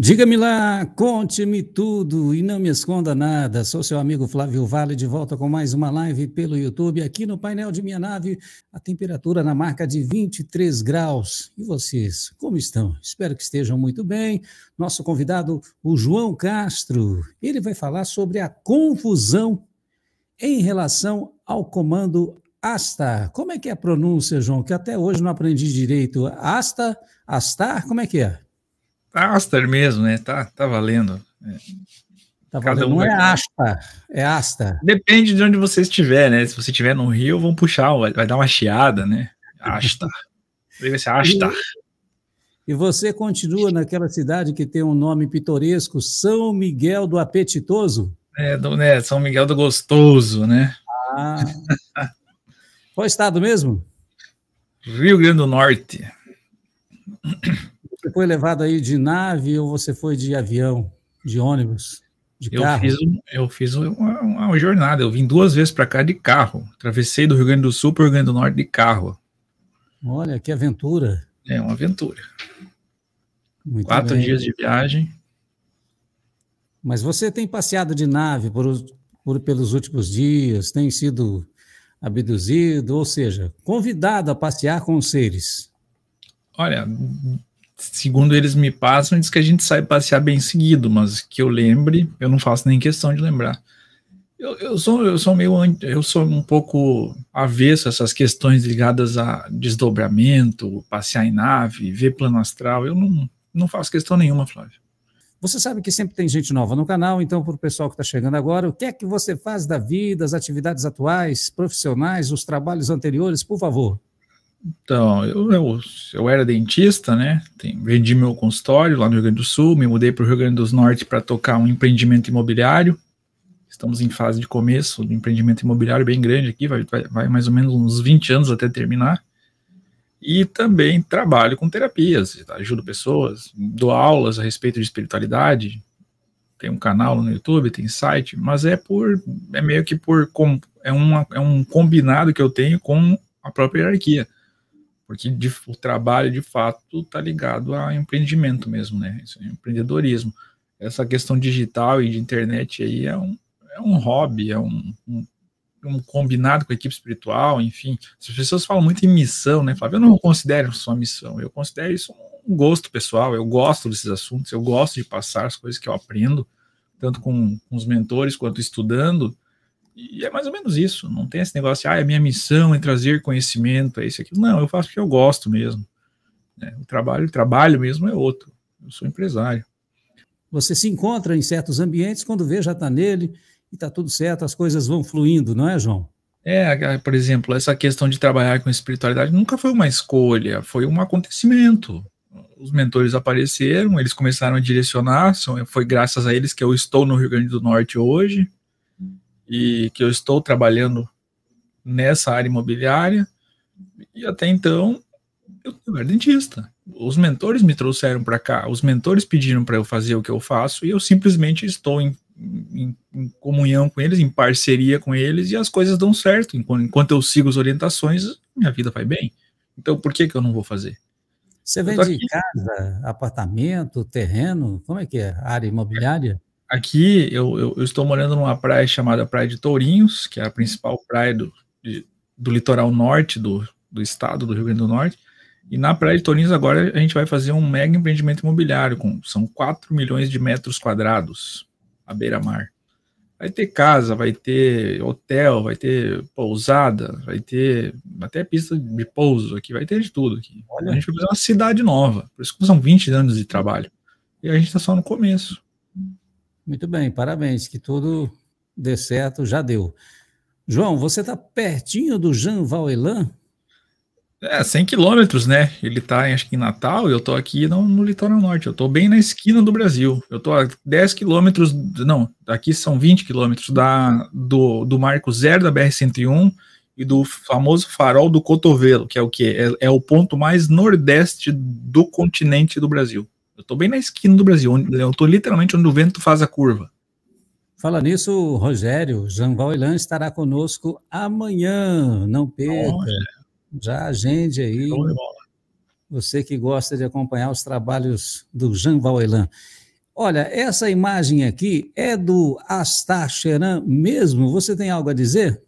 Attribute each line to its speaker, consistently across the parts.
Speaker 1: Diga-me lá, conte-me tudo e não me esconda nada. Sou seu amigo Flávio Vale, de volta com mais uma live pelo YouTube aqui no painel de minha nave. A temperatura na marca de 23 graus. E vocês, como estão? Espero que estejam muito bem. Nosso convidado, o João Castro, ele vai falar sobre a confusão em relação ao comando Astar. Como é que é a pronúncia, João? Que até hoje não aprendi direito. ASTA, ASTAR, como é que é?
Speaker 2: Tá Aster mesmo, né? Tá, tá valendo. É. Tá valendo. Um não é Asta, é Asta. Depende de onde você estiver, né? Se você estiver no Rio, vão puxar, vai, vai dar uma chiada, né? Asta. Deve ser é Asta.
Speaker 1: E, e você continua naquela cidade que tem um nome pitoresco, São Miguel do Apetitoso?
Speaker 2: É, do, né, São Miguel do Gostoso, né? Ah. Qual estado mesmo? Rio Grande do
Speaker 1: Norte. Você foi levado aí de nave ou você foi de avião, de ônibus,
Speaker 2: de eu carro? Fiz, eu fiz uma, uma jornada, eu vim duas vezes para cá de carro. Travessei do Rio Grande do Sul para o Rio Grande do Norte de carro.
Speaker 1: Olha, que aventura.
Speaker 2: É uma aventura. Muito Quatro bem. dias de viagem.
Speaker 1: Mas você tem passeado de nave por, por, pelos últimos dias, tem sido abduzido, ou seja, convidado a passear com os seres?
Speaker 2: Olha, segundo eles me passam, diz que a gente sai passear bem seguido, mas que eu lembre, eu não faço nem questão de lembrar. Eu, eu sou eu sou meio eu sou um pouco avesso a essas questões ligadas a desdobramento, passear em nave, ver plano astral. Eu não, não faço questão nenhuma, Flávio. Você sabe
Speaker 1: que sempre tem gente nova no canal, então para o pessoal que está chegando agora, o que é que você faz da vida, as atividades atuais, profissionais, os trabalhos anteriores, por favor,
Speaker 2: então, eu, eu, eu, era dentista, né? Tem, vendi meu consultório lá no Rio Grande do Sul, me mudei para o Rio Grande do Norte para tocar um empreendimento imobiliário. Estamos em fase de começo do empreendimento imobiliário bem grande aqui, vai, vai, vai mais ou menos uns 20 anos até terminar. E também trabalho com terapias, ajudo pessoas, dou aulas a respeito de espiritualidade. Tem um canal no YouTube, tem site, mas é por é meio que por é, uma, é um combinado que eu tenho com a própria hierarquia porque de, o trabalho de fato está ligado a empreendimento mesmo, né? Isso é empreendedorismo. Essa questão digital e de internet aí é um, é um hobby, é um, um, um combinado com a equipe espiritual, enfim. As pessoas falam muito em missão, né? Flávio, eu não considero isso uma missão, eu considero isso um gosto pessoal, eu gosto desses assuntos, eu gosto de passar as coisas que eu aprendo, tanto com, com os mentores quanto estudando, e é mais ou menos isso. Não tem esse negócio, de, ah, a é minha missão é trazer conhecimento, é isso aqui. Não, eu faço porque eu gosto mesmo. Né? O trabalho, o trabalho mesmo é outro. Eu sou empresário. Você
Speaker 1: se encontra em certos ambientes, quando vê, já está nele e está tudo certo, as coisas vão fluindo, não é, João?
Speaker 2: É, por exemplo, essa questão de trabalhar com espiritualidade nunca foi uma escolha, foi um acontecimento. Os mentores apareceram, eles começaram a direcionar, foi graças a eles que eu estou no Rio Grande do Norte hoje e que eu estou trabalhando nessa área imobiliária. E até então, eu era dentista. Os mentores me trouxeram para cá, os mentores pediram para eu fazer o que eu faço e eu simplesmente estou em, em, em, comunhão com eles, em parceria com eles e as coisas dão certo. Enquanto, enquanto eu sigo as orientações, minha vida vai bem. Então, por que, que eu não vou
Speaker 1: fazer? Você vende casa, apartamento, terreno? Como é que é? Área
Speaker 2: imobiliária? Aqui eu, eu, eu, estou morando numa praia chamada Praia de Tourinhos, que é a principal praia do, de, do litoral norte do, do estado do Rio Grande do Norte. E na Praia de Tourinhos agora a gente vai fazer um mega empreendimento imobiliário, com, são 4 milhões de metros quadrados à beira-mar. Vai ter casa, vai ter hotel, vai ter pousada, vai ter até pista de pouso aqui, vai ter de tudo aqui. Olha. A gente vai fazer uma cidade nova, por isso que são 20 anos de trabalho. E a gente está só no começo.
Speaker 1: Muito bem, parabéns, que tudo dê certo, já deu. João, você está pertinho do Jean Valelan?
Speaker 2: É, 100 quilômetros, né? Ele está, acho que em Natal, e eu estou aqui no, no, litoral norte, eu estou bem na esquina do Brasil. Eu estou a 10 quilômetros, não, aqui são 20 quilômetros da, do, do marco zero da BR-101 e do famoso farol do cotovelo, que é o que? É, é o ponto mais nordeste do continente do Brasil. Eu tô bem na esquina do Brasil, eu tô literalmente onde o vento faz a curva. Fala nisso, Rogério, Jean Elan estará conosco
Speaker 1: amanhã, não perca. Já agende aí. Você que gosta de acompanhar os trabalhos do Jean Elan. Olha, essa imagem aqui é do Astacheran mesmo. Você tem algo a dizer?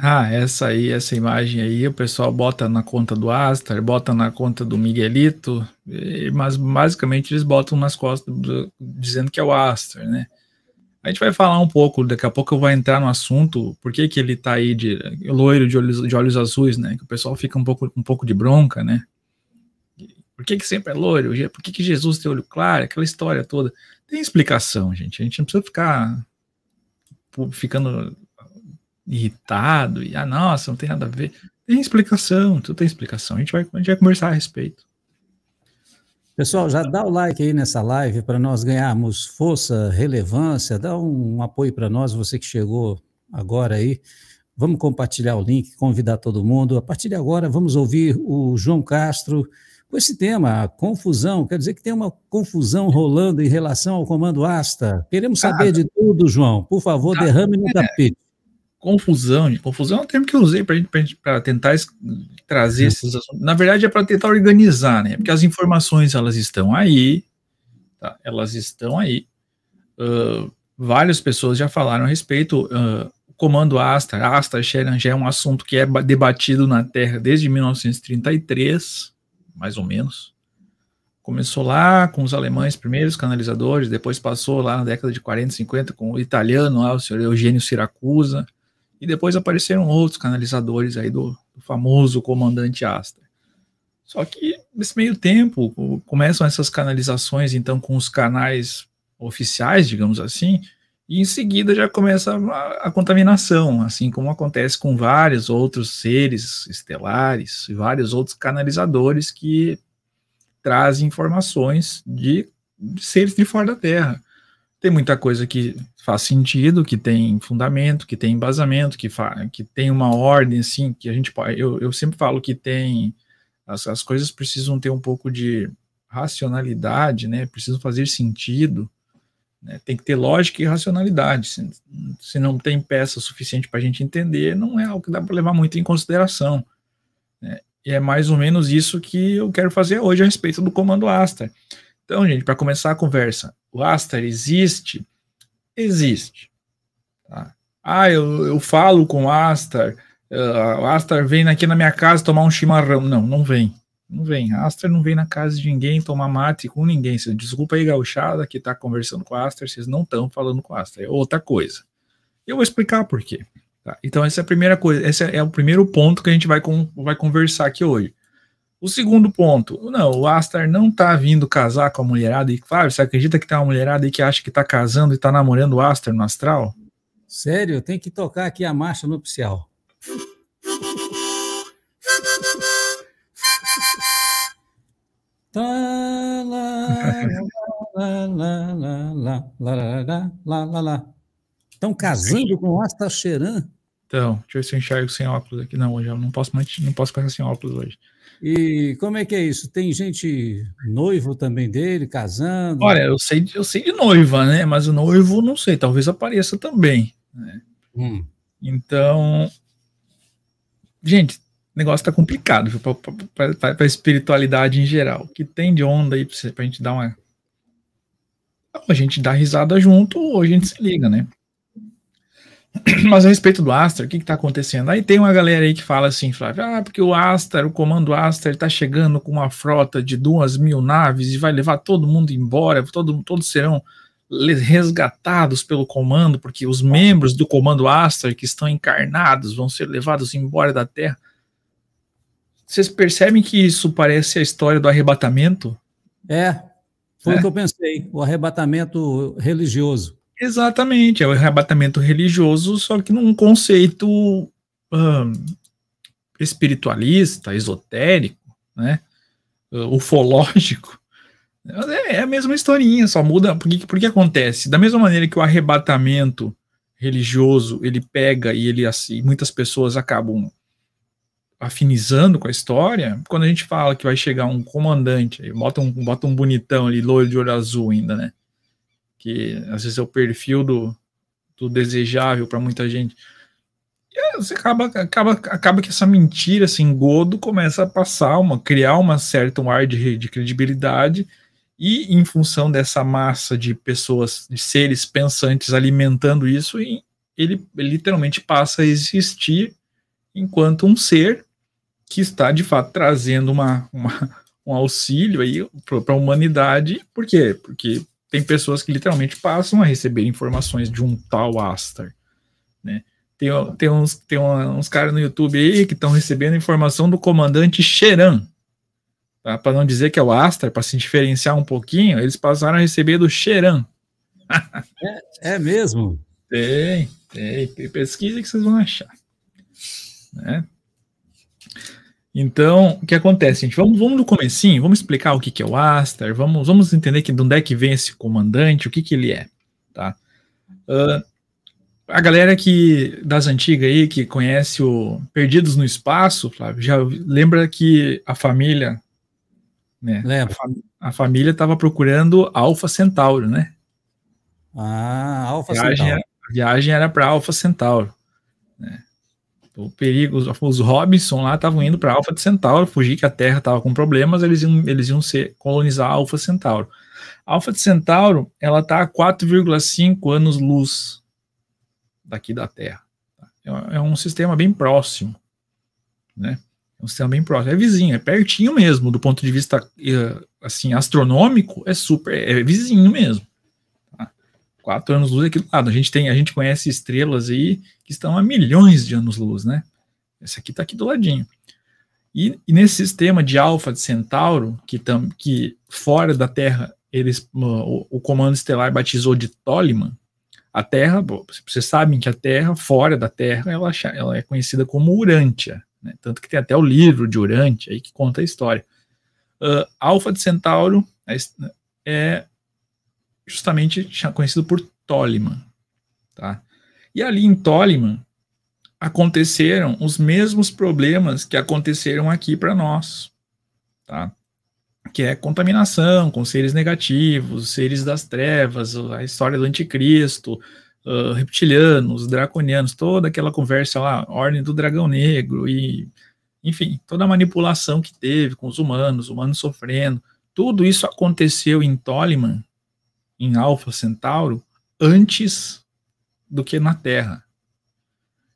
Speaker 2: Ah, essa aí, essa imagem aí, o pessoal bota na conta do Astar, bota na conta do Miguelito, mas basicamente eles botam nas costas do, dizendo que é o Astar, né? A gente vai falar um pouco, daqui a pouco eu vou entrar no assunto, por que que ele tá aí de loiro de olhos, de olhos azuis, né? Que o pessoal fica um pouco, um pouco de bronca, né? Por que que sempre é loiro? Por que que Jesus tem olho claro? Aquela história toda. Tem explicação, gente. A gente não precisa ficar ficando irritado, e ah, nossa, não tem nada a ver. Tem explicação, tudo tem explicação. A gente vai, a gente vai conversar a respeito. Pessoal, já dá o
Speaker 1: like aí nessa live para nós ganharmos força, relevância, dá um, um apoio para nós, você que chegou agora aí. Vamos compartilhar o link, convidar todo mundo. A partir de agora, vamos ouvir o João Castro com esse tema, a confusão. Quer dizer que tem uma confusão rolando em relação ao comando Asta. Queremos saber ah, de tudo, João. Por favor, derrame no é,
Speaker 2: tapete confusão. Confusão é um termo que eu usei para tentar trazer uhum. esses assuntos. Na verdade, é para tentar organizar, né? Porque as informações elas estão aí, tá? elas estão aí. Uh, várias pessoas já falaram a respeito. Uh, o comando Astra, Astra Sharon já é um assunto que é debatido na Terra desde 1933, mais ou menos. Começou lá com os alemães primeiros canalizadores, depois passou lá na década de 40, 50 com o italiano, lá, o senhor Eugênio Siracusa, e depois apareceram outros canalizadores aí do, do famoso comandante Asta. Só que nesse meio tempo começam essas canalizações então com os canais oficiais, digamos assim, e em seguida já começa a, a contaminação, assim como acontece com vários outros seres estelares e vários outros canalizadores que trazem informações de, de seres de fora da Terra. Tem muita coisa que faz sentido, que tem fundamento, que tem embasamento, que, que tem uma ordem, assim, que a gente pode. Eu, eu sempre falo que tem. As, as coisas precisam ter um pouco de racionalidade, né? Precisam fazer sentido. Né? Tem que ter lógica e racionalidade. Se, se não tem peça suficiente para a gente entender, não é algo que dá para levar muito em consideração. Né? E é mais ou menos isso que eu quero fazer hoje a respeito do comando Aster. Então, gente, para começar a conversa, o Aster existe? Existe. Tá? Ah, eu, eu falo com o Aster uh, o Astar vem aqui na minha casa tomar um chimarrão. Não, não vem. Não vem. Aster não vem na casa de ninguém tomar mate com ninguém. desculpa aí, gauchada, que está conversando com o Astar, vocês não estão falando com o Astar. É outra coisa. Eu vou explicar por quê. Tá? Então, essa é a primeira coisa, esse é, é o primeiro ponto que a gente vai, com, vai conversar aqui hoje. O segundo ponto, não, o Astar não tá vindo casar com a mulherada. E, Flávio, você acredita que tem uma mulherada aí que acha que tá casando e tá namorando o Astar no astral? Sério, tem que tocar aqui a marcha nupcial. Estão casando com o Astar Cheran? Então, deixa eu ver se eu enxergo sem óculos aqui. Não, hoje eu não posso, mais, não posso casar sem óculos hoje.
Speaker 1: E como é que é isso? Tem gente noivo também dele,
Speaker 2: casando? Olha, eu sei, eu sei de noiva, né? Mas o noivo não sei, talvez apareça também. Né? Hum. Então, gente, o negócio tá complicado para a espiritualidade em geral. O que tem de onda aí para a gente dar uma. A gente dá risada junto ou a gente se liga, né? Mas a respeito do Aster, o que está acontecendo? Aí tem uma galera aí que fala assim, Flávio, ah, porque o Aster, o comando Astar, está chegando com uma frota de duas mil naves e vai levar todo mundo embora, todo, todos serão resgatados pelo comando, porque os membros do comando Aster que estão encarnados vão ser levados embora da Terra. Vocês percebem que isso parece a história do arrebatamento? É, foi é. o que eu pensei, o arrebatamento religioso. Exatamente, é o arrebatamento religioso, só que num conceito hum, espiritualista, esotérico, né? ufológico. É, é a mesma historinha, só muda. Porque, porque acontece? Da mesma maneira que o arrebatamento religioso ele pega e ele assim, muitas pessoas acabam afinizando com a história. Quando a gente fala que vai chegar um comandante, bota um, bota um bonitão ali, loiro de olho azul ainda, né? que às vezes é o perfil do, do desejável para muita gente. E você acaba, acaba, acaba que essa mentira, esse engodo começa a passar, uma, criar uma certa um ar de, de credibilidade, e em função dessa massa de pessoas, de seres pensantes alimentando isso, ele, ele literalmente passa a existir enquanto um ser que está de fato trazendo uma, uma um auxílio aí para a humanidade. Por quê? Porque tem pessoas que literalmente passam a receber informações de um tal Astar, né? Tem, tem uns, tem uns caras no YouTube aí que estão recebendo informação do comandante Xeran, tá? Para não dizer que é o Astar, para se diferenciar um pouquinho, eles passaram a receber do Xeran. é, é mesmo? Tem, tem. Pesquisa que vocês vão achar, né? Então, o que acontece, gente? Vamos, vamos no comecinho, vamos explicar o que, que é o Aster, vamos, vamos entender que, de onde é que vem esse comandante, o que, que ele é, tá? Uh, a galera que das antigas aí, que conhece o Perdidos no Espaço, Flávio, já lembra que a família, né? Lembra. A, família estava procurando Alpha Centauro, né? Ah, Alpha Centauro. A viagem era para Alpha Centauro. Né? o perigo, os Robinson lá estavam indo para Alpha de Centauro, fugir que a Terra estava com problemas, eles iam, eles iam ser, colonizar a Alpha Centauro. A Alpha de Centauro, ela está a 4,5 anos-luz daqui da Terra. Tá? É, é um sistema bem próximo, né? É um sistema bem próximo, é vizinho, é pertinho mesmo, do ponto de vista eh, assim astronômico, é super, é vizinho mesmo quatro anos-luz aqui do lado. A gente tem, a gente conhece estrelas aí que estão a milhões de anos-luz, né? Essa aqui está aqui do ladinho. E, e, nesse sistema de Alfa de Centauro, que, tam, que fora da Terra eles, o, o comando estelar batizou de Toleman, a Terra, vocês sabem que a Terra, fora da Terra, ela, ela é conhecida como Urântia. Né? Tanto que tem até o livro de Urântia aí que conta a história. Uh, Alfa de Centauro é justamente conhecido por Toleman. Tá? E ali em Toleman aconteceram os mesmos problemas que aconteceram aqui para nós, tá? que é contaminação com seres negativos, seres das trevas, a história do anticristo, uh, reptilianos, draconianos, toda aquela conversa lá, ordem do dragão negro e enfim, toda a manipulação que teve com os humanos, humanos sofrendo, tudo isso aconteceu em Toleman em Alfa Centauro antes do que na Terra.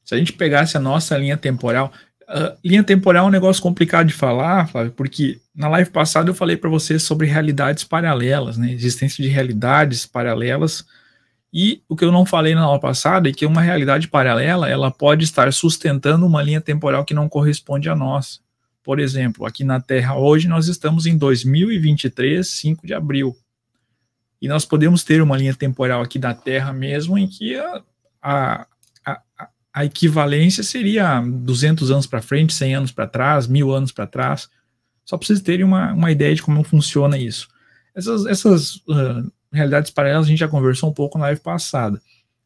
Speaker 2: Se a gente pegasse a nossa linha temporal, uh, linha temporal é um negócio complicado de falar, Flávio, porque na live passada eu falei para você sobre realidades paralelas, né? Existência de realidades paralelas. E o que eu não falei na aula passada é que uma realidade paralela, ela pode estar sustentando uma linha temporal que não corresponde à nossa. Por exemplo, aqui na Terra hoje nós estamos em 2023, 5 de abril. E nós podemos ter uma linha temporal aqui da Terra mesmo, em que a, a, a, a equivalência seria 200 anos para frente, 100 anos para trás, mil anos para trás, só para vocês terem uma, uma ideia de como funciona isso. Essas, essas uh, realidades paralelas a gente já conversou um pouco na live passada,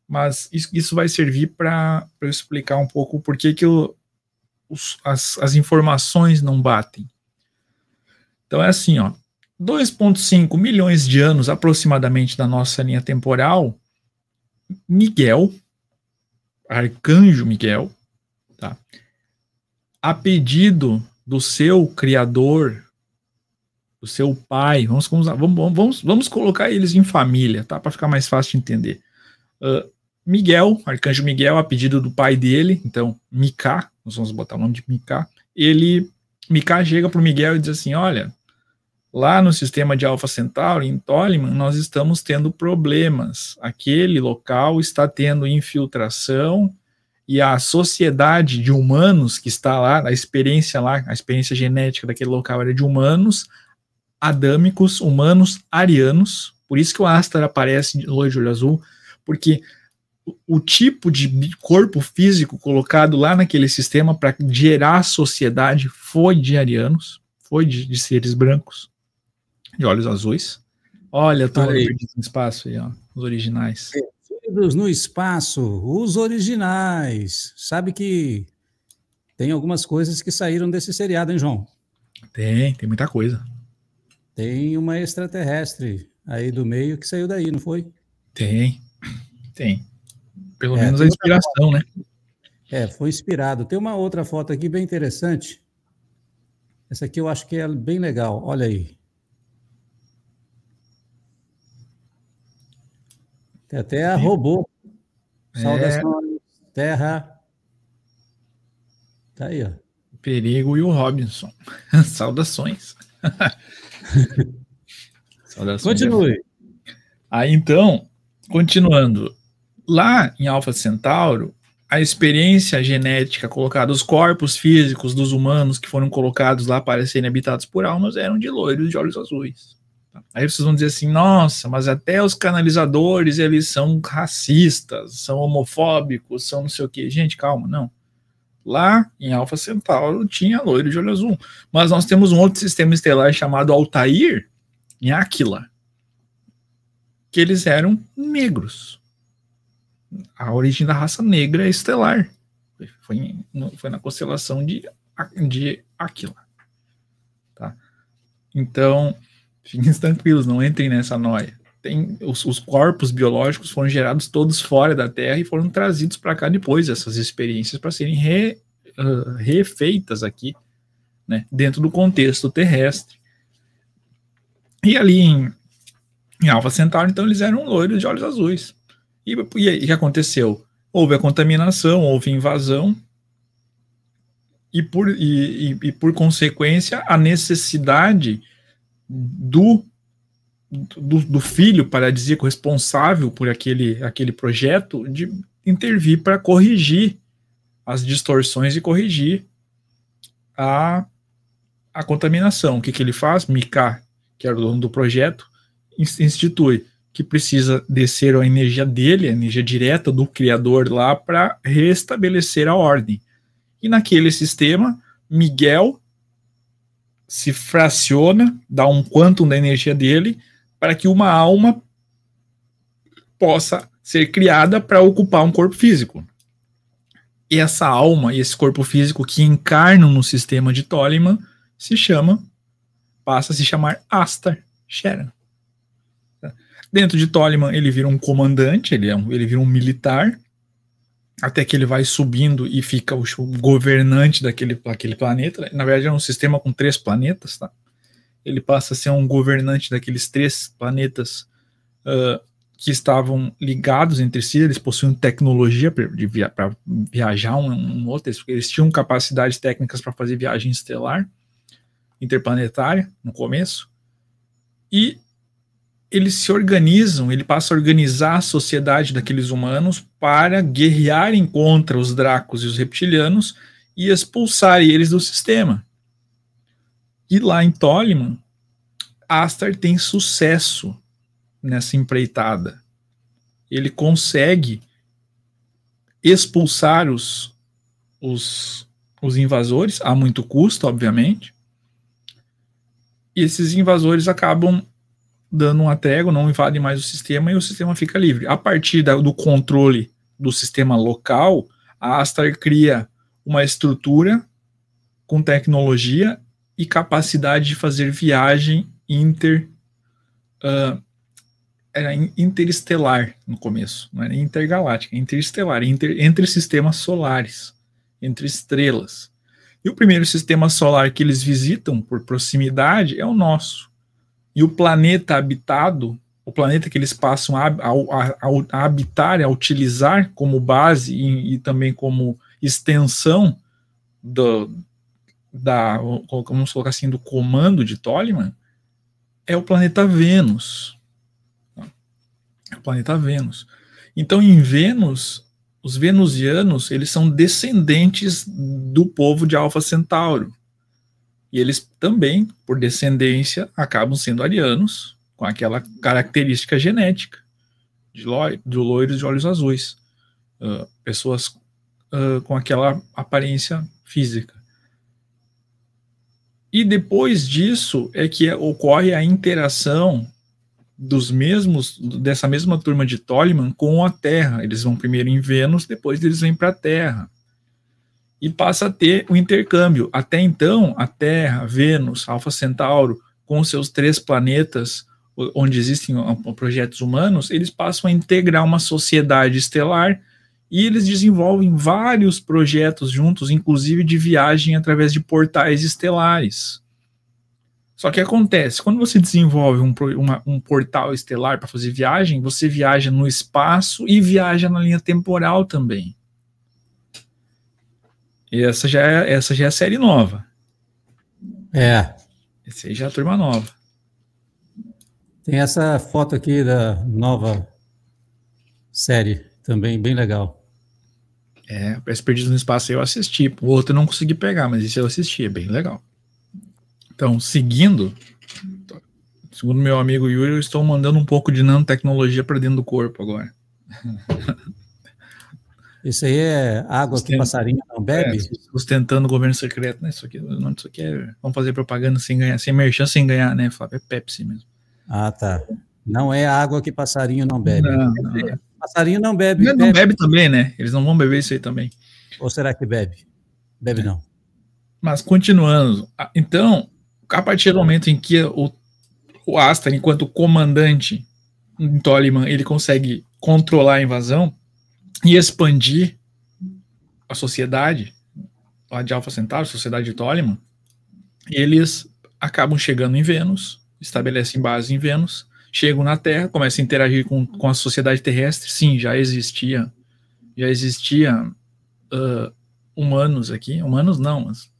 Speaker 2: mas isso, isso vai servir para eu explicar um pouco por que, que os, as, as informações não batem. Então é assim, ó, 2,5 milhões de anos aproximadamente da nossa linha temporal, Miguel, arcanjo Miguel, tá? a pedido do seu criador, do seu pai, vamos, vamos, vamos, vamos colocar eles em família, tá? para ficar mais fácil de entender. Uh, Miguel, arcanjo Miguel, a pedido do pai dele, então Miká, nós vamos botar o nome de Miká, ele, Miká chega para o Miguel e diz assim, olha, Lá no sistema de Alpha Centauri, em Toleman, nós estamos tendo problemas. Aquele local está tendo infiltração e a sociedade de humanos que está lá, a experiência lá, a experiência genética daquele local era de humanos, adâmicos, humanos, arianos. Por isso que o Astar aparece de olho de olho azul, porque o tipo de corpo físico colocado lá naquele sistema para gerar sociedade foi de arianos, foi de, de seres brancos de olhos azuis. Olha, tô no espaço aí, ó, os originais. Perdidos no espaço, os
Speaker 1: originais. Sabe que tem algumas coisas que saíram desse seriado,
Speaker 2: hein, João? Tem, tem muita coisa.
Speaker 1: Tem uma extraterrestre aí do meio que saiu daí, não foi? Tem, tem. Pelo é, menos a inspiração, né? É, foi inspirado. Tem uma outra foto aqui bem interessante. Essa aqui eu acho que é bem legal. Olha aí. Tem até a robô.
Speaker 3: É. Saudações,
Speaker 1: terra.
Speaker 2: Tá aí, ó. Perigo e o Robinson. Saudações. Saudações. Continue. Aí então, continuando. Lá em Alpha Centauro, a experiência genética colocada, os corpos físicos dos humanos que foram colocados lá para serem habitados por almas eram de loiros de olhos azuis. Aí vocês vão dizer assim, nossa, mas até os canalizadores, eles são racistas, são homofóbicos, são não sei o quê. Gente, calma, não. Lá em Alfa Centauro tinha loiro de olho azul. Mas nós temos um outro sistema estelar chamado Altair, em Aquila, que eles eram negros. A origem da raça negra é estelar. Foi, foi na constelação de, de Aquila. Tá? Então, Fiquem tranquilos, não entrem nessa noia. Tem, os, os corpos biológicos foram gerados todos fora da Terra e foram trazidos para cá depois essas experiências para serem re, uh, refeitas aqui, né, dentro do contexto terrestre. E ali em, em Alpha Centauri, então, eles eram loiros de olhos azuis. E, o que aconteceu? Houve a contaminação, houve invasão, e por, e, e, e por consequência, a necessidade do, do, do filho paradisíaco responsável por aquele, aquele projeto de intervir para corrigir as distorções e corrigir a, a contaminação. O que, que ele faz? Mika, que era o dono do projeto, institui que precisa descer a energia dele, a energia direta do criador lá, para restabelecer a ordem. E naquele sistema, Miguel se fraciona, dá um quantum da energia dele, para que uma alma possa ser criada para ocupar um corpo físico. E essa alma e esse corpo físico que encarnam no sistema de Toleman se chama, passa a se chamar Astar Sharon. Dentro de Toleman ele vira um comandante, ele, é um, ele vira um militar, até que ele vai subindo e fica o, governante daquele aquele planeta. Na verdade, é um sistema com três planetas, tá? Ele passa a ser um governante daqueles três planetas uh, que estavam ligados entre si. Eles possuíam tecnologia para viajar um, um outro. Eles, eles tinham capacidades técnicas para fazer viagem estelar, interplanetária, no começo. E eles se organizam, ele passa a organizar a sociedade daqueles humanos para guerrearem contra os dracos e os reptilianos e expulsar eles do sistema. E lá em Toliman, Astar tem sucesso nessa empreitada. Ele consegue expulsar os, os, os invasores, a muito custo, obviamente. E esses invasores acabam dando uma trégua, não invadem mais o sistema e o sistema fica livre. A partir da, do controle do sistema local, a Astar cria uma estrutura com tecnologia e capacidade de fazer viagem inter uh, era interestelar no começo, não era intergaláctica, interestelar, inter, entre sistemas solares, entre estrelas. E o primeiro sistema solar que eles visitam por proximidade é o nosso. E o planeta habitado o planeta que eles passam a, a, a, a habitar, a utilizar como base e, e também como extensão do, da, vamos colocar assim, do comando de Toleman, é o planeta Vênus. É o planeta Vênus. Então, em Vênus, os venusianos, eles são descendentes do povo de Alfa Centauro. E eles também, por descendência, acabam sendo arianos, com aquela característica genética de, loiro, de loiros de olhos azuis, uh, pessoas uh, com aquela aparência física. E depois disso é que é, ocorre a interação dos mesmos dessa mesma turma de Tollman com a Terra. Eles vão primeiro em Vênus, depois eles vêm para a Terra. E passa a ter o intercâmbio. Até então, a Terra, Vênus, Alfa Centauro, com seus três planetas onde existem projetos humanos, eles passam a integrar uma sociedade estelar e eles desenvolvem vários projetos juntos, inclusive de viagem através de portais estelares. Só que acontece, quando você desenvolve um, uma, um portal estelar para fazer viagem, você viaja no espaço e viaja na linha temporal também. E essa já é, essa já é a série nova. É. Essa aí já é a turma nova. Tem essa foto aqui da nova série também, bem legal. É, esse Perdido no Espaço eu assisti. O outro eu não consegui pegar, mas esse eu assisti, é bem legal. Então, seguindo, segundo meu amigo Yuri, eu estou mandando um pouco de nanotecnologia para dentro do corpo agora. Isso aí é água Sustent... que passarinho não bebe? É, sustentando o governo secreto, né? Isso aqui, não, isso aqui é. Vamos fazer propaganda sem ganhar, sem merchan, sem ganhar, né? Flávio? É Pepsi mesmo. Ah, tá. Não é água que passarinho não bebe. Não, não. Passarinho não bebe. É, não bebe. bebe também, né? Eles não vão
Speaker 1: beber isso aí também. Ou será que bebe? Bebe é. não.
Speaker 2: Mas continuando, então, a partir do momento em que o, o Astar, enquanto comandante em Toliman, ele consegue controlar a invasão e expandir a sociedade a de Alpha Centauri, a sociedade de Toliman, eles acabam chegando em Vênus estabelecem base em Vênus, chegam na Terra, começam a interagir com, com a sociedade terrestre. Sim, já existia, já existia uh, humanos aqui, humanos não, mas,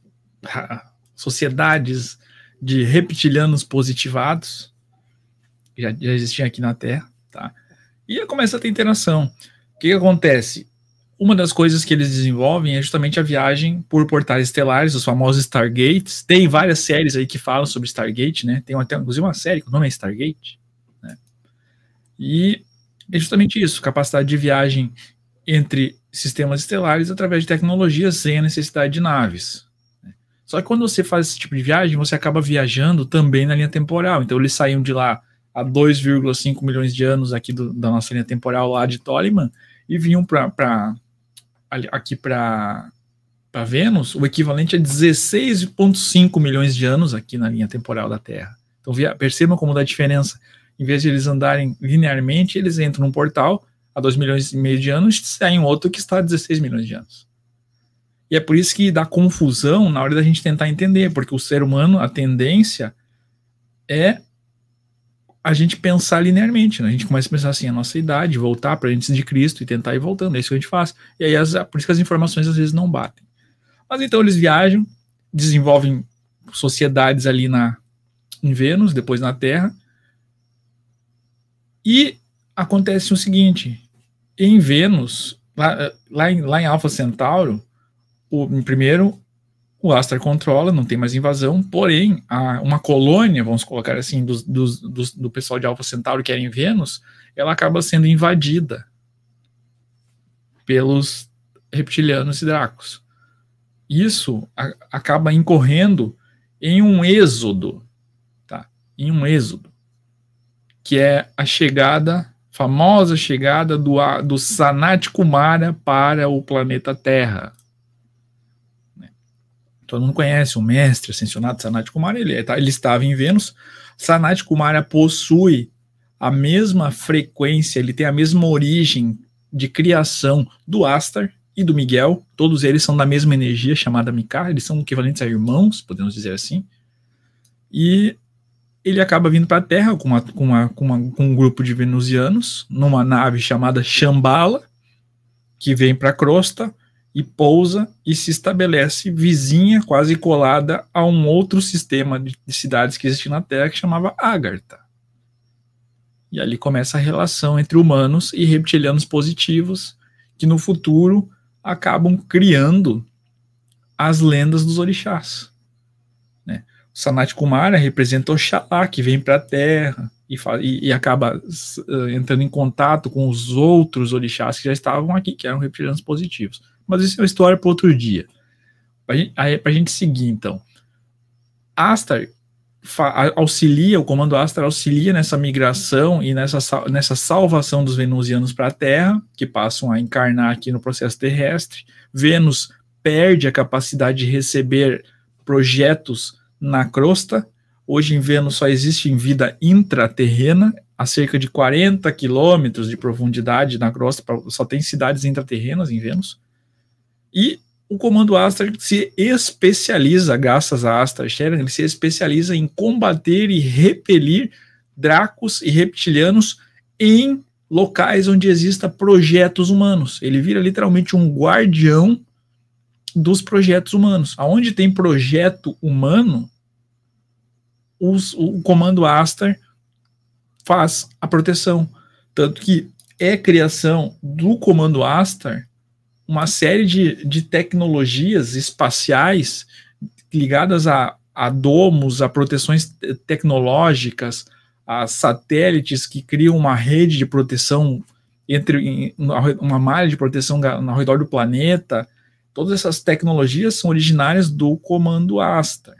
Speaker 2: sociedades de reptilianos positivados já, já existiam aqui na Terra, tá? E começa a ter interação. O que, que acontece? uma das coisas que eles desenvolvem é justamente a viagem por portais estelares, os famosos Stargates. Tem várias séries aí que falam sobre Stargate, né? Tem até, inclusive, uma série que o nome é Stargate. Né? E é justamente isso, capacidade de viagem entre sistemas estelares através de tecnologias sem a necessidade de naves. Né? Só que quando você faz esse tipo de viagem, você acaba viajando também na linha temporal. Então eles saíram de lá há 2,5 milhões de anos aqui do, da nossa linha temporal lá de Toleman e vinham para aqui para Vênus, o equivalente é a 16,5 milhões de anos aqui na linha temporal da Terra. Então via, percebam como dá diferença. Em vez de eles andarem linearmente, eles entram num portal a 2 milhões e meio de anos e saem outro que está a 16 milhões de anos. E é por isso que dá confusão na hora da gente tentar entender, porque o ser humano, a tendência é a gente pensar linearmente, né? A gente começa a pensar assim, a nossa idade, voltar para antes de Cristo e tentar ir voltando, é isso que a gente faz. E aí, as, por isso que as informações às vezes não batem. Mas então eles viajam, desenvolvem sociedades ali na, em Vênus, depois na Terra, e acontece o seguinte, em Vênus, lá, lá, em, lá em Alfa Centauro, o, primeiro, o Astar controla, não tem mais invasão, porém, a, uma colônia, vamos colocar assim, dos, dos, dos, do pessoal de Alpha Centauro que era em Vênus, ela acaba sendo invadida pelos reptilianos e dracos. Isso a, acaba incorrendo em um êxodo, tá? Em um êxodo, que é a chegada, famosa chegada do, do Sanat Kumara para o planeta Terra todo mundo conhece, o mestre ascensionado Sanat Kumara, ele, é, tá, ele estava em Vênus. Sanat Kumara é, possui a mesma frequência, ele tem a mesma origem de criação do Astar e do Miguel. Todos eles são da mesma energia chamada Mikar, eles são equivalentes a irmãos, podemos dizer assim. E ele acaba vindo para a Terra com, uma, com, uma, com, uma, com um grupo de venusianos, numa nave chamada Shambhala, que vem para a crosta, e pousa e se estabelece vizinha, quase colada, a um outro sistema de, de cidades que existia na Terra que chamava Agartha. E ali começa a relação entre humanos e reptilianos positivos, que no futuro acabam criando as lendas dos orixás. Né? O Sanat Kumara né, representa Oxalá, que vem para a Terra e, e, e acaba uh, entrando em contato com os outros orixás que já estavam aqui, que eram reptilianos positivos. Mas isso é uma história para outro dia. Para gente, a gente seguir, então. Astar auxilia, o comando Astar auxilia nessa migração e nessa, nessa salvação dos venusianos para a Terra, que passam a encarnar aqui no processo terrestre. Vênus perde a capacidade de receber projetos na crosta. Hoje em Vênus só existe em vida intraterrena, a cerca de 40 quilômetros de profundidade na crosta, só tem cidades intraterrenas em Vênus. E o comando Astra se especializa, graças a Astra Sharon, ele se especializa em combater e repelir dracos e reptilianos em locais onde exista projetos humanos. Ele vira literalmente um guardião dos projetos humanos. Aonde tem projeto humano, os, o comando Astar faz a proteção. Tanto que é criação do comando Astar uma série de, de tecnologias espaciais ligadas a, a domos, a proteções tecnológicas, a satélites que criam uma rede de proteção entre uma malha de proteção ao redor do planeta. Todas essas tecnologias são originárias do comando Astar,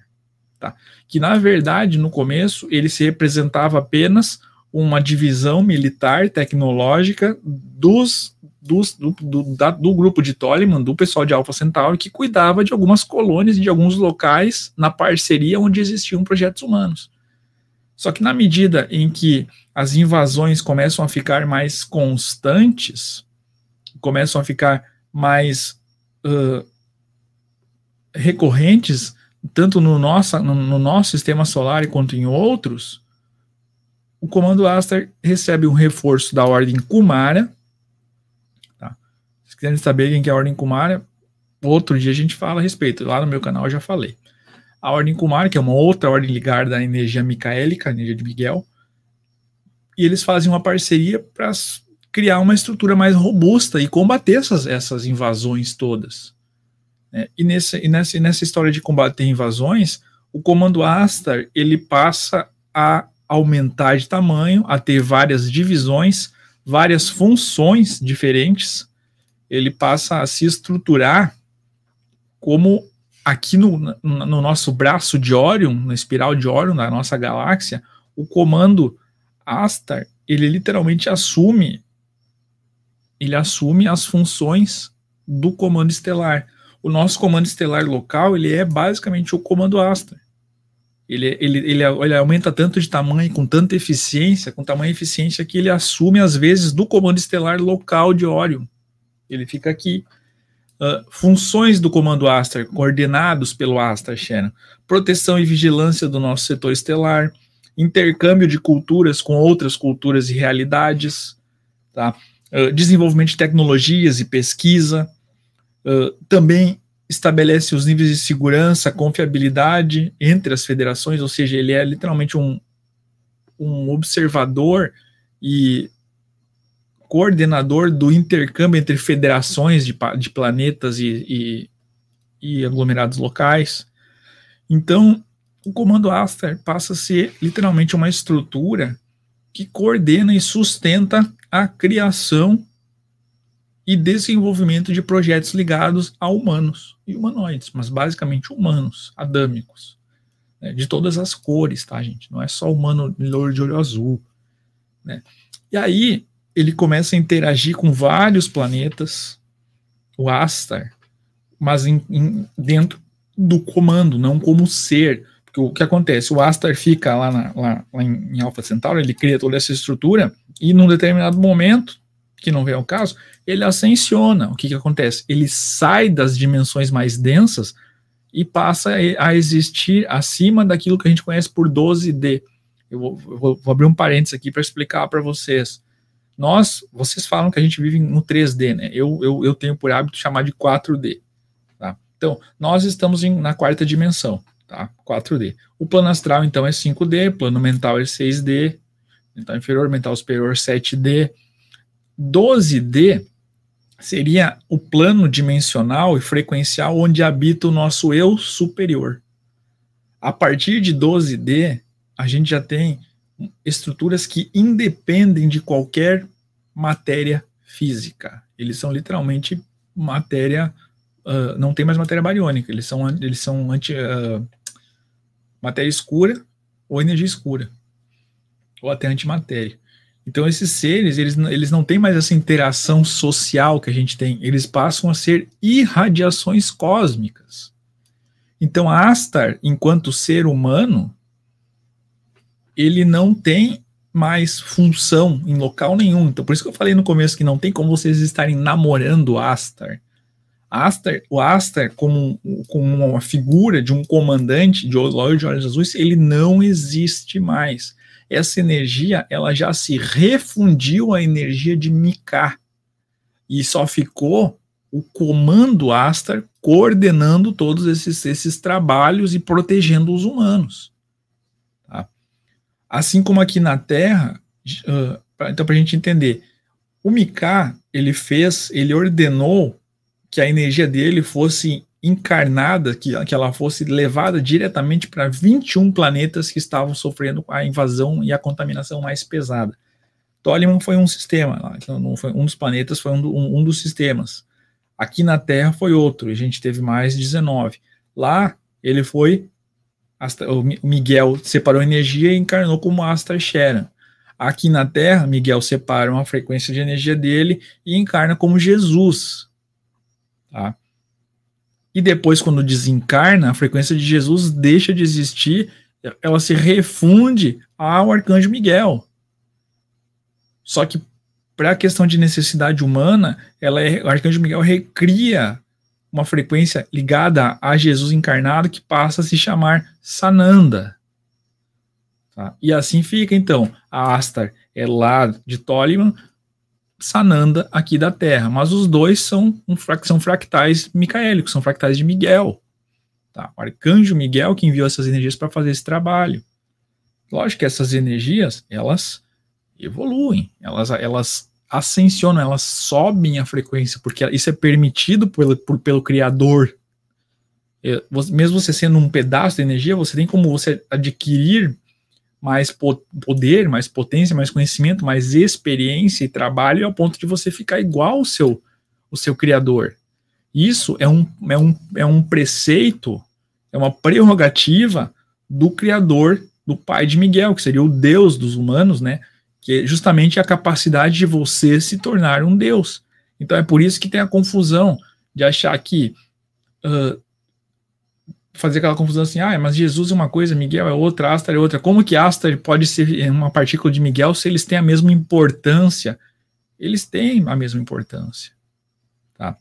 Speaker 2: tá? que na verdade no começo ele se representava apenas uma divisão militar tecnológica dos dos, do, do, da, do grupo de Toleman, do pessoal de Alpha Centauri, que cuidava de algumas colônias e de alguns locais na parceria onde existiam projetos humanos. Só que na medida em que as invasões começam a ficar mais constantes, começam a ficar mais uh, recorrentes, tanto no, nossa, no, no nosso sistema solar quanto em outros, o Comando Aster recebe um reforço da Ordem Kumara, se quiserem saber quem que é a Ordem Kumara, outro dia a gente fala a respeito. Lá no meu canal eu já falei. A Ordem Kumara, que é uma outra ordem ligada à energia micaélica, a energia de Miguel, e eles fazem uma parceria para criar uma estrutura mais robusta e combater essas, essas invasões todas. É, e, nesse, e, nessa, e nessa história de combater invasões, o comando Astar ele passa a aumentar de tamanho, a ter várias divisões, várias funções diferentes, ele passa a se estruturar como aqui no, no nosso braço de Órion, na espiral de Órion da nossa galáxia, o comando Astar, ele literalmente assume ele assume as funções do comando estelar. O nosso comando estelar local, ele é basicamente o comando Astar. Ele, ele, ele, ele, aumenta tanto de tamanho, com tanta eficiência, com tamanho eficiência, que ele assume, às vezes, do comando estelar local de Orion ele fica aqui. Uh, funções do comando Aster, coordenados pelo Aster Shannon, proteção e vigilância do nosso setor estelar, intercâmbio de culturas com outras culturas e realidades, tá? Uh, desenvolvimento de tecnologias e pesquisa, uh, também estabelece os níveis de segurança, confiabilidade entre as federações, ou seja, ele é literalmente um, um observador e coordenador do intercâmbio entre federações de, de planetas e, e, e aglomerados locais. Então, o comando Aster passa a ser literalmente uma estrutura que coordena e sustenta a criação e desenvolvimento de projetos ligados a humanos e humanoides, mas basicamente humanos, adâmicos, né, de todas as cores, tá, gente? Não é só humano de olho azul, né? E aí, ele começa a interagir com vários planetas, o Astar, mas em, em, dentro do comando, não como ser. Porque o que acontece? O Astar fica lá, na, lá, lá em, em Alpha Centauri, ele cria toda essa estrutura, e num determinado momento, que não vem ao caso, ele ascensiona. O que, que acontece? Ele sai das dimensões mais densas e passa a existir acima daquilo que a gente conhece por 12D. Eu vou, eu vou abrir um parênteses aqui para explicar para vocês. Nós, vocês falam que a gente vive no 3D, né? Eu, eu, eu tenho por hábito chamar de 4D. Tá? Então, nós estamos em, na quarta dimensão, tá? 4D. O plano astral, então, é 5D, plano mental é 6D, mental inferior, mental superior 7D. 12D seria o plano dimensional e frequencial onde habita o nosso eu superior. A partir de 12D, a gente já tem estruturas que independem de qualquer matéria física. Eles são literalmente matéria, uh, não tem mais matéria bariônica, eles são, eles são anti, uh, matéria escura ou energia escura, ou até antimatéria. Então esses seres, eles, eles não têm mais essa interação social que a gente tem, eles passam a ser irradiações cósmicas. Então Astar, enquanto ser humano, ele não tem mais função em local nenhum. Então, por isso que eu falei no começo que não tem como vocês estarem namorando Astar. Astar, o Astar, como, como uma figura de um comandante de de Olhos Jesus, ele não existe mais. Essa energia, ela já se refundiu à energia de Miká. E só ficou o comando Astar coordenando todos esses, esses trabalhos e protegendo os humanos. Assim como aqui na Terra, uh, então para a gente entender, o Mika, ele fez, ele ordenou que a energia dele fosse encarnada, que, que ela fosse levada diretamente para 21 planetas que estavam sofrendo a invasão e a contaminação mais pesada. Toliman foi um sistema, então, não foi, um dos planetas foi um, do, um, um dos sistemas. Aqui na Terra foi outro, e a gente teve mais 19. Lá ele foi o Miguel separou energia e encarnou como Astra Sharon. Aqui na Terra, Miguel separa uma frequência de energia dele e encarna como Jesus. Tá? E depois, quando desencarna, a frequência de Jesus deixa de existir, ela se refunde ao arcanjo Miguel. Só que, para a questão de necessidade humana, ela é, o arcanjo Miguel recria uma frequência ligada a Jesus encarnado que passa a se chamar Sananda. Tá? E assim fica, então, a Astar é lá de Tólima Sananda aqui da Terra, mas os dois são, um, são fractais micaélicos, são fractais de Miguel. Tá? O arcanjo Miguel que enviou essas energias para fazer esse trabalho. Lógico que essas energias, elas evoluem, elas, elas ascensionam, elas sobem a frequência, porque isso é permitido pelo, por, pelo Criador. É, mesmo você sendo um pedaço de energia, você tem como você adquirir mais poder, mais potência, mais conhecimento, mais experiência e trabalho ao ponto de você ficar igual ao seu, o seu Criador. Isso é um, é, um, é um preceito, é uma prerrogativa do Criador, do Pai de Miguel, que seria o Deus dos humanos, né? que é justamente a capacidade de você se tornar um Deus. Então é por isso que tem a confusão de achar que uh, fazer aquela confusão assim, ah, mas Jesus é uma coisa, Miguel é outra, Astar é outra. Como que Astar pode ser uma partícula de Miguel se eles têm a mesma importância? Eles têm a mesma importância, tá?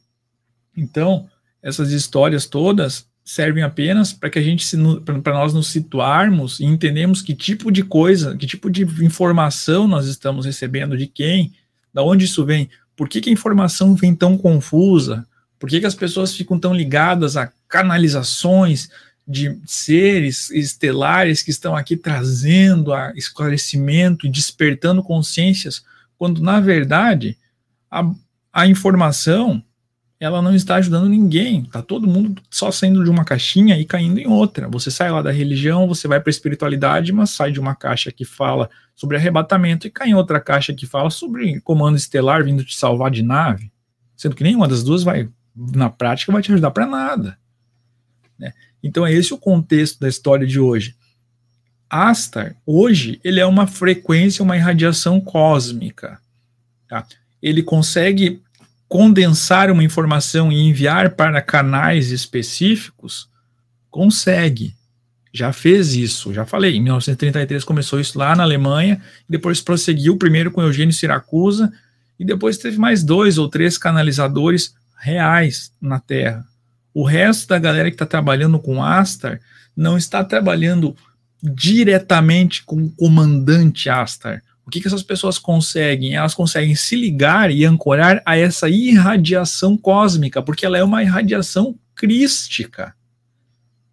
Speaker 2: Então essas histórias todas servem apenas para que a gente se para nós nos situarmos e entendermos que tipo de coisa, que tipo de informação nós estamos recebendo, de quem, da onde isso vem, por que, que a informação vem tão confusa, por que, que as pessoas ficam tão ligadas a canalizações de seres estelares que estão aqui trazendo a esclarecimento e despertando consciências, quando na verdade a, a informação ela não está ajudando ninguém. Tá todo mundo só saindo de uma caixinha e caindo em outra. Você sai lá da religião, você vai para a espiritualidade, mas sai de uma caixa que fala sobre arrebatamento e cai em outra caixa que fala sobre comando estelar vindo te salvar de nave, sendo que nenhuma das duas vai na prática vai te ajudar para nada. Né? Então é esse o contexto da história de hoje. Astar, hoje, ele é uma frequência, uma irradiação cósmica. Tá? Ele consegue condensar uma informação e enviar para canais específicos, consegue. Já fez isso, já falei. Em 1933 começou isso lá na Alemanha, depois prosseguiu primeiro com Eugênio Siracusa, e depois teve mais dois ou três canalizadores reais na Terra. O resto da galera que está trabalhando com Astar não está trabalhando diretamente com o comandante Astar, o que, que essas pessoas conseguem? Elas conseguem se ligar e ancorar a essa irradiação cósmica, porque ela é uma irradiação crística.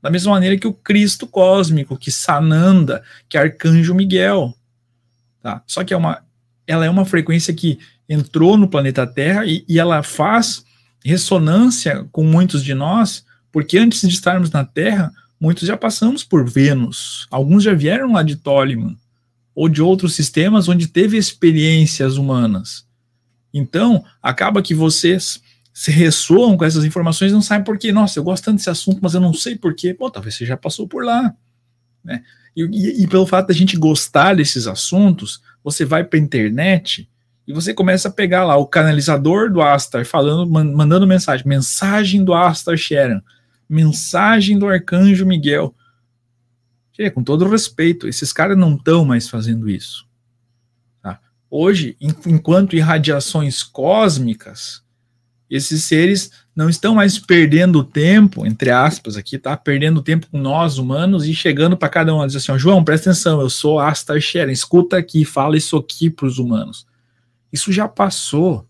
Speaker 2: Da mesma maneira que o Cristo cósmico, que Sananda, que Arcanjo Miguel. Tá? Só que é uma, ela é uma frequência que entrou no planeta Terra e, e ela faz ressonância com muitos de nós, porque antes de estarmos na Terra, muitos já passamos por Vênus, alguns já vieram lá de Toleman, ou de outros sistemas onde teve experiências humanas. Então, acaba que vocês se ressoam com essas informações não sabem por quê. Nossa, eu gosto tanto desse assunto, mas eu não sei por quê. Pô, talvez você já passou por lá. Né? E, e, e pelo fato da gente gostar desses assuntos, você vai para a internet e você começa a pegar lá o canalizador do Astar falando, man, mandando mensagem, mensagem do Astar Sharon, mensagem do Arcanjo Miguel, Gente, com todo respeito, esses caras não estão mais fazendo isso. Tá? Hoje, enquanto irradiações cósmicas, esses seres não estão mais perdendo tempo, entre aspas, aqui, tá? Perdendo tempo com nós humanos e chegando para cada um e dizer assim: João, presta atenção, eu sou Astar Sheren, escuta aqui, fala isso aqui para os humanos. Isso já passou.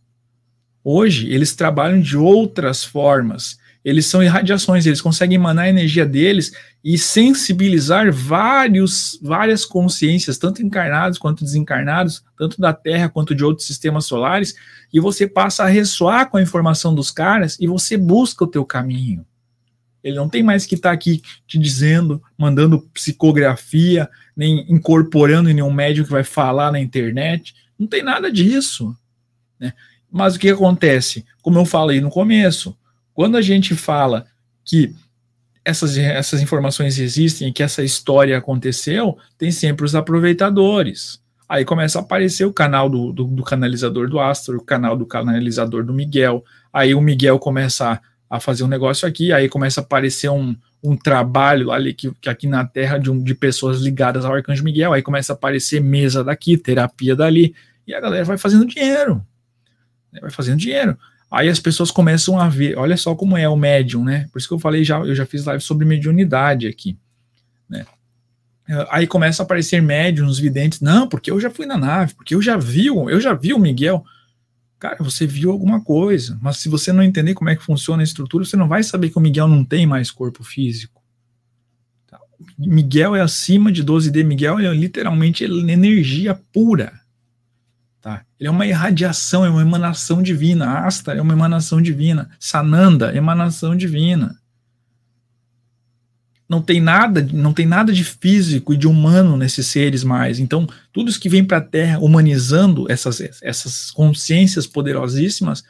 Speaker 2: Hoje, eles trabalham de outras formas. Eles são irradiações, eles conseguem emanar a energia deles e sensibilizar vários, várias consciências, tanto encarnados quanto desencarnados, tanto da Terra quanto de outros sistemas solares, e você passa a ressoar com a informação dos caras e você busca o teu caminho. Ele não tem mais que estar tá aqui te dizendo, mandando psicografia, nem incorporando em nenhum médico que vai falar na internet. Não tem nada disso. Né? Mas o que acontece? Como eu falei no começo, quando a gente fala que essas, essas informações existem e que essa história aconteceu, tem sempre os aproveitadores. Aí começa a aparecer o canal do, do, do canalizador do Astro, o canal do canalizador do Miguel. Aí o Miguel começa a, a fazer um negócio aqui, aí começa a aparecer um, um trabalho ali que, que aqui na Terra de, um, de pessoas ligadas ao Arcanjo Miguel. Aí começa a aparecer mesa daqui, terapia dali, e a galera vai fazendo dinheiro. Vai fazendo dinheiro. Aí as pessoas começam a ver, olha só como é o médium, né? Por isso que eu falei já, eu já fiz live sobre mediunidade aqui, né? Ah, aí começa a aparecer médiums, videntes, não, porque eu já fui na nave, porque eu já vi, eu já vi o Miguel. Cara, você viu alguma coisa, mas se você não entender como é que funciona a estrutura, você não vai saber que o Miguel não tem mais corpo físico. Tá? Miguel é acima de 12D, Miguel é literalmente é energia pura. Tá? Ele é uma irradiação, é uma emanação divina. Asta é uma emanação divina. Sananda, é emanação divina. Não tem nada, não tem nada de físico e de humano nesses seres mais. Então, tudo isso que vem para a Terra humanizando essas, essas consciências poderosíssimas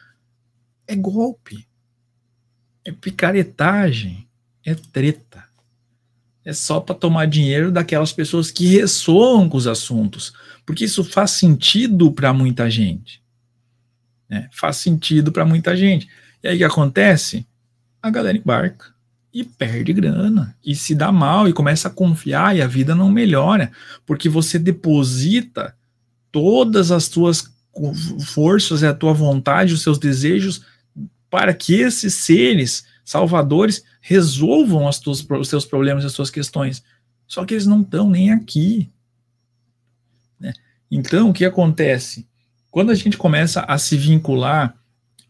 Speaker 2: é golpe, é picaretagem, é treta é só para tomar dinheiro daquelas pessoas que ressoam com os assuntos, porque isso faz sentido para muita gente. Né? Faz sentido para muita gente. E aí o que acontece? A galera embarca e perde grana, e se dá mal, e começa a confiar, e a vida não melhora, porque você deposita todas as suas forças, a tua vontade, os seus desejos, para que esses seres salvadores, resolvam tuas, os seus problemas e as suas questões. Só que eles não estão nem aqui. Né? Então, o que acontece? Quando a gente começa a se vincular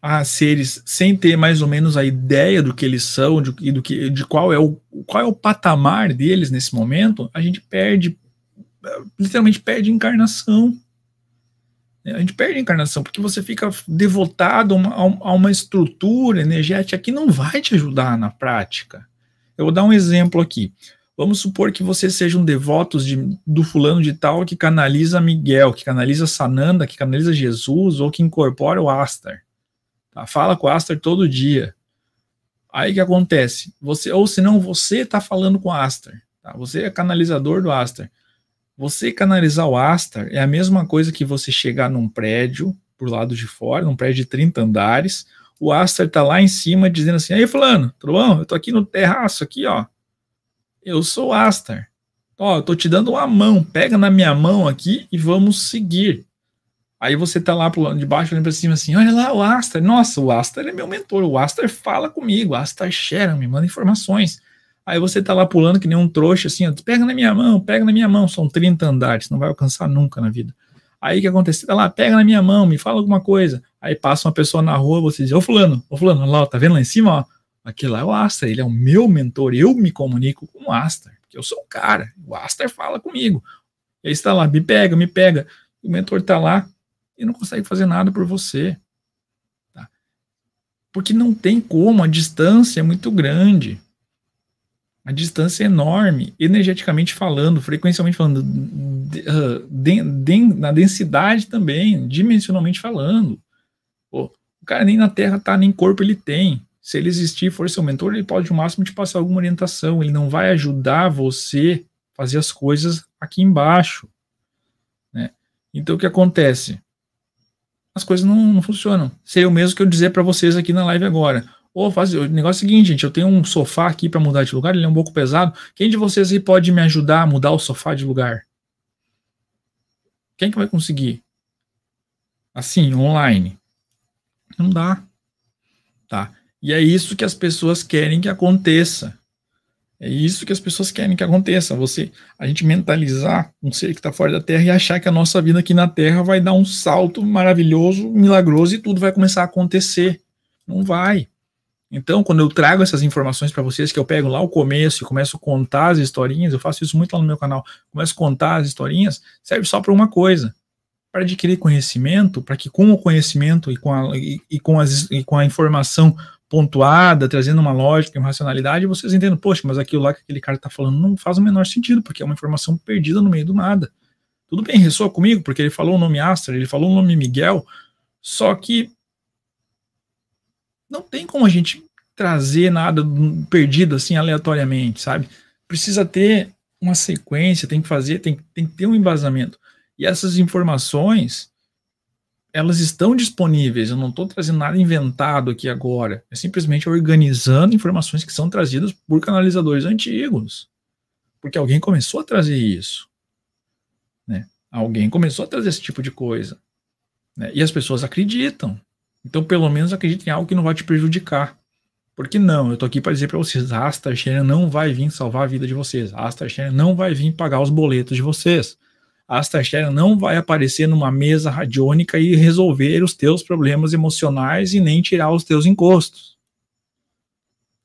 Speaker 2: a seres sem ter mais ou menos a ideia do que eles são de, e do que, de qual é, o, qual é o patamar deles nesse momento, a gente perde, literalmente perde encarnação. A gente perde a encarnação, porque você fica devotado a uma, a uma estrutura energética que não vai te ajudar na prática. Eu vou dar um exemplo aqui. Vamos supor que você seja um devoto de, do fulano de tal que canaliza Miguel, que canaliza Sananda, que canaliza Jesus, ou que incorpora o Astar. Tá? Fala com o Astar todo dia. Aí o que acontece? Você, ou senão você está falando com o Astar. Tá? Você é canalizador do Astar. Você canalizar o Astar é a mesma coisa que você chegar num prédio por lado de fora, num prédio de 30 andares, o Astar tá lá em cima dizendo assim: "Aí fulano, tudo bom? Eu tô aqui no terraço aqui, ó. Eu sou o Astar. Ó, eu tô te dando uma mão, pega na minha mão aqui e vamos seguir." Aí você tá lá pro lado de baixo, olhando pra cima assim, olha lá o Astar, nossa, o Astar é meu mentor, o Astar fala comigo, o Astar share, me manda informações. Aí você tá lá pulando que nem um trouxa, assim, ó, pega na minha mão, pega na minha mão, são 30 andares, não vai alcançar nunca na vida. Aí o que acontece? Tá lá, pega na minha mão, me fala alguma coisa. Aí passa uma pessoa na rua, você diz, ô fulano, ô fulano, lá, ó, tá vendo lá em cima, ó? Aquele lá é o Aster, ele é o meu mentor, eu me comunico com o Aster, porque eu sou o cara, o Aster fala comigo. E aí está lá, me pega, me pega. O mentor está lá e não consegue fazer nada por você. Tá? Porque não tem como, a distância é muito grande a distância é enorme, energeticamente falando, frequencialmente falando, de, ah, de, na densidade também, dimensionalmente falando. Pô, o cara nem na Terra tá, nem corpo ele tem. Se ele existir e for seu mentor, ele pode, no máximo, te passar alguma orientação. Ele não vai ajudar você a fazer as coisas aqui embaixo. Né? Então, o que acontece? As coisas não, não funcionam. Seria o mesmo que eu dizer para vocês aqui na live agora ou faz, o negócio é o seguinte, gente, eu tenho um sofá aqui para mudar de lugar, ele é um pouco pesado. Quem de vocês aí pode me ajudar a mudar o sofá de lugar? Quem que vai conseguir? Assim, online. Não dá. Tá? E é isso que as pessoas querem que aconteça. É isso que as pessoas querem que aconteça. Você, a gente mentalizar um ser que está fora da Terra e achar que a nossa vida aqui na Terra vai dar um salto maravilhoso, milagroso e tudo vai começar a acontecer. Não vai. Então, quando eu trago essas informações para vocês, que eu pego lá o começo e começo a contar as historinhas, eu faço isso muito lá no meu canal, começo a contar as historinhas, serve só para uma coisa, para adquirir conhecimento, para que com o conhecimento e com a, e, e com as, e com a informação pontuada, trazendo uma lógica, uma racionalidade, vocês entendam, poxa, mas aquilo lá que aquele cara está falando não faz o menor sentido, porque é uma informação perdida no meio do nada. Tudo bem, ressoa comigo, porque ele falou o nome Astra, ele falou o nome Miguel, só que não tem como a gente trazer nada perdido assim aleatoriamente, sabe? Precisa ter uma sequência, tem que fazer, tem, tem que ter um embasamento. E essas informações, elas estão disponíveis, eu não estou trazendo nada inventado aqui agora, é simplesmente organizando informações que são trazidas por canalizadores antigos, porque alguém começou a trazer isso, né? Alguém começou a trazer esse tipo de coisa, né? e as pessoas acreditam, então, pelo menos acredite em algo que não vai te prejudicar. Porque não, eu tô aqui para dizer para vocês, a AstaChain não vai vir salvar a vida de vocês. A AstaChain não vai vir pagar os boletos de vocês. A AstaChain não vai aparecer numa mesa radiônica e resolver os teus problemas emocionais e nem tirar os teus encostos.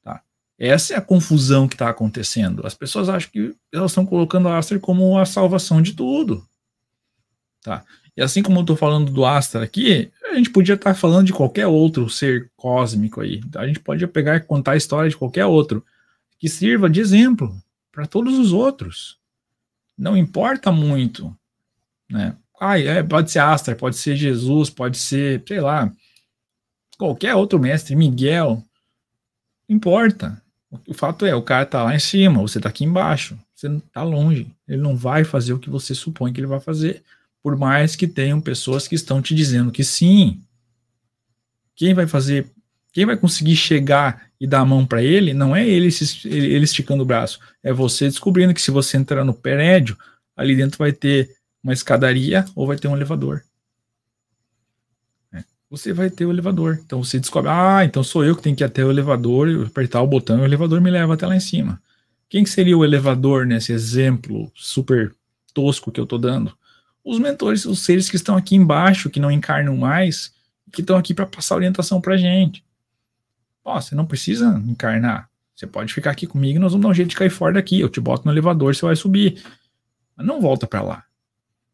Speaker 2: Tá? Essa é a confusão que está acontecendo. As pessoas acham que elas estão colocando a Aster como a salvação de tudo. Tá? E assim como eu estou falando do Astra aqui, a gente podia estar tá falando de qualquer outro ser cósmico aí. A gente podia pegar e contar a história de qualquer outro, que sirva de exemplo para todos os outros. Não importa muito, né? Ah, é, pode ser Astra, pode ser Jesus, pode ser, sei lá, qualquer outro mestre, Miguel, não importa. O fato é, o cara tá lá em cima, você tá aqui embaixo, você tá longe. Ele não vai fazer o que você supõe que ele vai fazer. Por mais que tenham pessoas que estão te dizendo que sim. Quem vai fazer, quem vai conseguir chegar e dar a mão para ele, não é ele, ele esticando o braço, é você descobrindo que se você entrar no prédio, ali dentro vai ter uma escadaria ou vai ter um elevador. É. Você vai ter o elevador. Então você descobre, ah, então sou eu que tenho que ir até o elevador, apertar o botão e o elevador me leva até lá em cima. Quem seria o elevador nesse exemplo super tosco que eu estou dando? os mentores, os seres que estão aqui embaixo, que não encarnam mais, que estão aqui para passar orientação para gente. Ó, você não precisa encarnar. Você pode ficar aqui comigo, e nós vamos dar um jeito de cair fora daqui. Eu te boto no elevador, você vai subir. Mas não volta para lá.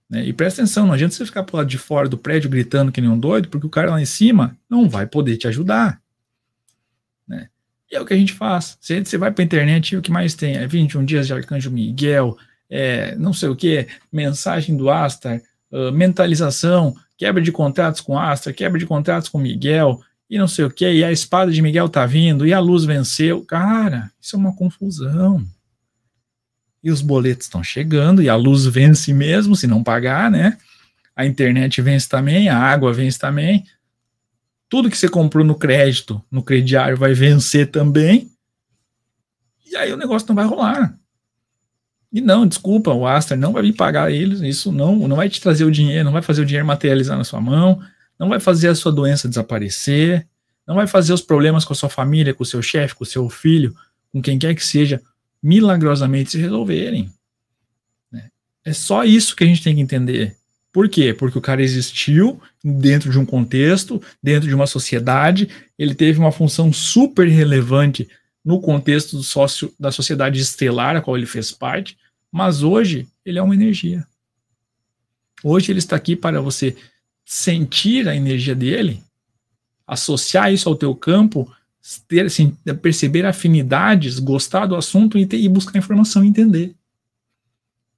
Speaker 2: Né? E presta atenção, não adianta você ficar por lado de fora do prédio gritando que nem um doido, porque o cara lá em cima não vai poder te ajudar. Né? E é o que a gente faz. Você, você vai para a internet e o que mais tem é 21 dias de Arcanjo Miguel, é, não sei o que, mensagem do Astar, uh, ah, mentalização, quebra de contratos com Astar, quebra de contratos com Miguel, e não sei o que, e a espada de Miguel tá vindo, e a luz venceu. Cara, isso é uma confusão. E os boletos estão chegando, e a luz vence mesmo, se não pagar, né? A internet vence também, a água vence também. Tudo que você comprou no crédito, no crediário, vai vencer também. E aí o negócio não vai rolar. E não, desculpa, o Aster não vai vir pagar eles, isso não, não vai te trazer o dinheiro, não vai fazer o dinheiro materializar na sua mão, não vai fazer a sua doença desaparecer, não vai fazer os problemas com a sua família, com o seu chefe, com o seu filho, com quem quer que seja, milagrosamente se resolverem. Né? É só isso que a gente tem que entender. Por quê? Porque o cara existiu dentro de um contexto, dentro de uma sociedade, ele teve uma função super relevante no contexto sócio, da sociedade estelar a qual ele fez parte, mas hoje ele é uma energia. Hoje ele está aqui para você sentir a energia dele, associar isso ao teu campo, ter, assim, perceber afinidades, gostar do assunto e, ter, e buscar informação e entender.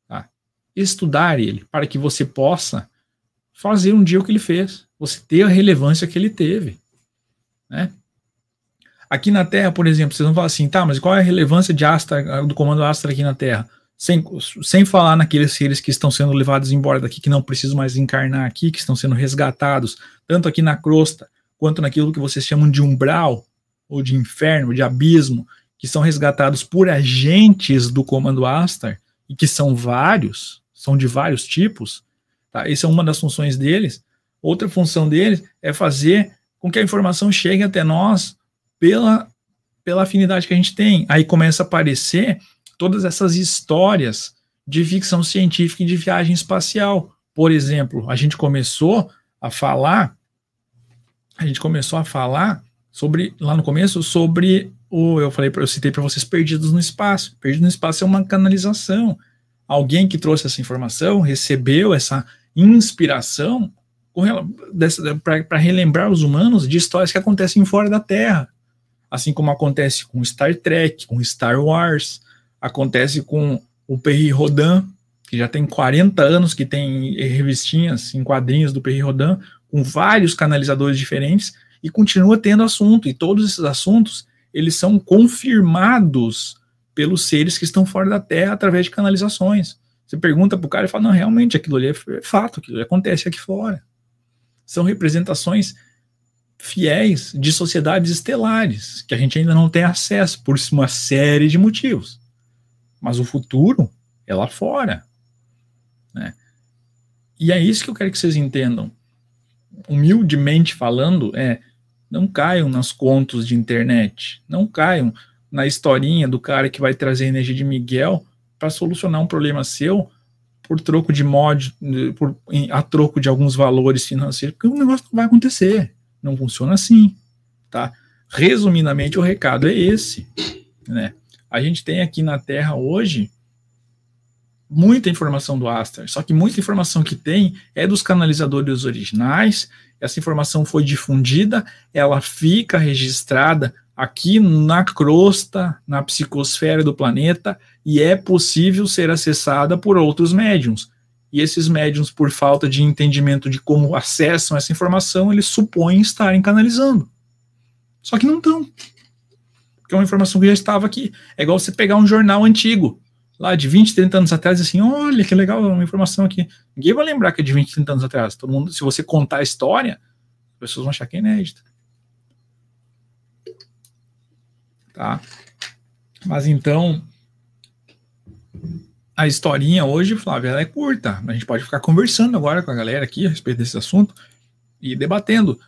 Speaker 2: Tá? Estudar ele para que você possa fazer um dia o que ele fez, você ter a relevância que ele teve. Né? Aqui na Terra, por exemplo, vocês vão falar assim, tá, mas qual é a relevância de Astra, do comando Astra aqui na Terra? Sem, sem falar naqueles seres que estão sendo levados embora daqui, que não precisam mais encarnar aqui, que estão sendo resgatados, tanto aqui na crosta, quanto naquilo que vocês chamam de umbral, ou de inferno, de abismo, que são resgatados por agentes do Comando Astar, e que são vários, são de vários tipos, tá? essa é uma das funções deles. Outra função deles é fazer com que a informação chegue até nós pela, pela afinidade que a gente tem. Aí começa a aparecer todas essas histórias de ficção científica e de viagem espacial. Por exemplo, a gente começou a falar, a gente começou a falar sobre lá no começo sobre o eu falei, eu citei para vocês perdidos no espaço. Perdidos no espaço é uma canalização. Alguém que trouxe essa informação recebeu essa inspiração para relembrar os humanos de histórias que acontecem fora da Terra, assim como acontece com Star Trek, com Star Wars, acontece com o Perry Rodin, que já tem 40 anos, que tem revistinhas em quadrinhos do Perry Rodin, com vários canalizadores diferentes, e continua tendo assunto. E todos esses assuntos, eles são confirmados pelos seres que estão fora da Terra através de canalizações. Você pergunta para o cara e fala, não, realmente, aquilo ali é, é fato, aquilo ali acontece aqui fora. São representações fiéis de sociedades estelares, que a gente ainda não tem acesso por uma série de motivos. Mas o futuro é lá fora. Né? E é isso que eu quero que vocês entendam. Humildemente falando, é não caiam nas contos de internet, não caiam na historinha do cara que vai trazer energia de Miguel para solucionar um problema seu por troco de mod, por, a troco de alguns valores financeiros, porque o negócio não vai acontecer. Não funciona assim, tá? Resumidamente, o recado é esse, né? A gente tem aqui na Terra hoje muita informação do Aster, só que muita informação que tem é dos canalizadores originais, essa informação foi difundida, ela fica registrada aqui na crosta, na psicosfera do planeta, e é possível ser acessada por outros médiums. E esses médiums, por falta de entendimento de como acessam essa informação, eles supõem estarem canalizando. Só que não estão porque é uma informação que já estava aqui. É igual você pegar um jornal antigo, lá de 20, 30 anos atrás, e assim, olha que legal, uma informação aqui. Ninguém vai lembrar que é de 20, 30 anos atrás. Todo mundo, se você contar a história, as pessoas vão achar que é inédita. Tá? Mas então, a historinha hoje, Flávia, ela é curta. A gente pode ficar conversando agora com a galera aqui a respeito desse assunto e debatendo.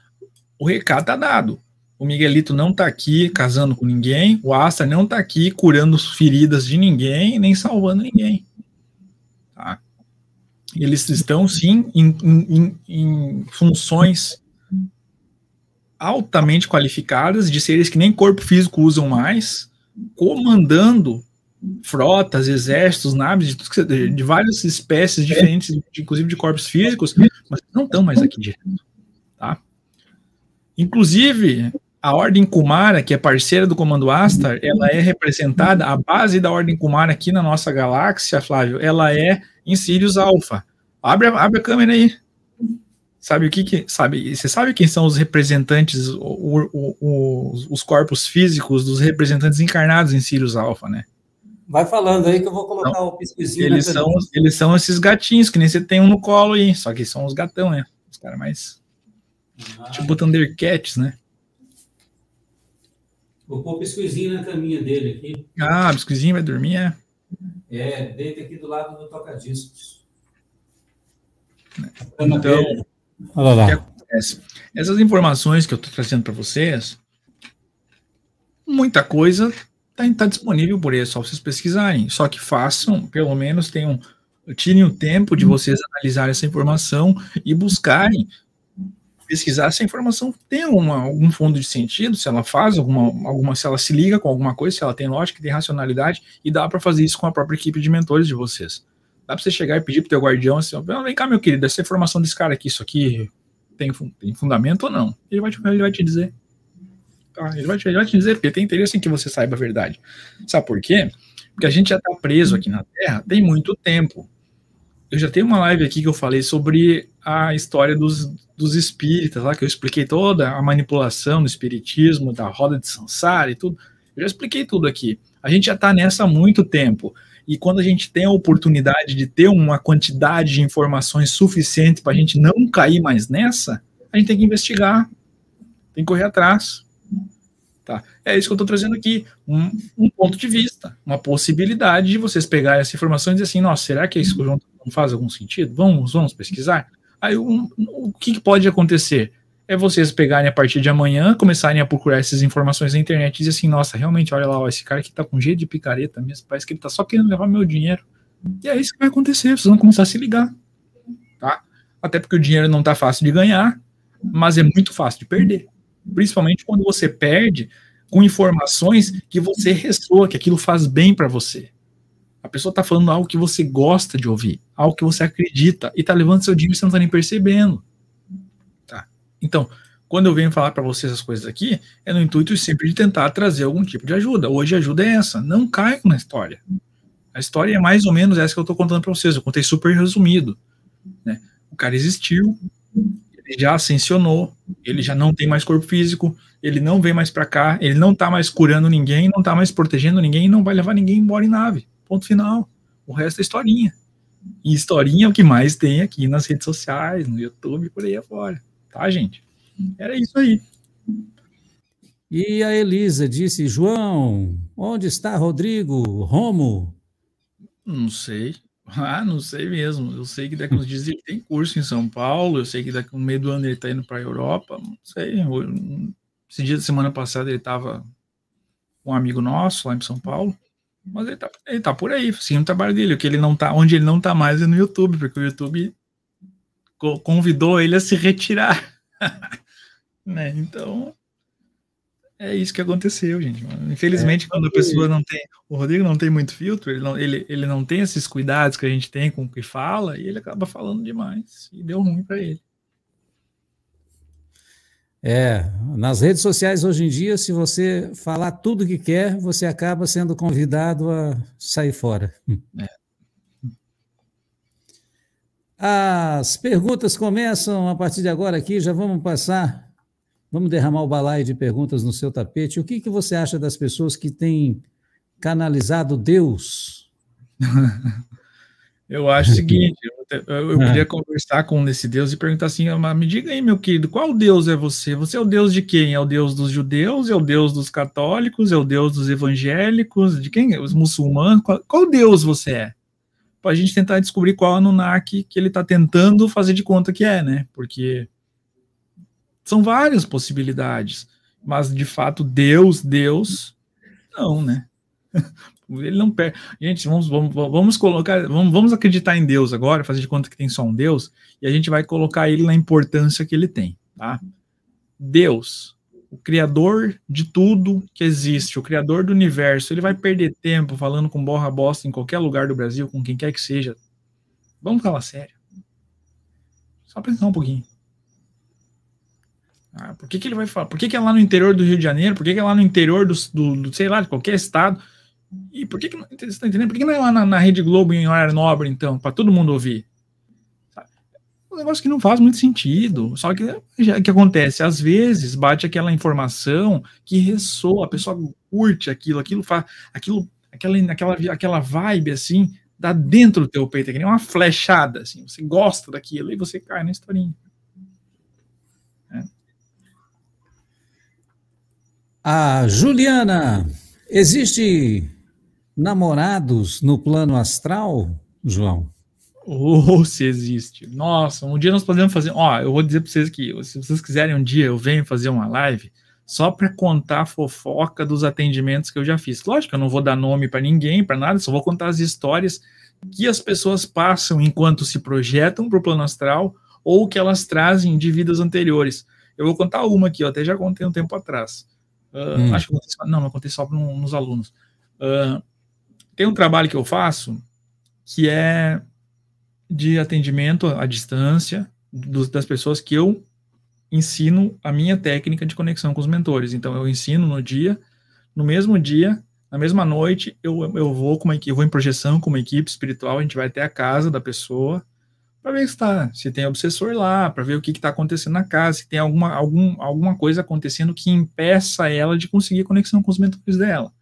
Speaker 2: O recado está dado. O Miguelito não tá aqui casando com ninguém. O Asta não tá aqui curando feridas de ninguém, nem salvando ninguém. Tá? Eles estão, sim, em, em, em funções altamente qualificadas, de seres que nem corpo físico usam mais, comandando frotas, exércitos, naves de, de várias espécies diferentes, inclusive de corpos físicos, mas não estão mais aqui direto. Tá? Inclusive, a Ordem Kumara, que é parceira do Comando Astar, ela é representada, a base da Ordem Kumara aqui na nossa galáxia, Flávio, ela é em Sirius Alpha. Abre, a, abre a câmera aí. Sabe o que, que sabe? Você sabe quem são os representantes, o, o, o, os corpos físicos dos representantes encarnados em Sirius Alpha, né?
Speaker 1: Vai falando aí que eu vou então, colocar então, o pesquisinho. Eles são,
Speaker 2: eles são esses gatinhos que nem você tem um no colo aí, só que são os gatão, né? Os caras mais. Ah. Tipo Thundercats, né?
Speaker 1: Vou pôr o biscoizinho na caminha dele aqui.
Speaker 2: Ah, biscoizinho vai dormir, é?
Speaker 1: É, deita aqui do lado do toca-discos. Então, então
Speaker 2: olha lá. Essas informações que eu estou trazendo para vocês, muita coisa está tá disponível por aí, é só vocês pesquisarem. Só que façam, pelo menos tenham, tirem o tempo de vocês analisarem essa informação e buscarem pesquisar se a informação tem algum fundo de sentido, se ela faz alguma, alguma, se ela se liga com alguma coisa, se ela tem lógica, tem racionalidade, e dá para fazer isso com a própria equipe de mentores de vocês. Dá para você chegar e pedir para o teu guardião assim, ah, vem cá, meu querido, essa informação desse cara aqui, isso aqui tem, tem fundamento ou não? Ele vai, te, ele vai te dizer. Ah, ele, vai te, ele vai te dizer, porque tem interesse em que você saiba a verdade. Sabe por quê? Porque a gente já está preso aqui na Terra tem muito tempo eu já tenho uma live aqui que eu falei sobre a história dos, dos espíritas, lá que eu expliquei toda a manipulação do espiritismo, da roda de samsara e tudo. Eu já expliquei tudo aqui. A gente já está nessa há muito tempo. E quando a gente tem a oportunidade de ter uma quantidade de informações suficiente para a gente não cair mais nessa, a gente tem que investigar, tem que correr atrás. Tá? É isso que eu estou trazendo aqui, um, um, ponto de vista, uma possibilidade de vocês pegarem essa informação e dizer assim, nossa, será que é isso que o João tá faz algum sentido? Vamos, vamos pesquisar? Aí um, o que pode acontecer? É vocês pegarem a partir de amanhã, começarem a procurar essas informações na internet e dizer assim, nossa, realmente, olha lá, ó, esse cara aqui está com jeito de picareta mesmo, parece que ele está só querendo levar meu dinheiro. E é isso que vai acontecer, vocês vão começar a se ligar. Tá? Até porque o dinheiro não está fácil de ganhar, mas é muito fácil de perder principalmente quando você perde com informações que você ressoa, que aquilo faz bem para você. A pessoa está falando algo que você gosta de ouvir, algo que você acredita, e está levando seu dinheiro e você não está nem percebendo. Tá? Então, quando eu venho falar para vocês essas coisas aqui, é no intuito sempre de tentar trazer algum tipo de ajuda. Hoje a ajuda é essa, não caiam na história. A história é mais ou menos essa que eu estou contando para vocês. Eu contei super resumido. Né? O cara existiu, já ascensionou, ele já não tem mais corpo físico, ele não vem mais para cá, ele não tá mais curando ninguém, não tá mais protegendo ninguém, não vai levar ninguém embora em nave. Ponto final. O resto é historinha. E historinha é o que mais tem aqui nas redes sociais, no YouTube, por aí afora. Tá, gente? Era isso aí. E a Elisa disse:
Speaker 1: João, onde está Rodrigo? Romo?
Speaker 2: Não sei. Ah, não sei mesmo. Eu sei que daqui uns dias ele tem curso em São Paulo, eu sei que daqui no meio do ano ele está indo para a Europa, não sei. Esse dia da semana passada ele estava com um amigo nosso lá em São Paulo, mas ele está ele tá por aí, assim, o trabalho dele. O que ele não tá, onde ele não está mais é no YouTube, porque o YouTube convidou ele a se retirar. né? Então, é isso que aconteceu, gente. Mano. Infelizmente, é, quando a pessoa não tem. O Rodrigo não tem muito filtro, ele não, ele, ele não tem esses cuidados que a gente tem com o que fala, e ele acaba falando demais. E deu ruim para ele.
Speaker 1: É, nas redes sociais hoje em dia, se você falar tudo que quer, você acaba sendo convidado a sair fora. É. As perguntas começam a partir de agora aqui, já vamos passar Vamos derramar o balaio de perguntas no seu tapete. O que, que você acha das pessoas que têm canalizado Deus?
Speaker 2: Eu acho o seguinte, eu ah. queria ah. conversar com esse Deus e perguntar assim, ah, me diga aí, meu querido, qual Deus é você? Você é o Deus de quem? É o Deus dos judeus? É o Deus dos católicos? É o Deus dos evangélicos? De quem? Os muçulmanos? Qual, qual Deus você é? Para a gente tentar descobrir qual Anunnaki que ele está tentando fazer de conta que é, né? Porque são várias possibilidades, mas de fato Deus, Deus, não, né? Ele não perde. Gente, vamos, vamos, vamos colocar, vamos, vamos acreditar em Deus agora, fazer de conta que tem só um Deus, e a gente vai colocar ele na importância que ele tem, tá? Deus, o criador de tudo que existe, o criador do universo, ele vai perder tempo falando com borra bosta em qualquer lugar do Brasil, com quem quer que seja. Vamos falar sério. Só pensar um pouquinho. Ah, por que, que ele vai falar? Por que, que é lá no interior do Rio de Janeiro? Por que, que é lá no interior do, do, do sei lá, de qualquer estado? E por que, que você está entendendo? Por que, que não é lá na, na Rede Globo em horário nobre, então, para todo mundo ouvir? É um negócio que não faz muito sentido. Só que já que acontece, às vezes bate aquela informação que ressoa, a pessoa curte aquilo, aquilo faz, aquilo, aquela, aquela, aquela vibe assim, dá dentro do teu peito, é que nem uma flechada assim. Você gosta daquilo e você cai na historinha.
Speaker 1: A Juliana, existe namorados no plano astral, João?
Speaker 2: Ou oh, se existe. Nossa, um dia nós podemos fazer. Ó, eu vou dizer para vocês que, se vocês quiserem um dia, eu venho fazer uma live só para contar a fofoca dos atendimentos que eu já fiz. Lógico, eu não vou dar nome para ninguém, para nada, só vou contar as histórias que as pessoas passam enquanto se projetam para o plano astral ou que elas trazem de vidas anteriores. Eu vou contar uma aqui, eu até já contei um tempo atrás. Uh, hum. Acho que não, não acontece só no, nos alunos. Uh, tem um trabalho que eu faço que é de atendimento à distância das pessoas que eu ensino a minha técnica de conexão com os mentores. Então, eu ensino no dia, no mesmo dia, na mesma noite, eu, eu vou com uma equipe, vou em projeção com uma equipe espiritual, a gente vai até a casa da pessoa, para ver se está, se tem obsessor lá, para ver o que está acontecendo na casa, se tem alguma, algum, alguma coisa acontecendo que impeça ela de conseguir conexão com os mentores dela.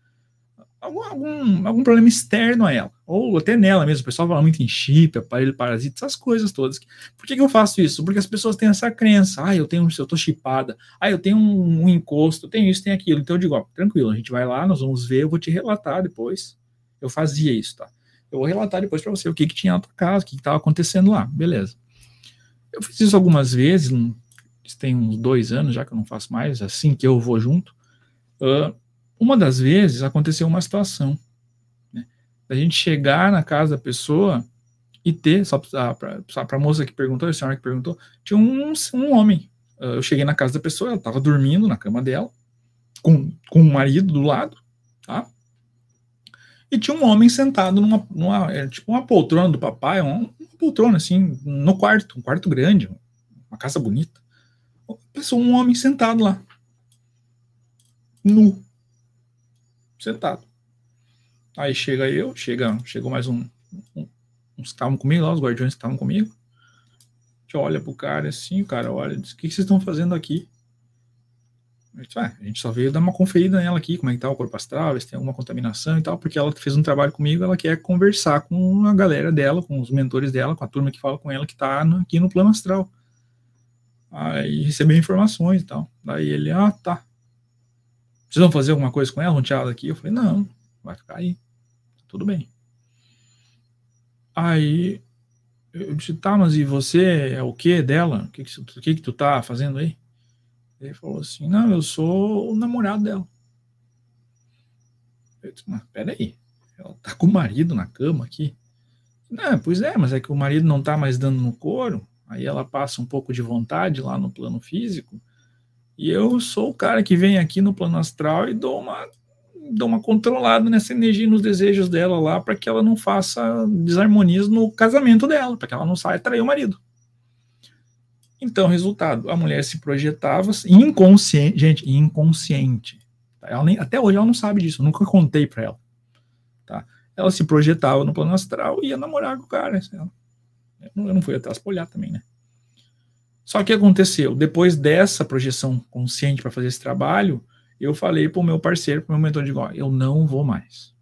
Speaker 2: Algum, algum, algum problema externo a ela, ou até nela mesmo. O pessoal fala muito em chip, aparelho parasita, essas coisas todas. Por que, que eu faço isso? Porque as pessoas têm essa crença. Ah, eu tenho, eu tô chipada. Ah, eu tenho um, um encosto, tenho isso, tenho aquilo. Então eu digo, ó, tranquilo, a gente vai lá, nós vamos ver, eu vou te relatar depois. Eu fazia isso, tá? Eu vou relatar depois para você o que, que tinha na tua casa, o que estava acontecendo lá. Beleza. Eu fiz isso algumas vezes, tem uns dois anos já que eu não faço mais, assim que eu vou junto. Uh, uma das vezes aconteceu uma situação. Né, a gente chegar na casa da pessoa e ter, só para a moça que perguntou, a senhora que perguntou, tinha um, um homem. Uh, eu cheguei na casa da pessoa, ela estava dormindo na cama dela, com, com o marido do lado, tá? e tinha um homem sentado numa, numa é, tipo uma poltrona do papai, uma, uma, poltrona assim, no quarto, um quarto grande, uma casa bonita. Passou um homem sentado lá, nu, sentado. Aí chega eu, chega, chegou mais um, um uns que estavam comigo lá, os guardiões que estavam comigo. A gente olha pro cara assim, o cara olha, diz: "O que vocês estão fazendo aqui?" Disse, ah, a gente só veio dar uma conferida nela aqui, como é que tá o corpo astral, se tem alguma contaminação e tal, porque ela fez um trabalho comigo, ela quer conversar com a galera dela, com os mentores dela, com a turma que fala com ela, que tá no, aqui no plano astral. Aí recebeu informações e tal. Daí ele, ah, tá. Vocês vão fazer alguma coisa com ela, um teatro aqui? Eu falei, não, vai ficar aí. Tudo bem. Aí eu disse, tá, mas e você é o que dela? O que que, que que tu tá fazendo aí? Ele falou assim: Não, eu sou o namorado dela. Eu disse: Mas peraí, ela tá com o marido na cama aqui? Não, pois é, mas é que o marido não tá mais dando no couro, aí ela passa um pouco de vontade lá no plano físico, e eu sou o cara que vem aqui no plano astral e dou uma, dou uma controlada nessa energia nos desejos dela lá, para que ela não faça desarmonia no casamento dela, para que ela não saia trair o marido. Então, resultado, a mulher se projetava assim, inconsciente, gente, inconsciente. Ela nem, até hoje ela não sabe disso, nunca contei para ela. Tá? Ela se projetava no plano astral e ia namorar com o cara. Assim, eu, não, fui atrás pra olhar também, né? Só que aconteceu, depois dessa projeção consciente para fazer esse trabalho, eu falei para o meu parceiro, para o meu mentor, de igual, eu não vou mais.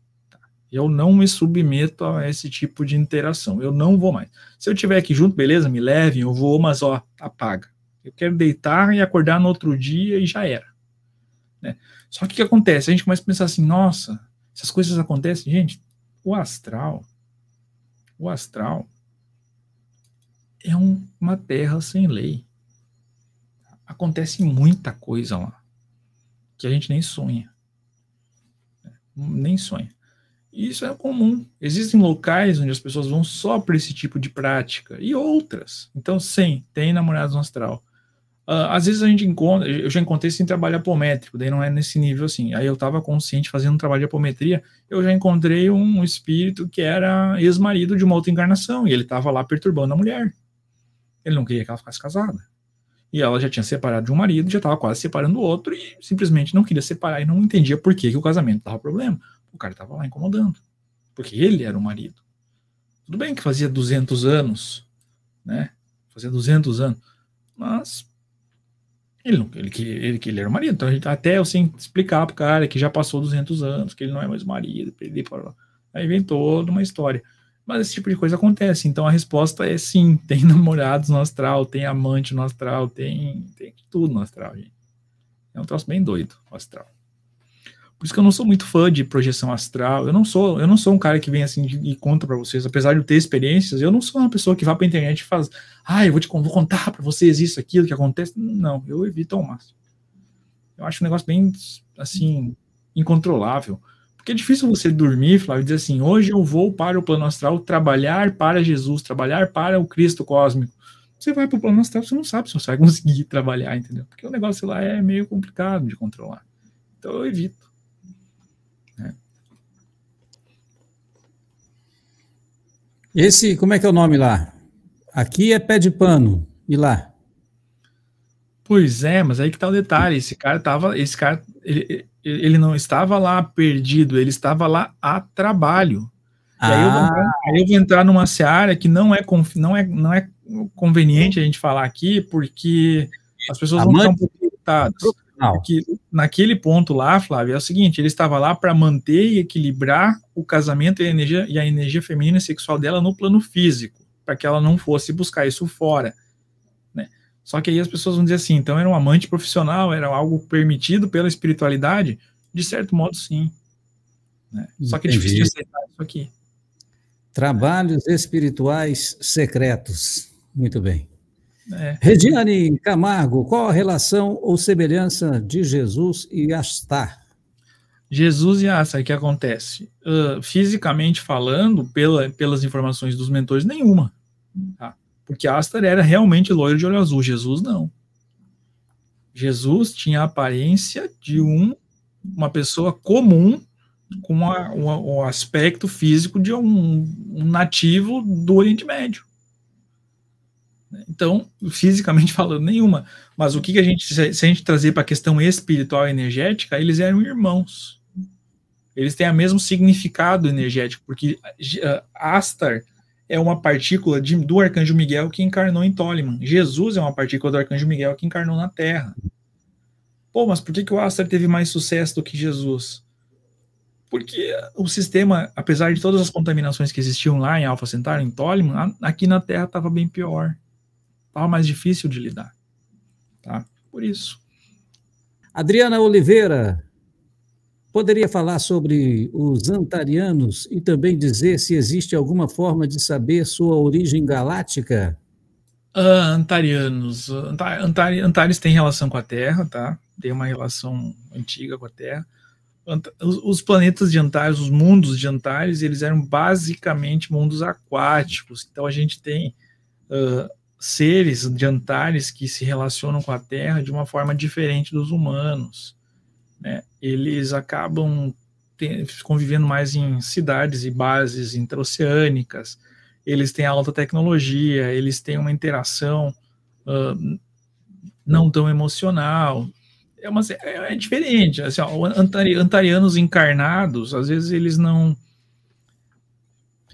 Speaker 2: Eu não me submeto a esse tipo de interação. Eu não vou mais. Se eu tiver aqui junto, beleza, me levem, eu vou, mas ó, apaga. Eu quero deitar e acordar no outro dia e já era. Né? Só que o que acontece? A gente começa a pensar assim, nossa, essas coisas acontecem, gente. O astral, o astral é um, uma terra sem lei. Acontece muita coisa lá que a gente nem sonha. Né? Nem sonha. E isso é comum. Existem locais onde as pessoas vão só para esse tipo de prática e outras. Então, sim, tem namorados no astral. Uh, às vezes a gente encontra, eu já encontrei sem trabalho apométrico, daí não é nesse nível assim. Aí eu estava consciente fazendo um trabalho de apometria, eu já encontrei um espírito que era ex-marido de uma outra encarnação e ele estava lá perturbando a mulher. Ele não queria que ela ficasse casada. E ela já tinha separado de um marido, já estava quase separando o outro e simplesmente não queria separar e não entendia por que, que o casamento dava problema. O cara estava lá incomodando, porque ele era o marido. Tudo bem que fazia 200 anos, né? Fazia 200 anos, mas ele não, ele que ele, ele era o marido, então a gente, até eu sem assim, explicar pro cara que já passou 200 anos, que ele não é mais marido, ele, aí vem toda uma história. Mas esse tipo de coisa acontece. Então a resposta é sim, tem namorados no astral, tem amante no astral, tem, tem tudo no astral, gente. É um troço bem doido o astral. Por isso que eu não sou muito fã de projeção astral. Eu não sou, eu não sou um cara que vem assim e conta para vocês, apesar de eu ter experiências, eu não sou uma pessoa que vai para internet e faz, ah, eu vou te vou contar para vocês isso, aquilo que acontece. Não, eu evito ao máximo. Eu acho um negócio bem assim incontrolável. Porque é difícil você dormir, Flávio, e dizer assim: hoje eu vou para o plano astral trabalhar para Jesus, trabalhar para o Cristo cósmico. Você vai para o plano astral, você não sabe se você vai conseguir trabalhar, entendeu? Porque o negócio lá é meio complicado de controlar. Então eu evito.
Speaker 1: Esse, como é que é o nome lá?
Speaker 2: Aqui é pé de pano, e lá? Pois é, mas aí que tá o detalhe, esse cara tava, esse cara, ele, ele não estava lá perdido, ele estava lá a trabalho. Ah. Aí, eu ah. aí, eu vou entrar, numa seara que não é, não, é, não é conveniente a gente falar aqui, porque as pessoas Amante. vão ficar um não. Que naquele ponto lá, Flávio, é o seguinte: ele estava lá para manter e equilibrar o casamento e a energia, e a energia feminina e sexual dela no plano físico, para que ela não fosse buscar isso fora. Né? Só que aí as pessoas vão dizer assim: então era um amante profissional, era algo permitido pela espiritualidade? De certo modo, sim. Né? Só que é difícil de aceitar isso aqui. Trabalhos espirituais
Speaker 1: secretos. Muito bem. É. Regiane Camargo, qual a relação ou semelhança de Jesus e Astar?
Speaker 2: Jesus e Astar, o que acontece? Uh, fisicamente falando, pela, pelas informações dos mentores, nenhuma. Tá? Porque Astar era realmente loiro de olho azul, Jesus não. Jesus tinha a aparência de um, uma pessoa comum com a, o, o aspecto físico de um, um nativo do Oriente Médio. Né? Então, fisicamente falando, nenhuma. Mas o que, que a gente, se a gente trazer para a questão espiritual e energética, eles eram irmãos. Eles têm o mesmo significado energético, porque ah, Astar é uma partícula de, do arcanjo Miguel que encarnou em Toleman. Jesus é uma partícula do arcanjo Miguel que encarnou na Terra. Pô, mas por que, que o Astar teve mais sucesso do que Jesus? Porque o sistema, apesar de todas as contaminações que existiam lá em Alpha Centauri, em Toleman, aqui na Terra estava bem pior estava mais difícil de lidar. Tá? Por isso. Adriana Oliveira, poderia falar
Speaker 1: sobre os antarianos e também dizer se existe alguma forma de saber sua origem galáctica?
Speaker 2: Uh, antarianos. Antar, Antares tem relação com a Terra, tá? Tem uma relação antiga com a Terra. os, os, planetas de Antares, os mundos de Antares, eles eram basicamente mundos aquáticos. Então a gente tem uh, seres de Antares que se relacionam com a Terra de uma forma diferente dos humanos. Né? Eles acabam convivendo mais em cidades e bases interoceânicas, eles têm alta tecnologia, eles têm uma interação uh, não tão emocional. É, uma, é, é diferente. Assim, ó, antarianos encarnados, às vezes eles não.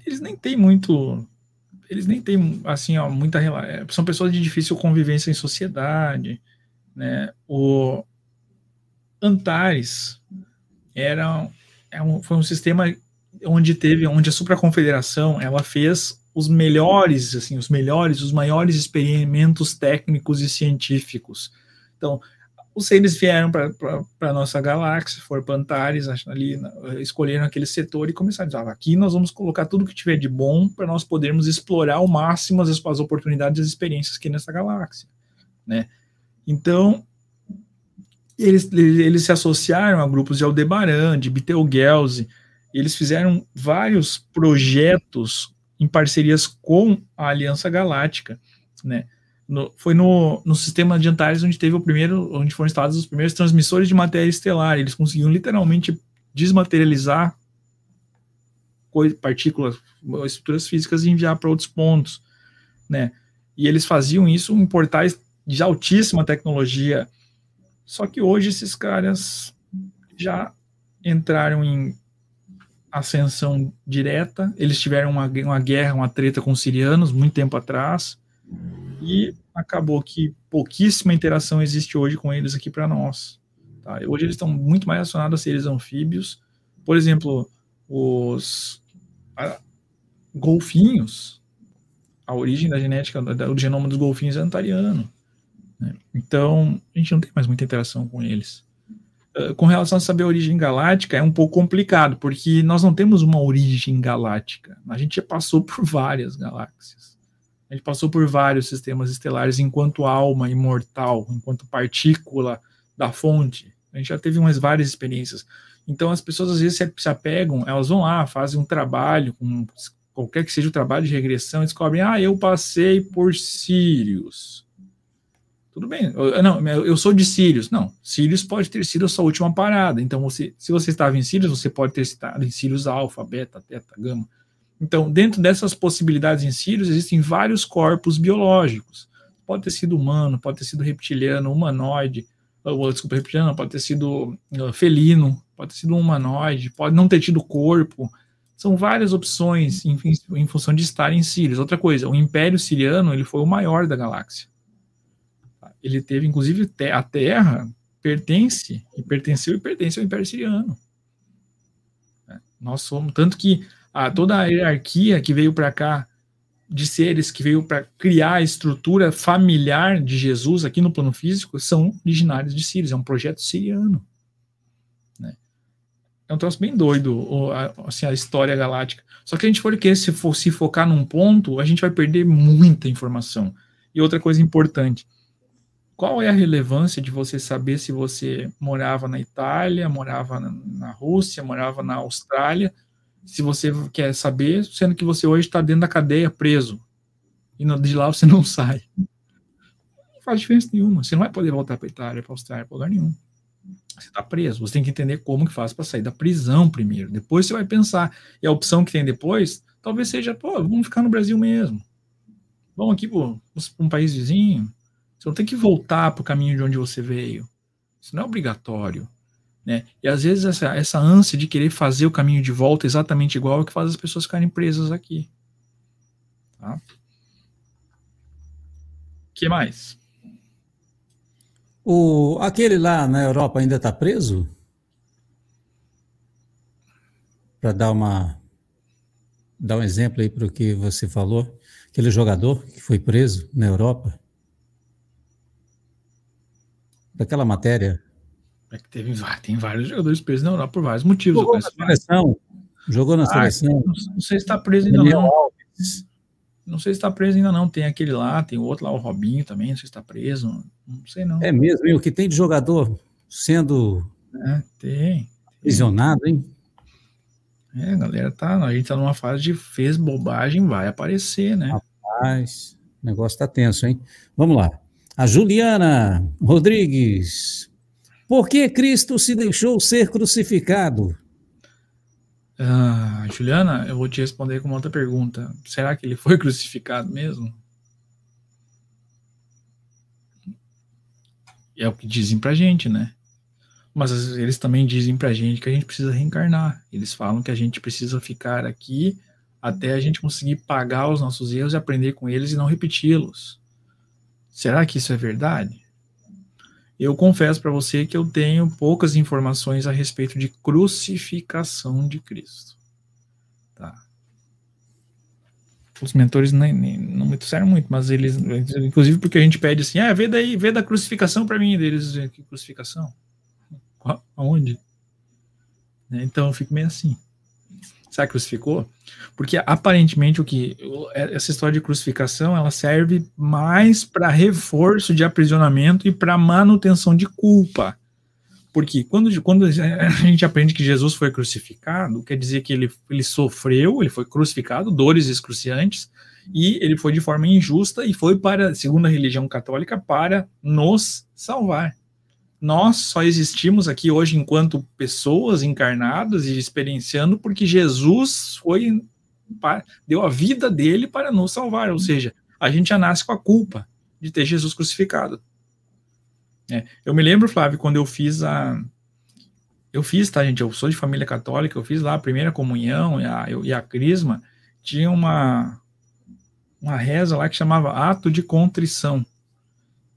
Speaker 2: Eles nem têm muito eles nem têm, assim, ó, muita é, São pessoas de difícil convivência em sociedade, né? O Antares era, é um, foi um sistema onde teve, onde a supraconfederação, ela fez os melhores, assim, os melhores, os maiores experimentos técnicos e científicos. Então, os seres vieram para a nossa galáxia, foram para Antares, ali, escolheram aquele setor e começaram a dizer: ah, aqui nós vamos colocar tudo que tiver de bom para nós podermos explorar ao máximo as, as oportunidades e as experiências aqui nessa galáxia. Né? Então, eles, eles se associaram a grupos de Aldebaran, de Betelgeuse, eles fizeram vários projetos em parcerias com a Aliança Galáctica. Né? no, foi no, no sistema de Antares onde teve o primeiro, onde foram instalados os primeiros transmissores de matéria estelar. Eles conseguiam literalmente desmaterializar partículas, estruturas físicas e enviar para outros pontos, né? E eles faziam isso em portais de altíssima tecnologia. Só que hoje esses caras já entraram em ascensão direta. Eles tiveram uma, uma guerra, uma treta com os sirianos muito tempo atrás e acabou que pouquíssima interação existe hoje com eles aqui para nós. Tá? Hoje eles estão muito mais relacionados a seres anfíbios. Por exemplo, os golfinhos, a origem da genética, do genoma dos golfinhos é antariano. Né? Então, a gente não tem mais muita interação com eles. Ah, com relação a saber a origem galáctica, é um pouco complicado, porque nós não temos uma origem galáctica. A gente já passou por várias galáxias. A gente passou por vários sistemas estelares enquanto alma imortal, enquanto partícula da fonte. A gente já teve umas várias experiências. Então, as pessoas às vezes se apegam, elas vão lá, fazem um trabalho, um, qualquer que seja o trabalho de regressão, descobrem: ah, eu passei por Sirius. Tudo bem, eu, não, eu sou de Sirius. Não, Sirius pode ter sido a sua última parada. Então, você, se você estava em Sirius, você pode ter estado em Sirius alfa, beta, teta, gama. Então, dentro dessas possibilidades em Sirius, existem vários corpos biológicos. Pode ter sido humano, pode ter sido reptiliano, humanoide, ou, desculpa, reptiliano, pode ter sido eh, felino, pode ter sido humanoide, pode não ter tido corpo. São várias opções em, em função de estar em Sirius. Outra coisa, o Império Siriano ele foi o maior da galáxia. Ele teve, inclusive, te a Terra pertence, e pertenceu e pertence ao Império Siriano. É, nós somos, tanto que a ah, toda a hierarquia que veio para cá de seres que veio para criar a estrutura familiar de Jesus aqui no plano físico são originários de Sirius, é um projeto siriano. Né? É um troço bem doido a, assim, a história galáctica. Só que a gente for que se for se focar num ponto, a gente vai perder muita informação. E outra coisa importante, qual é a relevância de você saber se você morava na Itália, morava na Rússia, morava na Austrália, se você quer saber, sendo que você hoje está dentro da cadeia preso e de lá você não sai. Não faz diferença nenhuma. Você não vai poder voltar para a Itália, para Austrália, para lugar nenhum. Você está preso. Você tem que entender como que faz para sair da prisão primeiro. Depois você vai pensar. E a opção que tem depois, talvez seja, pô, vamos ficar no Brasil mesmo. Vamos aqui para um país vizinho. Você não tem que voltar para o caminho de onde você veio. Isso não é obrigatório. Né? E às vezes essa, essa ânsia de querer fazer o caminho de volta exatamente igual é o que faz as pessoas ficarem presas aqui. Tá? que mais?
Speaker 1: O, aquele lá na Europa ainda está preso? Para dar uma dar um exemplo aí para o que você falou, aquele jogador que foi preso na Europa,
Speaker 2: daquela matéria é que teve, tem vários jogadores presos na Europa por vários motivos. Jogou na seleção. Jogou na ah, seleção. Não, não, sei se está preso ainda Daniel não. Alves. Não sei se está preso ainda não. Tem aquele lá, tem o outro lá, o Robinho também, não sei se está preso. Não sei não. É mesmo, o que tem
Speaker 1: de jogador sendo
Speaker 2: é, tem, hein? É, galera tá. A gente tá numa fase de fez bobagem, vai aparecer, né?
Speaker 1: Rapaz, o negócio tá tenso, hein? Vamos lá. A Juliana Rodrigues, por que Cristo se deixou ser crucificado?
Speaker 2: Ah, Juliana, eu vou te responder com uma outra pergunta. Será que ele foi crucificado mesmo? É o que dizem pra gente, né? Mas eles também dizem pra gente que a gente precisa reencarnar. Eles falam que a gente precisa ficar aqui até a gente conseguir pagar os nossos erros e aprender com eles e não repeti-los. Será que isso é verdade? Eu confesso para você que eu tenho poucas informações a respeito de crucificação de Cristo. Tá. Os mentores nem, nem, não me disseram muito, mas eles, inclusive porque a gente pede assim, ah, vê daí, vê da crucificação para mim, deles, que crucificação? Aonde? Né, então eu fico meio assim sabe, crucificou? Porque aparentemente o que é, essa história de crucificação, ela serve mais para reforço de aprisionamento e para manutenção de culpa. Porque quando, quando a gente aprende que Jesus foi crucificado, quer dizer que ele, ele sofreu, ele foi crucificado, dores excruciantes, e ele foi de forma injusta e foi para, segundo a religião católica, para nos salvar nós só existimos aqui hoje enquanto pessoas encarnadas e experienciando porque Jesus foi deu a vida dele para nos salvar, ou seja, a gente já nasce com a culpa de ter Jesus crucificado. É, eu me lembro, Flávio, quando eu fiz a eu fiz, tá, gente? Eu sou de família católica, eu fiz lá a primeira comunhão e a, eu, e a crisma. Tinha uma, uma reza lá que chamava ato de contrição,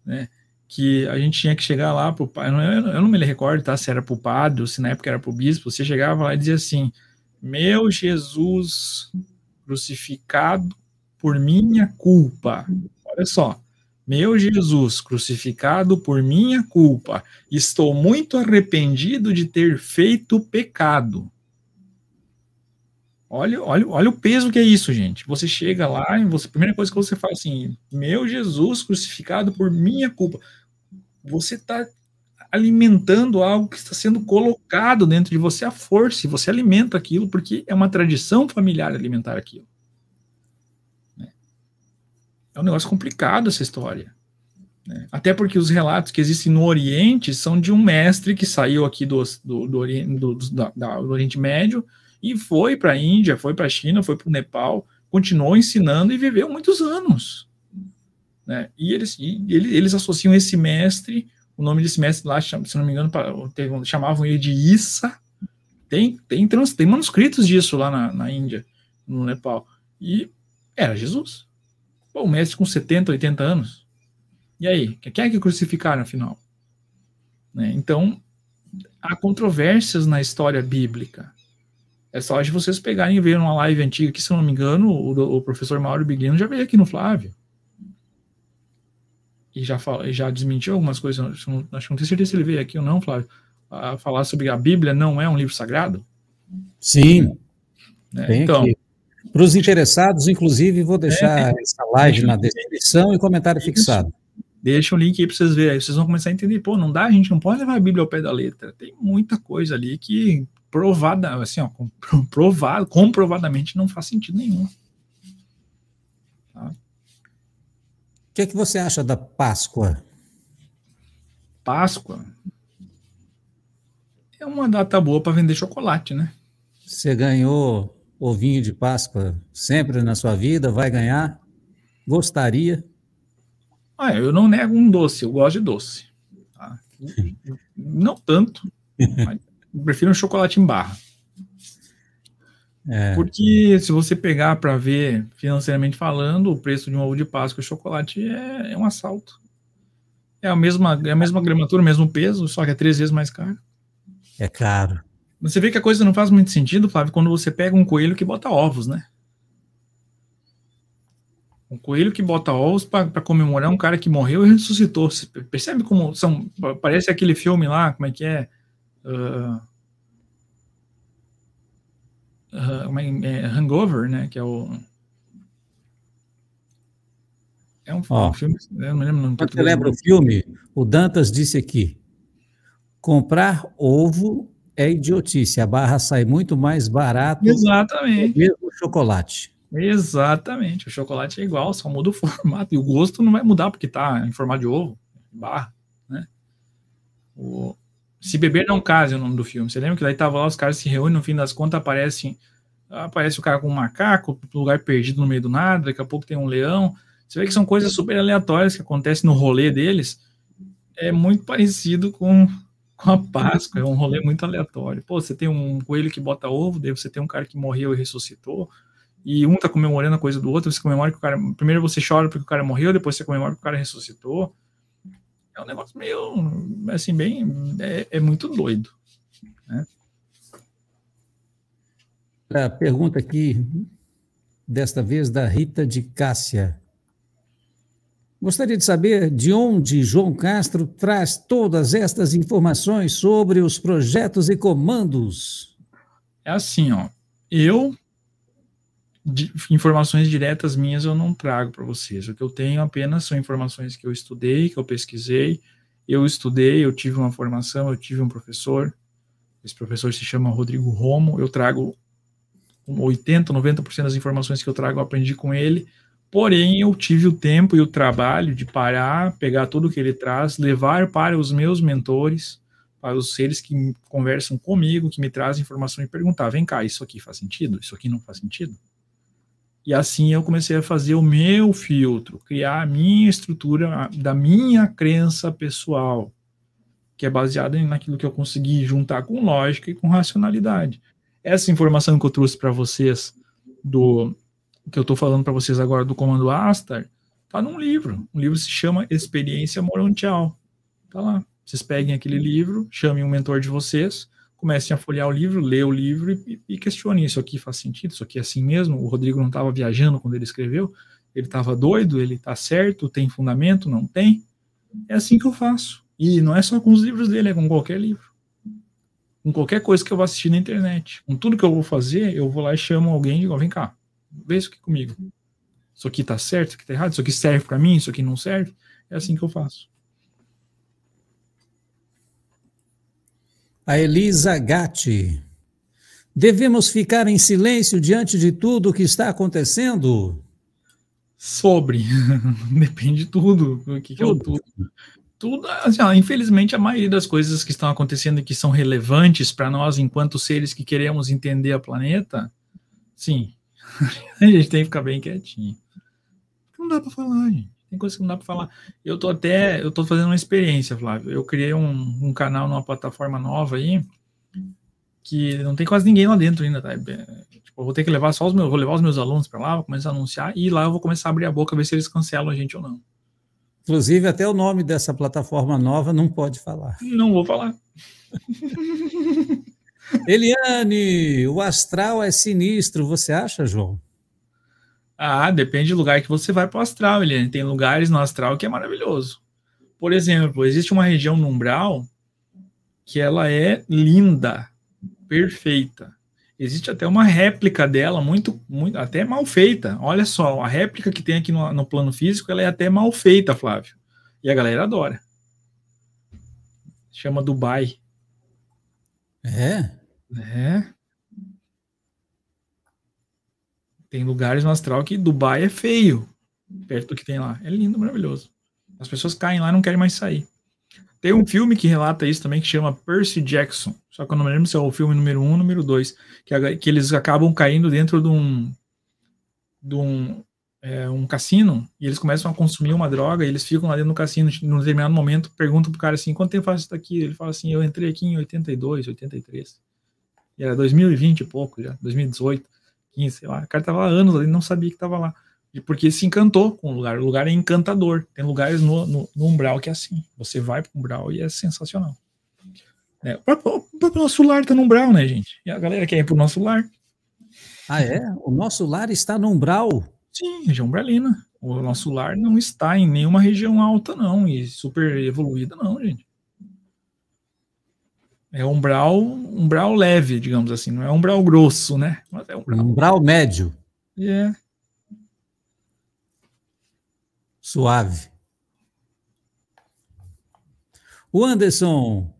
Speaker 2: né? que a gente tinha que chegar lá para eu pai. eu não me recordo, tá, se era o padre ou se na época era pro bispo, você chegava lá e dizia assim, meu Jesus crucificado por minha culpa, olha só, meu Jesus crucificado por minha culpa, estou muito arrependido de ter feito pecado. Olha, olha, olha o peso que é isso, gente. Você chega lá e você, a primeira coisa que você fala assim: Meu Jesus crucificado por minha culpa você está alimentando algo que está sendo colocado dentro de você à força, e você alimenta aquilo porque é uma tradição familiar alimentar aquilo. Né? É um negócio complicado essa história. Né? Até porque os relatos que existem no Oriente são de um mestre que saiu aqui do, do, do, Oriente, do, do Oriente Médio e foi para a Índia, foi para a China, foi para o Nepal, continuou ensinando e viveu muitos anos. Né? E, eles, e eles associam esse mestre, o nome desse mestre lá, se não me engano, chamavam ele de Issa. Tem, tem, tem manuscritos disso lá na, na Índia, no Nepal. E era Jesus. Pô, o mestre com 70, 80 anos. E aí? Quem é que crucificaram, afinal? Né? Então, há controvérsias na história bíblica. É só de vocês pegarem e verem uma live antiga que, se não me engano, o, o professor Mauro Biglino já veio aqui no Flávio e já, fala, já desmentiu algumas coisas, não, acho que não tenho certeza se ele veio aqui ou não, Flávio, a falar sobre a Bíblia não é um livro sagrado? Sim. É, então.
Speaker 1: Para os interessados, inclusive, vou deixar é,
Speaker 2: essa live na descrição e comentário fixado. Deixa o link aí para vocês verem, aí vocês vão começar a entender, pô, não dá, a gente não pode levar a Bíblia ao pé da letra. Tem muita coisa ali que provada, assim, ó, comprovado comprovadamente não faz sentido nenhum.
Speaker 1: que é que você acha da Páscoa? Páscoa é uma data boa para vender chocolate, né? Você ganhou ovinho de Páscoa sempre na sua vida, vai ganhar?
Speaker 2: Gostaria? Ah, eu não nego um doce, eu gosto de doce. Tá? não tanto, prefiro um chocolate em barra. É. Porque se você pegar para ver financeiramente falando, o preço de um ovo de Páscoa e chocolate é, é um assalto. É a mesma, é a mesma gramatura, o mesmo peso, só que é três vezes mais caro. É caro. Você vê que a coisa não faz muito sentido, Flávio, quando você pega um coelho que bota ovos, né? Um coelho que bota ovos para comemorar um cara que morreu e ressuscitou. Você percebe como são. Parece aquele filme lá, como é que é? Uh, uma, é, Hangover, né? Que é o.
Speaker 3: É um, oh, um filme. Né, eu não lembro o nome. Você lembra o
Speaker 1: filme? O Dantas disse aqui: comprar ovo é idiotice. A barra sai muito
Speaker 2: mais barato Exatamente. mesmo o chocolate. Exatamente. O chocolate é igual, só muda o formato. E o gosto não vai mudar, porque está em formato de ovo, barra. Né? O, se Beber Não Case é o nome do filme. Você lembra que daí tava lá, os caras se reúnem, no fim das contas aparecem, aparece o cara com um macaco, lugar perdido no meio do nada, daqui a pouco tem um leão. Você vê que são coisas super aleatórias que acontecem no rolê deles. É muito parecido com, com a Páscoa, é um rolê muito aleatório. Pô, você tem um coelho que bota ovo, daí você tem um cara que morreu e ressuscitou, e um tá comemorando a coisa do outro, você comemora que o cara. Primeiro você chora porque o cara morreu, depois você comemora que o cara ressuscitou. É um negócio meio, assim, bem. É, é muito doido. Né?
Speaker 1: A pergunta aqui, desta vez da Rita de Cássia. Gostaria de saber de onde João Castro traz todas estas informações sobre os projetos e comandos.
Speaker 2: É assim, ó. Eu de, informações diretas minhas eu não trago para vocês. O que eu tenho apenas são informações que eu estudei, que eu pesquisei. Eu estudei, eu tive uma formação, eu tive um professor. Esse professor se chama Rodrigo Romo. Eu trago 80, 90% das informações que eu trago eu aprendi com ele. Porém, eu tive o tempo e o trabalho de parar, pegar tudo que ele traz, levar para os meus mentores, para os seres que conversam comigo, que me trazem informação e perguntar: vem cá, isso aqui faz sentido? Isso aqui não faz sentido? E assim eu comecei a fazer o meu filtro, criar a minha estrutura da minha crença pessoal, que é baseada naquilo que eu consegui juntar com lógica e com racionalidade. Essa informação que eu trouxe para vocês do que eu estou falando para vocês agora do comando Astar, tá num livro. O livro se chama Experiência Morontial. Tá lá. Vocês peguem aquele livro, chamem um mentor de vocês comecem a folhear o livro, lê o livro e, e questione isso aqui faz sentido, isso aqui é assim mesmo. O Rodrigo não estava viajando quando ele escreveu, ele estava doido, ele está certo, tem fundamento, não tem. É assim que eu faço. E não é só com os livros dele, é com qualquer livro. Com qualquer coisa que eu vou assistir na internet. Com tudo que eu vou fazer, eu vou lá e chamo alguém e digo: vem cá, vê isso aqui comigo. Isso aqui está certo, isso aqui está errado, isso aqui serve para mim, isso aqui não serve. É assim que eu faço. A Elisa Gatti.
Speaker 1: Devemos ficar em silêncio diante de tudo o que está acontecendo?
Speaker 2: Sobre. Depende de tudo. O que, que é o tudo? Tudo, assim, infelizmente, a maioria das coisas que estão acontecendo e que são relevantes para nós, enquanto seres que queremos entender a planeta, sim. a gente tem que ficar bem quietinho. Não dá para falar, gente. Tem coisa que não dá para falar. Eu tô até, eu tô fazendo uma experiência, Flávio. Eu criei um, um canal numa plataforma nova aí, que não tem quase ninguém lá dentro ainda, tá? É, tipo, eu vou ter que levar só os meus, vou levar os meus alunos para lá, vou começar a anunciar e lá eu vou começar a abrir a boca, ver se eles cancelam a gente ou não.
Speaker 1: Inclusive, até o nome dessa plataforma nova não pode falar. Não vou falar. Eliane, o astral
Speaker 2: é sinistro, você
Speaker 1: acha, João?
Speaker 2: Ah, depende do lugar que você vai para o astral, Eliane. Tem lugares no astral que é maravilhoso. Por exemplo, existe uma região no umbral que ela é linda, perfeita. Existe até uma réplica dela, muito, muito até mal feita. Olha só, a réplica que tem aqui no, no plano físico, ela é até mal feita, Flávio. E a galera adora. Chama Dubai. É? É. Tem lugares no astral que Dubai é feio, perto do que tem lá. É lindo, maravilhoso. As pessoas caem lá e não querem mais sair. Tem um filme que relata isso também que chama Percy Jackson. Só que eu não me lembro se é o filme número 1 um, ou número 2. Que, que eles acabam caindo dentro de um. de um. É, um cassino e eles começam a consumir uma droga e eles ficam lá dentro do cassino. Num determinado momento, perguntam pro cara assim: quanto tempo faz isso daqui? Ele fala assim: eu entrei aqui em 82, 83. E era 2020 e pouco já, 2018. 15, sei lá. O cara tava lá anos, ele não sabia que tava lá. E porque se encantou com o lugar. O lugar é encantador. Tem lugares no, no, no umbral que é assim. Você vai para o umbral e é sensacional. É, o, próprio, o, próprio, nosso lar está no umbral, né, gente? E a galera quer ir para o nosso lar. Ah, é? O nosso lar está no umbral? Sim, região umbralina. O nosso lar não está em nenhuma região alta, não, e super evoluída, não, gente. É um brau leve, digamos assim, não é um brau grosso, né? Mas é um brau médio. É. Yeah.
Speaker 1: Suave. O Anderson,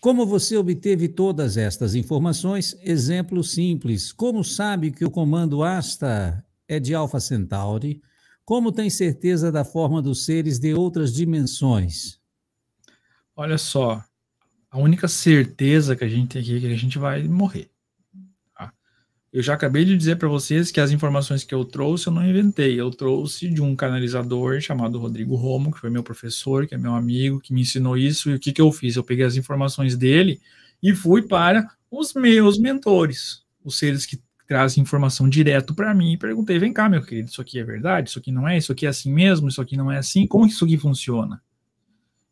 Speaker 1: como você obteve todas estas informações? Exemplo simples. Como sabe que o comando ASTA é de Alpha Centauri? Como tem certeza da forma dos seres de outras dimensões?
Speaker 2: Olha só, a única certeza que a gente tem aqui é que a gente vai morrer. Tá? Eu já acabei de dizer para vocês que as informações que eu trouxe eu não inventei. Eu trouxe de um canalizador chamado Rodrigo Romo, que foi meu professor, que é meu amigo, que me ensinou isso. E o que, que eu fiz? Eu peguei as informações dele e fui para os meus mentores, os seres que trazem informação direto para mim e perguntei: vem cá, meu querido, isso aqui é verdade? Isso aqui não é? Isso aqui é assim mesmo? Isso aqui não é assim? Como que isso aqui funciona?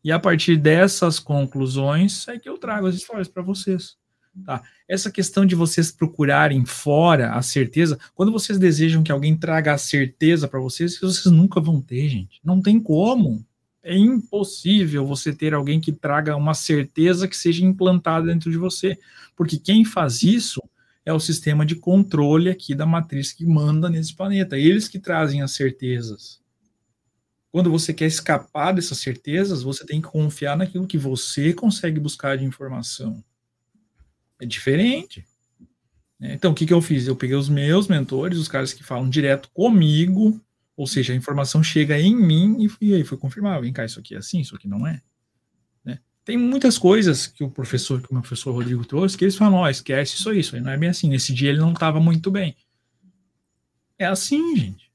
Speaker 2: E a partir dessas conclusões é que eu trago as histórias para vocês. Tá? Essa questão de vocês procurarem fora a certeza, quando vocês desejam que alguém traga a certeza para vocês, vocês nunca vão ter, gente. Não tem como. É impossível você ter alguém que traga uma certeza que seja implantada dentro de você, porque quem faz isso é o sistema de controle aqui da matriz que manda nesse planeta. Eles que trazem as certezas. Quando você quer escapar dessas certezas, você tem que confiar naquilo que você consegue buscar de informação. É diferente. Né? Então, o que, que eu fiz? Eu peguei os meus mentores, os caras que falam direto comigo, ou seja, a informação chega em mim e, fui, e aí foi confirmado. vem cá, isso aqui é assim, isso aqui não é. Né? Tem muitas coisas que o professor, que o meu professor Rodrigo trouxe, que eles falam, ó, oh, esquece isso aí, isso aí não é bem assim, nesse dia ele não estava muito bem. É assim, gente.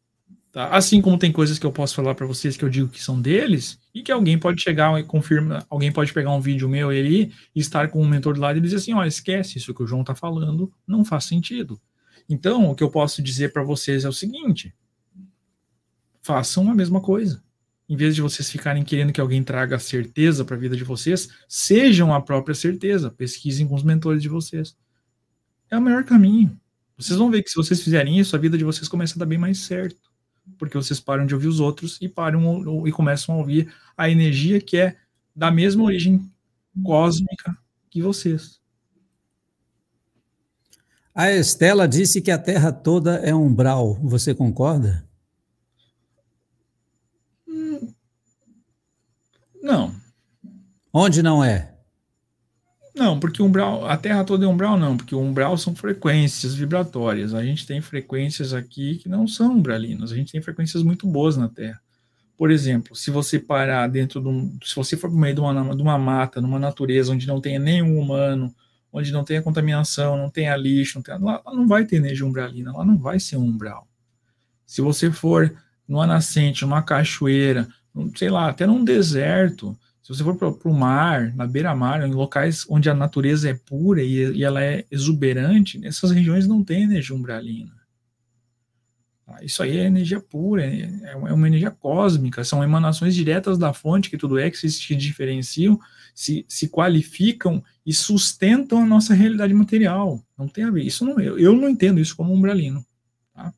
Speaker 2: Tá? Assim como tem coisas que eu posso falar para vocês que eu digo que são deles, e que alguém pode chegar e confirma, alguém pode pegar um vídeo meu ali e estar com um mentor do lado e dizer assim, ó esquece isso que o João está falando, não faz sentido. Então, o que eu posso dizer para vocês é o seguinte: façam a mesma coisa. Em vez de vocês ficarem querendo que alguém traga certeza para a vida de vocês, sejam a própria certeza, pesquisem com os mentores de vocês. É o melhor caminho. Vocês vão ver que se vocês fizerem isso, a vida de vocês começa a dar bem mais certo porque vocês param de ouvir os outros e param e começam a ouvir a energia que é da mesma origem cósmica que vocês.
Speaker 1: A Estela disse que a Terra toda é umbral. Você concorda?
Speaker 2: Não. Onde não é? Não, porque umbral, a Terra toda é umbral, não, porque o umbral são frequências vibratórias. A gente tem frequências aqui que não são umbralinas, a gente tem frequências muito boas na Terra. Por exemplo, se você parar dentro de um. Se você for para meio de uma, de uma mata, numa natureza onde não tenha nenhum humano, onde não tenha contaminação, não tenha lixo, não tenha, lá, lá não vai ter energia umbralina, lá não vai ser um umbral. Se você for numa nascente, numa cachoeira, sei lá, até num deserto, se você for para o mar, na beira-mar, em locais onde a natureza é pura e, e, ela é exuberante, nessas regiões não tem energia umbralina. Ah, isso aí é energia pura, é, é, é, uma energia cósmica, são emanações diretas da fonte que tudo é, que se, diferenciam, se, se qualificam e sustentam a nossa realidade material. Não tem a ver. Isso não, eu, eu não entendo isso como umbralino. Tá?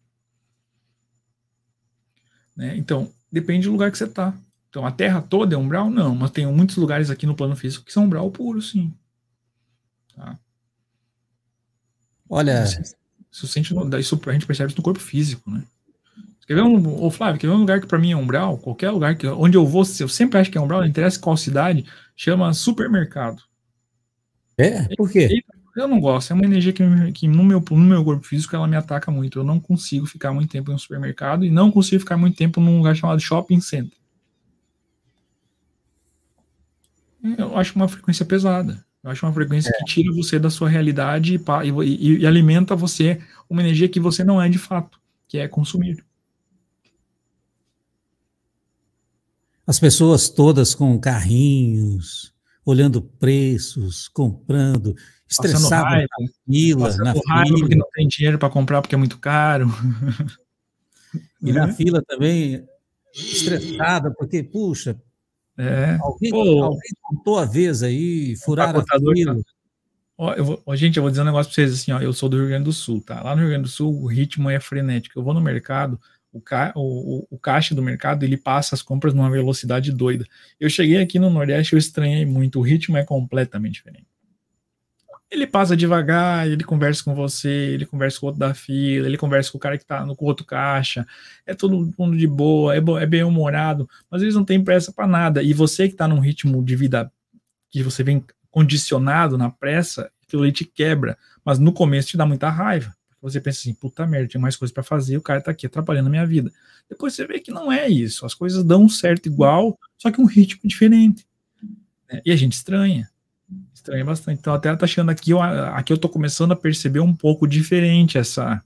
Speaker 2: Né? Então, depende do lugar que você está. Então a Terra toda é umbral? Não, mas tem muitos lugares aqui no plano físico que são umbral puro, sim. Tá? Olha. Isso, isso, isso a gente percebe isso no corpo físico, né? Quer ver um, ô Flávio, quer ver um lugar que para mim é umbral? Qualquer lugar que, onde eu vou, eu sempre acho que é umbral, não interessa qual cidade, chama supermercado. É? Por quê? Eu não gosto, é uma energia que, que no, meu, no meu corpo físico ela me ataca muito. Eu não consigo ficar muito tempo em um supermercado e não consigo ficar muito tempo num lugar chamado shopping center. eu acho uma frequência pesada. Eu acho uma frequência é. que tira você da sua realidade e, e, e, alimenta você uma energia que você não é de fato, que é consumir.
Speaker 1: As pessoas todas com carrinhos, olhando preços, comprando, estressadas na fila, na fila. porque não
Speaker 2: tem dinheiro para comprar porque é muito caro. E uhum. na né? fila também, estressada, porque, puxa, é. Alguém, contou a vez aí, tá furaram tá a Ó, eu vou, ó, gente, eu vou dizer um negócio pra vocês assim, ó, eu sou do Rio Grande do Sul, tá? Lá no Rio Grande do Sul o ritmo é frenético. Eu vou no mercado, o, ca, o, o, caixa do mercado, ele passa as compras numa velocidade doida. Eu cheguei aqui no Nordeste, eu estranhei muito, o ritmo é completamente diferente. Ele passa devagar, ele conversa com você, ele conversa com o outro da fila, ele conversa com o cara que tá no outro caixa. É todo mundo de boa, é, bo é bem humorado, mas eles não têm pressa para nada. E você que tá num ritmo de vida que você vem condicionado na pressa, aquilo ali te quebra. Mas no começo te dá muita raiva. Você pensa assim, puta merda, tem mais coisa para fazer, o cara tá aqui atrapalhando a minha vida. Depois você vê que não é isso. As coisas dão certo igual, só que um ritmo diferente. Né? E a gente estranha estranhei bastante. Então, até tá chegando aqui, eu, aqui eu tô começando a perceber um pouco diferente essa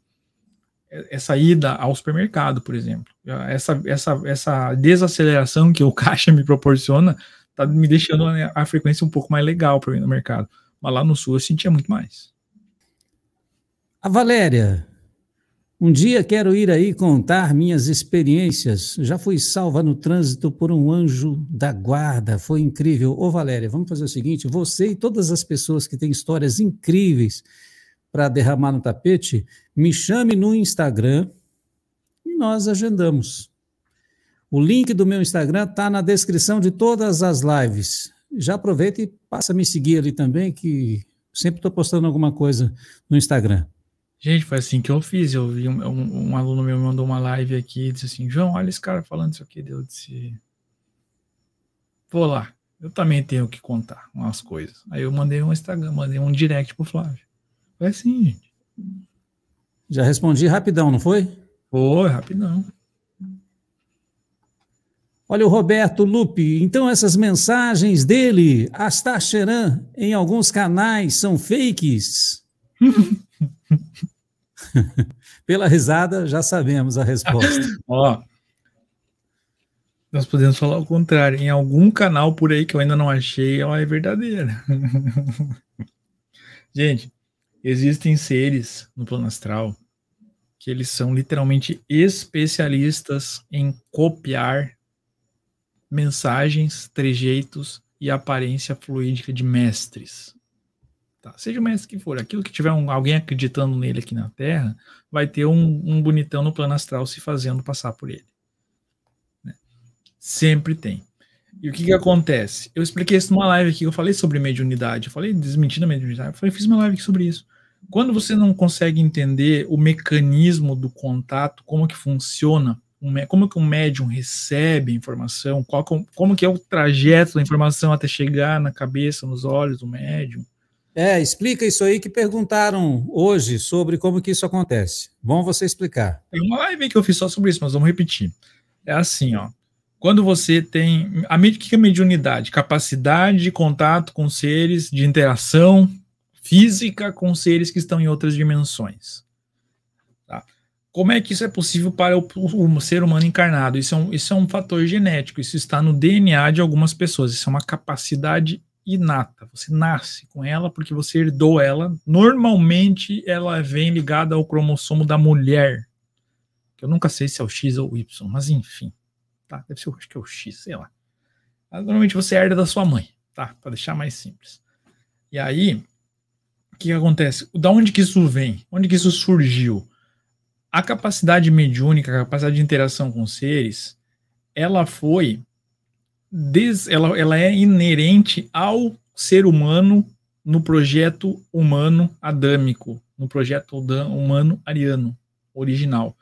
Speaker 2: essa ida ao supermercado, por exemplo. Essa, essa, essa desaceleração que o caixa me proporciona tá me deixando a, frequência um pouco mais legal para mim no mercado. Mas lá no sul eu sentia muito mais.
Speaker 1: A Valéria, um dia quero ir aí contar minhas experiências. Já fui salva no trânsito por um anjo da guarda. Foi incrível. Ô, Valéria, vamos fazer o seguinte: você e todas as pessoas que têm histórias incríveis para derramar no tapete, me chame no Instagram e nós agendamos. O link do meu Instagram está na descrição de todas as lives. Já aproveita e passa a me seguir ali também, que sempre estou postando alguma coisa no Instagram.
Speaker 2: Gente, foi assim que eu fiz. Eu vi um, um, um aluno meu mandou uma live aqui e disse assim: João, olha esse cara falando isso aqui. Eu disse: Vou lá, eu também tenho que contar umas coisas. Aí eu mandei um Instagram, mandei um direct pro Flávio. Foi assim, gente.
Speaker 1: Já respondi rapidão, não foi? Foi, rapidão. Olha o Roberto Lupe. Então, essas mensagens dele, Astacheran, em alguns canais, são fakes?
Speaker 2: Pela risada, já sabemos a resposta. Ó, nós podemos falar o contrário. Em algum canal por aí que eu ainda não achei, ela é verdadeira. Gente, existem seres no plano astral que eles são literalmente especialistas em copiar mensagens, trejeitos e aparência fluídica de mestres. Tá? Seja mais que for, aquilo que tiver um, alguém acreditando nele aqui na Terra, vai ter um, um bonitão no plano astral se fazendo passar por ele. Né? Sempre tem. E o que, que acontece? Eu expliquei isso numa live aqui, eu falei sobre mediunidade, eu falei desmentindo a mediunidade, eu falei, fiz uma live aqui sobre isso. Quando você não consegue entender o mecanismo do contato, como que funciona, como que um médium recebe informação, qual, é como que é o trajeto da informação até chegar na cabeça, nos olhos do médium, é, explica isso aí que perguntaram hoje sobre como que isso acontece. Bom você explicar. Tem é uma live que eu fiz só sobre isso, mas vamos repetir. É assim, ó. Quando você tem. A, o que é mediunidade? Capacidade de contato com seres, de interação física com seres que estão em outras dimensões. Tá? Como é que isso é possível para o, o ser humano encarnado? Isso é, um, isso é um fator genético, isso está no DNA de algumas pessoas, isso é uma capacidade inata. Você nasce com ela porque você herdou ela. Normalmente ela vem ligada ao cromossomo da mulher. Que eu nunca sei se é o X ou o Y, mas enfim. Tá? Deve ser, acho que é o X, sei lá. Mas, normalmente você herda da sua mãe, tá? Para deixar mais simples. E aí, o que, que acontece? Da onde que isso vem? Onde que isso surgiu? A capacidade mediúnica, a capacidade de interação com seres, ela foi des, ela, ela é inerente ao ser humano no projeto humano adâmico, no projeto humano ariano, original.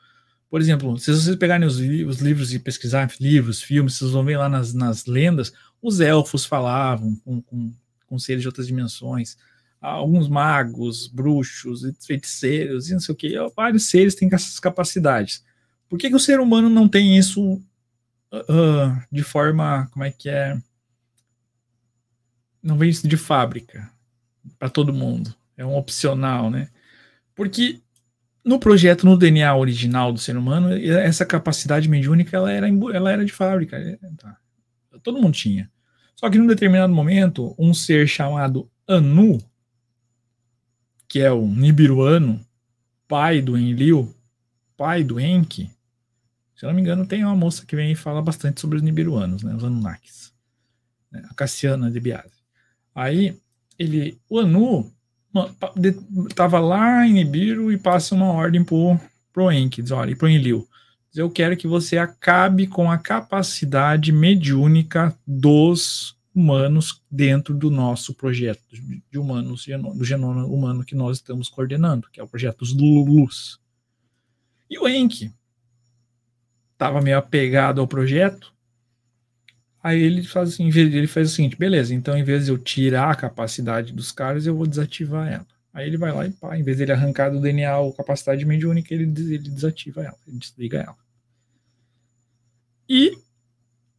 Speaker 2: Por exemplo, se vocês pegarem os, os livros e pesquisar livros, filmes, vocês vão ver lá nas, nas lendas, os elfos falavam com, com, com seres de outras dimensões, alguns magos, bruxos, feiticeiros e não sei o que, vários seres têm essas capacidades. Por que, que o ser humano não tem isso uh, de forma, como é que é? Não vem isso de fábrica para todo mundo. É um opcional, né? Porque no projeto, no DNA original do ser humano, essa capacidade mediúnica ela era, ela era de fábrica. É, tá. Todo mundo tinha. Só que num determinado momento, um ser chamado Anu, que é o Nibiruano, pai do Enlil, pai do Enki, se eu não me engano, tem uma moça que vem e fala bastante sobre os nibiruanos, né, os Anunnakis. Né, a Cassiana de Biase. Aí, ele, o Anu estava lá em Nibiru e passa uma ordem pro, pro Enki, diz, olha, e pro Enlil. Diz, eu quero que você acabe com a capacidade mediúnica dos humanos dentro do nosso projeto de humanos, do genoma humano que nós estamos coordenando, que é o projeto Lulus. E o Enki estava meio apegado ao projeto. Aí ele faz assim, ele faz o seguinte, beleza, então em vez de eu tirar a capacidade dos caras, eu vou desativar ela. Aí ele vai lá e pá, em vez dele arrancar do DNA a capacidade mediúnica, ele, ele desativa ela, ele desliga ela. E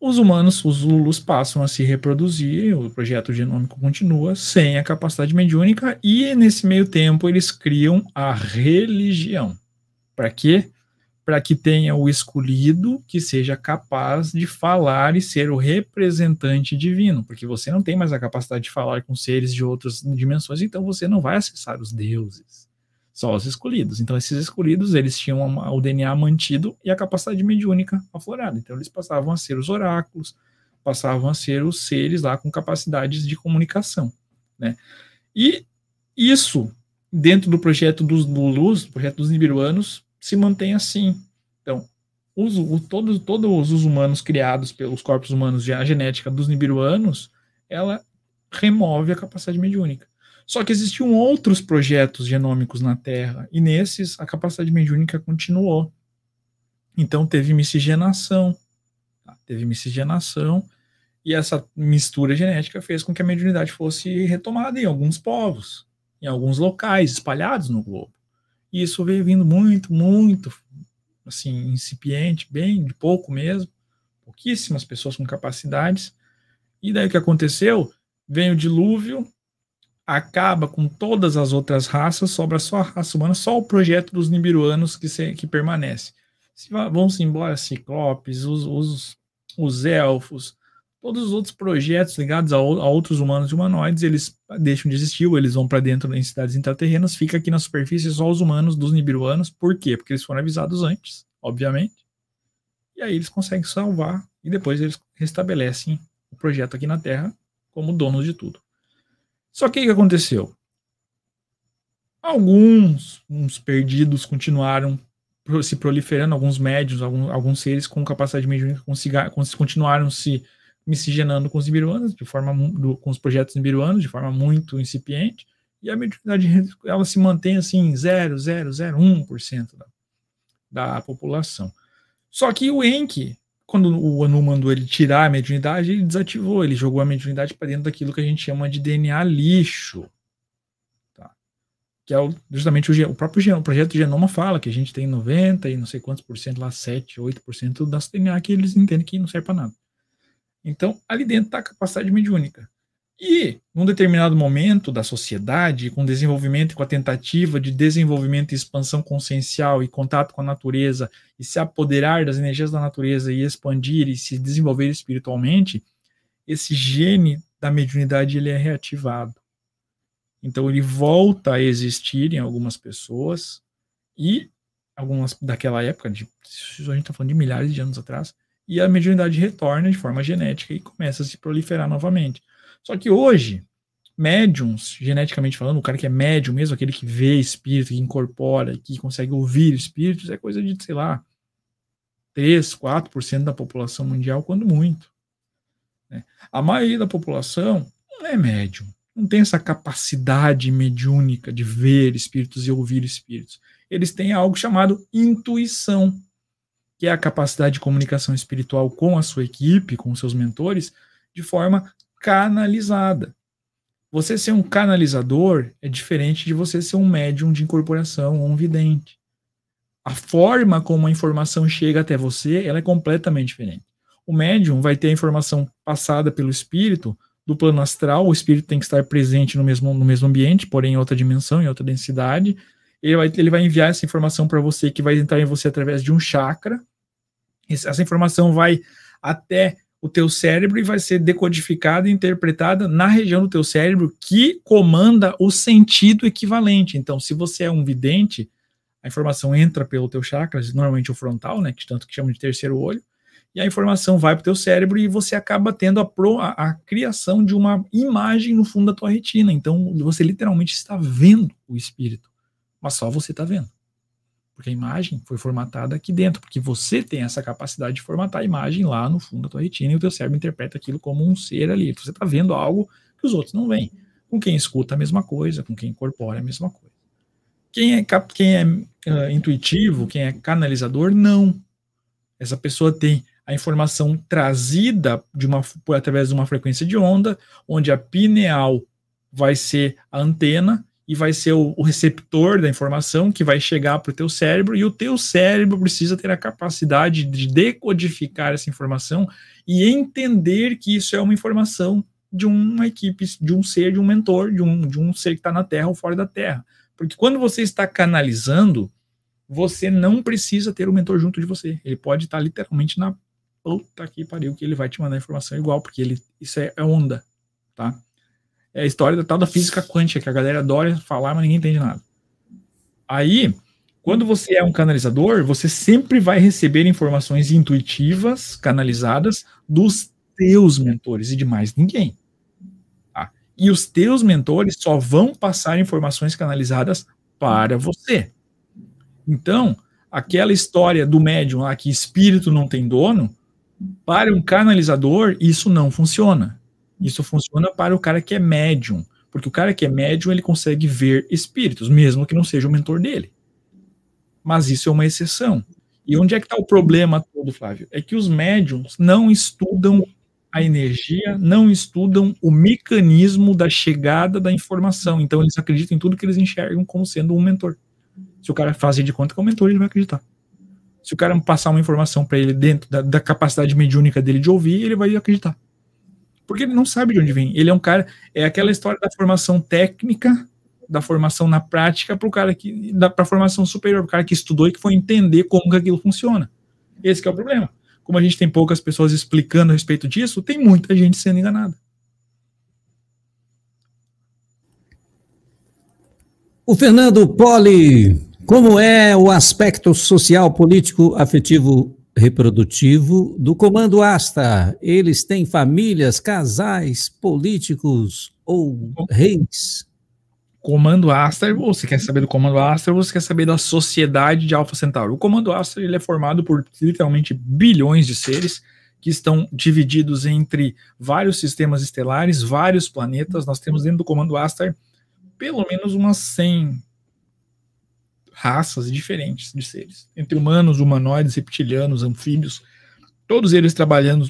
Speaker 2: os humanos, os Lulus passam a se reproduzir, o projeto genômico continua sem a capacidade mediúnica e nesse meio tempo eles criam a religião. Para quê? para que tenha o escolhido que seja capaz de falar e ser o representante divino, porque você não tem mais a capacidade de falar com seres de outras dimensões, então você não vai acessar os deuses, só os escolhidos. Então esses escolhidos, eles tinham uma, o DNA mantido e a capacidade mediúnica aflorada. Então eles passavam a ser os oráculos, passavam a ser os seres lá com capacidades de comunicação, né? E isso dentro do projeto dos do projeto dos nibiruanos, se mantém assim. Então, os, o, todos, todos os humanos criados pelos corpos humanos, a genética dos nibiruanos, ela remove a capacidade mediúnica. Só que existiam outros projetos genômicos na Terra, e nesses a capacidade mediúnica continuou. Então teve miscigenação, tá? teve miscigenação, e essa mistura genética fez com que a mediunidade fosse retomada em alguns povos, em alguns locais espalhados no globo. E isso veio vindo muito, muito, assim, incipiente, bem de pouco mesmo, pouquíssimas pessoas com capacidades. E daí o que aconteceu? Vem o dilúvio, acaba com todas as outras raças, sobra só a raça humana, só o projeto dos Nibiruanos que, se, que permanece. Se, Vão-se embora Ciclopes, os, os, os elfos, Todos os outros projetos ligados a, a outros humanos e humanoides, eles deixam de existir, ou eles vão para dentro em cidades intraterrenas, fica aqui na superfície só os humanos dos Nibiruanos. Por quê? Porque eles foram avisados antes, obviamente. E aí eles conseguem salvar e depois eles restabelecem o projeto aqui na Terra como donos de tudo. Só que o que aconteceu? Alguns uns perdidos continuaram se proliferando, alguns médios, alguns, alguns seres com capacidade mediúnica continuaram se miscigenando com os imbiruanos, de forma do, com os projetos imbiruanos, de forma muito incipiente, e a mediunidade ela se mantém assim 0,001% da, da população. Só que o Enki, quando o Anu mandou ele tirar a mediunidade, ele desativou, ele jogou a mediunidade para dentro daquilo que a gente chama de DNA lixo. Tá? Que é o, justamente o, o próprio o projeto Genoma fala que a gente tem 90 e não sei quantos por cento lá, 7, 8% das DNA que eles entendem que não serve para nada. Então, ali dentro está a capacidade mediúnica. E, num determinado momento da sociedade, com desenvolvimento e com a tentativa de desenvolvimento e expansão consciencial e contato com a natureza, e se apoderar das energias da natureza e expandir e se desenvolver espiritualmente, esse gene da mediunidade ele é reativado. Então, ele volta a existir em algumas pessoas e algumas daquela época, de, a gente está falando de milhares de anos atrás, e a mediunidade retorna de forma genética e começa a se proliferar novamente. Só que hoje, médiums, geneticamente falando, o cara que é médium mesmo, aquele que vê espírito, que incorpora, que consegue ouvir espíritos, é coisa de, sei lá, 3, 4% da população mundial, quando muito. Né? A maioria da população não é médium, não tem essa capacidade mediúnica de ver espíritos e ouvir espíritos. Eles têm algo chamado intuição que é a capacidade de comunicação espiritual com a sua equipe, com seus mentores, de forma canalizada. Você ser um canalizador é diferente de você ser um médium de incorporação ou um vidente. A forma como a informação chega até você, ela é completamente diferente. O médium vai ter a informação passada pelo espírito do plano astral, o espírito tem que estar presente no mesmo, no mesmo ambiente, porém em outra dimensão, em outra densidade, ele vai, ele vai enviar essa informação para você, que vai entrar em você através de um chakra. Essa informação vai até o teu cérebro e vai ser decodificada e interpretada na região do teu cérebro que comanda o sentido equivalente. Então, se você é um vidente, a informação entra pelo teu chakra, normalmente o frontal, né, que tanto que chamam de terceiro olho, e a informação vai para o teu cérebro e você acaba tendo a, pro, a, a, criação de uma imagem no fundo da tua retina. Então, você literalmente está vendo o espírito mas só você está vendo. Porque a imagem foi formatada aqui dentro, porque você tem essa capacidade de formatar a imagem lá no fundo da tua retina e o teu cérebro interpreta aquilo como um ser ali. Então, você está vendo algo que os outros não veem. Com quem escuta a mesma coisa, com quem incorpora a mesma coisa. Quem é, quem é uh, intuitivo, quem é canalizador, não. Essa pessoa tem a informação trazida de uma, através de uma frequência de onda, onde a pineal vai ser a antena e vai ser o, o receptor da informação que vai chegar para o teu cérebro e o teu cérebro precisa ter a capacidade de decodificar essa informação e entender que isso é uma informação de uma equipe, de um ser, de um mentor, de um, de um ser que está na Terra ou fora da Terra. Porque quando você está canalizando, você não precisa ter o um mentor junto de você. Ele pode estar tá literalmente na puta que pariu que ele vai te mandar informação igual, porque ele, isso é, é onda, tá? é a história da tal da física quântica, que a galera adora falar, mas ninguém entende nada. Aí, quando você é um canalizador, você sempre vai receber informações intuitivas, canalizadas, dos teus mentores e de mais ninguém. Tá? E os teus mentores só vão passar informações canalizadas para você. Então, aquela história do médium lá que espírito não tem dono, para um canalizador, isso não funciona. Isso funciona para o cara que é médium, porque o cara que é médium ele consegue ver espíritos, mesmo que não seja o mentor dele. Mas isso é uma exceção. E onde é que está o problema todo, Flávio? É que os médiums não estudam a energia, não estudam o mecanismo da chegada da informação. Então eles acreditam em tudo que eles enxergam como sendo um mentor. Se o cara fazer de conta que é um mentor, ele vai acreditar. Se o cara passar uma informação para ele dentro da, da capacidade mediúnica dele de ouvir, ele vai acreditar. Porque ele não sabe de onde vem. Ele é um cara, é aquela história da formação técnica, da formação na prática para o cara que da formação superior, o cara que estudou e que foi entender como que aquilo funciona. Esse é o problema. Como a gente tem poucas pessoas explicando a respeito disso, tem muita gente sendo enganada.
Speaker 1: O Fernando Poli, como é o aspecto social, político, afetivo reprodutivo do Comando Asta. Eles têm famílias, casais, políticos ou
Speaker 2: reis. Comando Aster, ou você quer saber do Comando Aster, você quer saber da sociedade de Alpha Centauri. O Comando Aster ele é formado por literalmente bilhões de seres que estão divididos entre vários sistemas estelares, vários planetas. Nós temos dentro do Comando Aster pelo menos umas 100 raças diferentes de seres, entre humanos, humanoides, reptilianos, anfíbios, todos eles trabalhando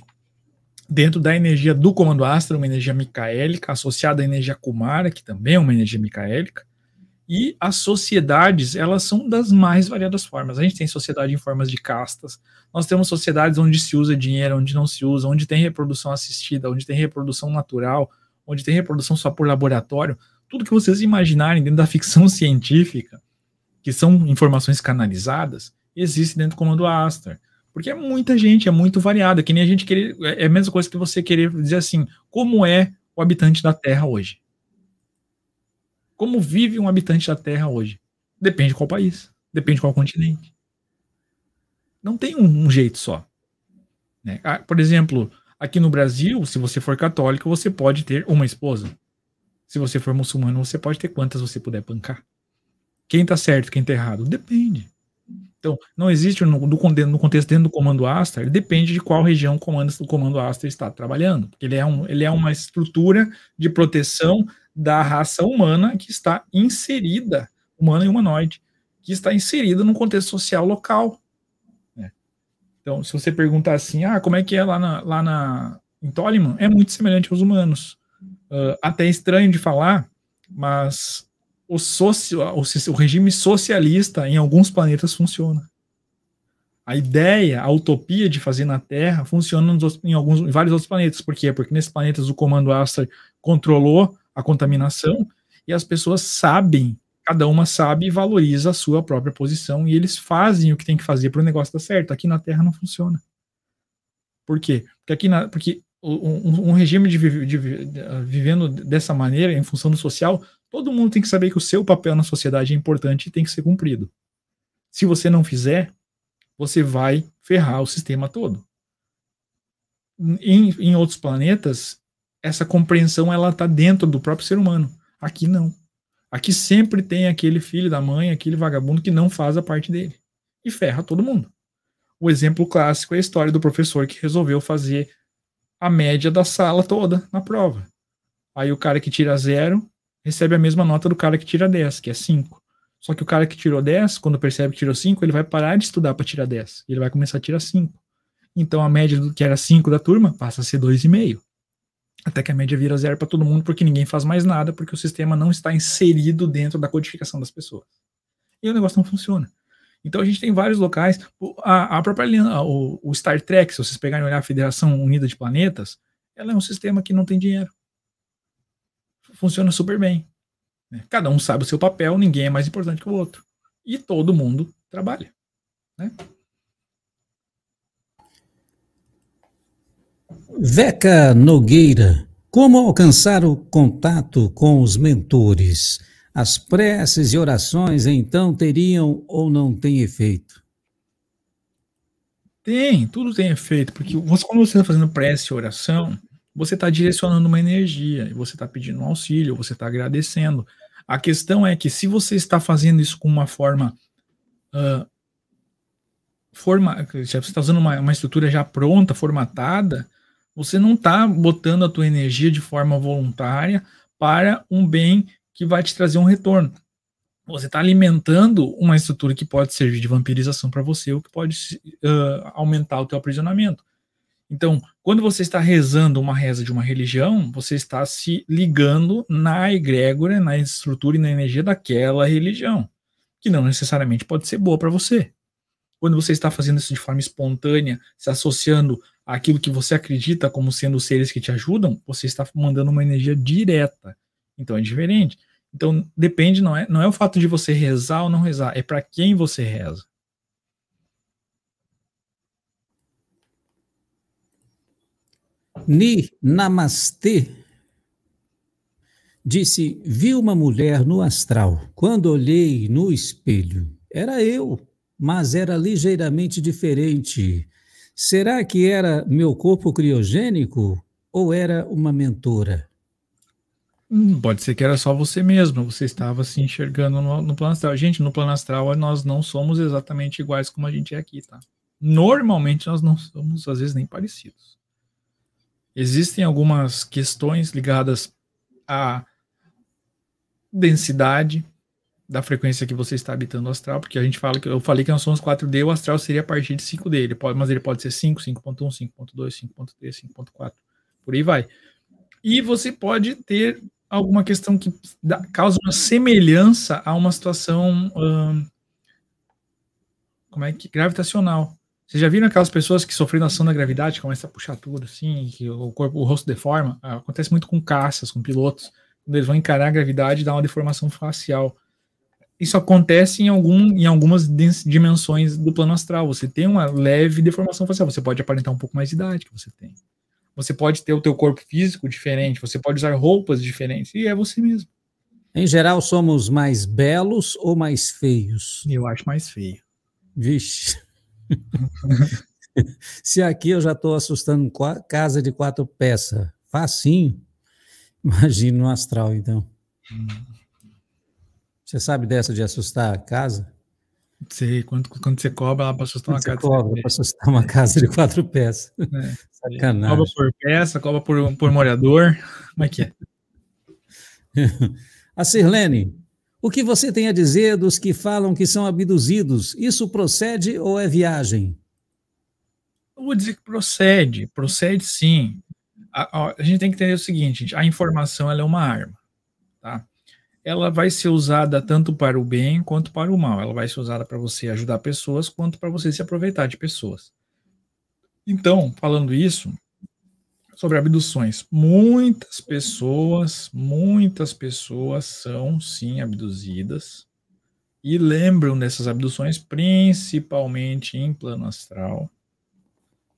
Speaker 2: dentro da energia do comando astro, uma energia micaélica, associada à energia Kumara, que também é uma energia micaélica, e as sociedades, elas são das mais variadas formas. A gente tem sociedade em formas de castas, nós temos sociedades onde se usa dinheiro, onde não se usa, onde tem reprodução assistida, onde tem reprodução natural, onde tem reprodução só por laboratório. Tudo que vocês imaginarem dentro da ficção científica que são informações canalizadas, existe dentro do comando Aster. Porque é muita gente, é muito variada. É que nem a gente querer. É, é a mesma coisa que você querer dizer assim: como é o habitante da Terra hoje? Como vive um habitante da Terra hoje? Depende de qual país, depende de qual continente. Não tem um, um jeito só. Né? Ah, por exemplo, aqui no Brasil, se você for católico, você pode ter uma esposa. Se você for muçulmano, você pode ter quantas você puder pancar. Quem está certo, quem está errado? Depende. Então, não existe no, no, contexto dentro do comando Aster, depende de qual região o comando, o comando Aster está trabalhando. Ele é, um, ele é uma estrutura de proteção da raça humana que está inserida, humana e humanoide, que está inserida num contexto social local. Né? Então, se você perguntar assim, ah, como é que é lá na, lá na em Toleman? É muito semelhante aos humanos. Uh, até estranho de falar, mas o, socio, o, regime socialista em alguns planetas funciona. A ideia, a utopia de fazer na Terra funciona em, alguns, em vários outros planetas. Por quê? Porque nesses planetas o comando Astra controlou a contaminação e as pessoas sabem, cada uma sabe e valoriza a sua própria posição e eles fazem o que tem que fazer para o negócio dar certo. Aqui na Terra não funciona. Por quê? Porque, aqui na, porque um, um regime de, de, de, de, ah, vivendo dessa maneira, em função do social, Todo mundo tem que saber que o seu papel na sociedade é importante e tem que ser cumprido. Se você não fizer, você vai ferrar o sistema todo. Em, em outros planetas, essa compreensão ela está dentro do próprio ser humano. Aqui não. Aqui sempre tem aquele filho da mãe, aquele vagabundo que não faz a parte dele e ferra todo mundo. O exemplo clássico é a história do professor que resolveu fazer a média da sala toda na prova. Aí o cara que tira zero recebe a mesma nota do cara que tira 10, que é 5. Só que o cara que tirou 10, quando percebe que tirou 5, ele vai parar de estudar para tirar 10. Ele vai começar a tirar 5. Então a média do que era 5 da turma passa a ser 2,5. Até que a média vira zero para todo mundo, porque ninguém faz mais nada, porque o sistema não está inserido dentro da codificação das pessoas. E o negócio não funciona. Então a gente tem vários locais. A, a própria o, o Star Trek, se vocês pegarem e olhar a Federação Unida de Planetas, ela é um sistema que não tem dinheiro funciona super bem. Né? Cada um sabe o seu papel, ninguém é mais importante que o outro. E todo mundo trabalha. Né?
Speaker 1: Veca Nogueira, como alcançar o contato com os mentores? As preces e orações então teriam ou não têm efeito?
Speaker 2: Tem, tudo tem efeito, porque você, quando você está fazendo prece e oração, você está direcionando uma energia, você está pedindo um auxílio, você está agradecendo. A questão é que se você está fazendo isso com uma forma. Uh, forma você está usando uma, uma estrutura já pronta, formatada, você não está botando a tua energia de forma voluntária para um bem que vai te trazer um retorno. Você está alimentando uma estrutura que pode servir de vampirização para você, ou que pode uh, aumentar o teu aprisionamento. Então, quando você está rezando uma reza de uma religião, você está se ligando na egrégora, na estrutura e na energia daquela religião, que não necessariamente pode ser boa para você. Quando você está fazendo isso de forma espontânea, se associando àquilo que você acredita como sendo seres que te ajudam, você está mandando uma energia direta. Então é diferente. Então depende, não é, não é o fato de você rezar ou não rezar, é para quem você reza.
Speaker 1: Ni Namastê disse: Vi uma mulher no astral. Quando olhei no espelho, era eu, mas era ligeiramente diferente. Será que era meu corpo criogênico ou era uma mentora?
Speaker 3: Hum,
Speaker 2: pode ser que era só você mesmo, você estava se enxergando no, no plano astral. Gente, no plano astral nós não somos exatamente iguais como a gente é aqui, tá? Normalmente nós não somos, às vezes, nem parecidos. Existem algumas questões ligadas à densidade da frequência que você está habitando o astral, porque a gente fala que eu falei que nós somos 4D, o astral seria a partir de 5D, ele pode, mas ele pode ser 5, 5.1, 5.2, 5.3, 5.4, por aí vai. E você pode ter alguma questão que dá, causa uma semelhança a uma situação hum, como é que gravitacional. Vocês já viram aquelas pessoas que sofrendo ação da gravidade começa a puxar tudo assim, que o corpo, o rosto deforma? Ah, acontece muito com caças, com pilotos, quando eles vão encarar a gravidade dá uma deformação facial. Isso acontece em, algum, em algumas dimensões do plano astral. Você tem uma leve deformação facial, você pode aparentar um pouco mais de idade que você tem. Você pode ter o teu corpo físico diferente, você pode usar roupas diferentes, e é você mesmo. Em geral, somos mais belos ou mais feios? Eu acho
Speaker 1: mais feio. Vixe. Se aqui eu já estou assustando casa de quatro peças, facinho, imagina no astral, então. Você sabe dessa de assustar a casa? Sei, quando, quando você cobra lá para assustar quando uma casa. Cobra para assustar uma casa de quatro peças. É. Sacanagem. Cobra
Speaker 2: por peça, cobra por, por morador. Como é que é?
Speaker 1: A Sirlene, o que você tem a dizer dos que falam que são abduzidos? Isso procede ou é viagem?
Speaker 2: Eu vou dizer que procede, procede sim. A, a, a gente tem que entender o seguinte, a informação é uma arma, tá? Ela vai ser usada tanto para o bem quanto para o mal. Ela vai ser usada para você ajudar pessoas quanto para você se aproveitar de pessoas. Então, falando isso, sobre abduções. Muitas pessoas, muitas pessoas são sim abduzidas e lembram dessas abduções principalmente em plano astral.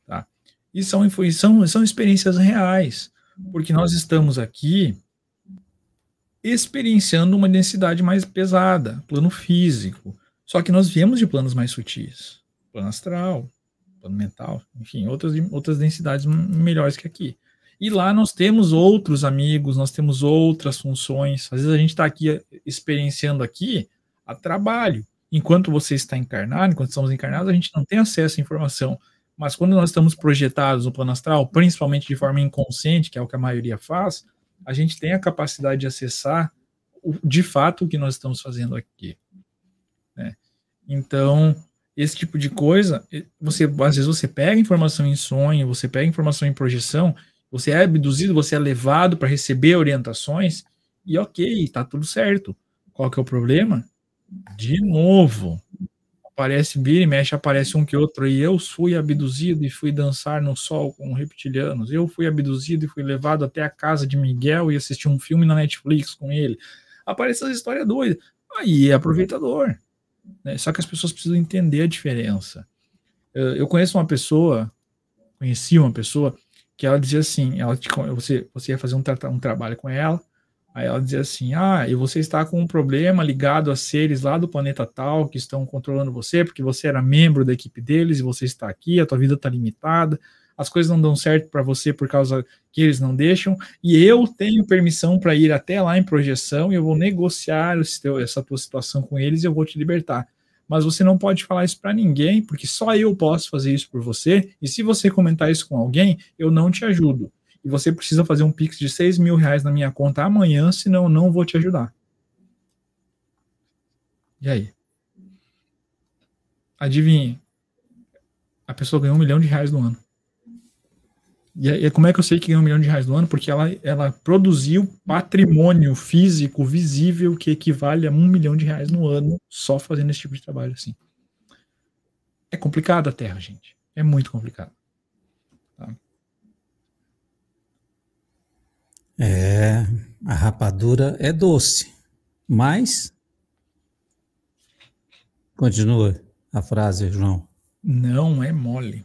Speaker 2: Tá? E são, são, são experiências reais, porque nós estamos aqui experienciando uma densidade mais pesada, plano físico. Só que nós viemos de planos mais sutis, plano astral, plano mental, enfim, outras, outras densidades melhores que aqui. E lá nós temos outros amigos, nós temos outras funções. Às vezes a gente está aqui experienciando aqui a trabalho. Enquanto você está encarnado, enquanto estamos encarnados, a gente não tem acesso à informação. Mas quando nós estamos projetados no plano astral, principalmente de forma inconsciente, que é o que a maioria faz, a gente tem a capacidade de acessar o, de fato o que nós estamos fazendo aqui. Né? Então, esse tipo de coisa, você às vezes você pega informação em sonho, você pega informação em projeção, você é abduzido, você é levado para receber orientações e ok, tá tudo certo. Qual que é o problema? De novo, aparece vira e mexe, aparece um que outro e eu fui abduzido e fui dançar no sol com reptilianos. Eu fui abduzido e fui levado até a casa de Miguel e assisti um filme na Netflix com ele. Aparece essa história doida. Aí é aproveitador. Né? Só que as pessoas precisam entender a diferença. Eu, conheço uma pessoa, conheci uma pessoa, que ela dizia assim, ela te, você, você ia fazer um, tra um trabalho com ela, Aí ela dizia assim: Ah, e você está com um problema ligado a seres lá do planeta tal que estão controlando você, porque você era membro da equipe deles e você está aqui, a tua vida está limitada, as coisas não dão certo para você por causa que eles não deixam, e eu tenho permissão para ir até lá em projeção e eu vou negociar teu, essa tua situação com eles e eu vou te libertar. Mas você não pode falar isso para ninguém, porque só eu posso fazer isso por você, e se você comentar isso com alguém, eu não te ajudo. E você precisa fazer um pix de 6 mil reais na minha conta amanhã, senão eu não vou te ajudar. E aí? Adivinhe. A pessoa ganhou um milhão de reais no ano. E, e como é que eu sei que ganhou um milhão de reais no ano? Porque ela, ela produziu patrimônio físico visível que equivale a um milhão de reais no ano só fazendo esse tipo de trabalho assim. É complicado a Terra, gente. É muito complicado. Tá?
Speaker 1: É, a rapadura é doce, mas continua a frase, João.
Speaker 2: Não é mole.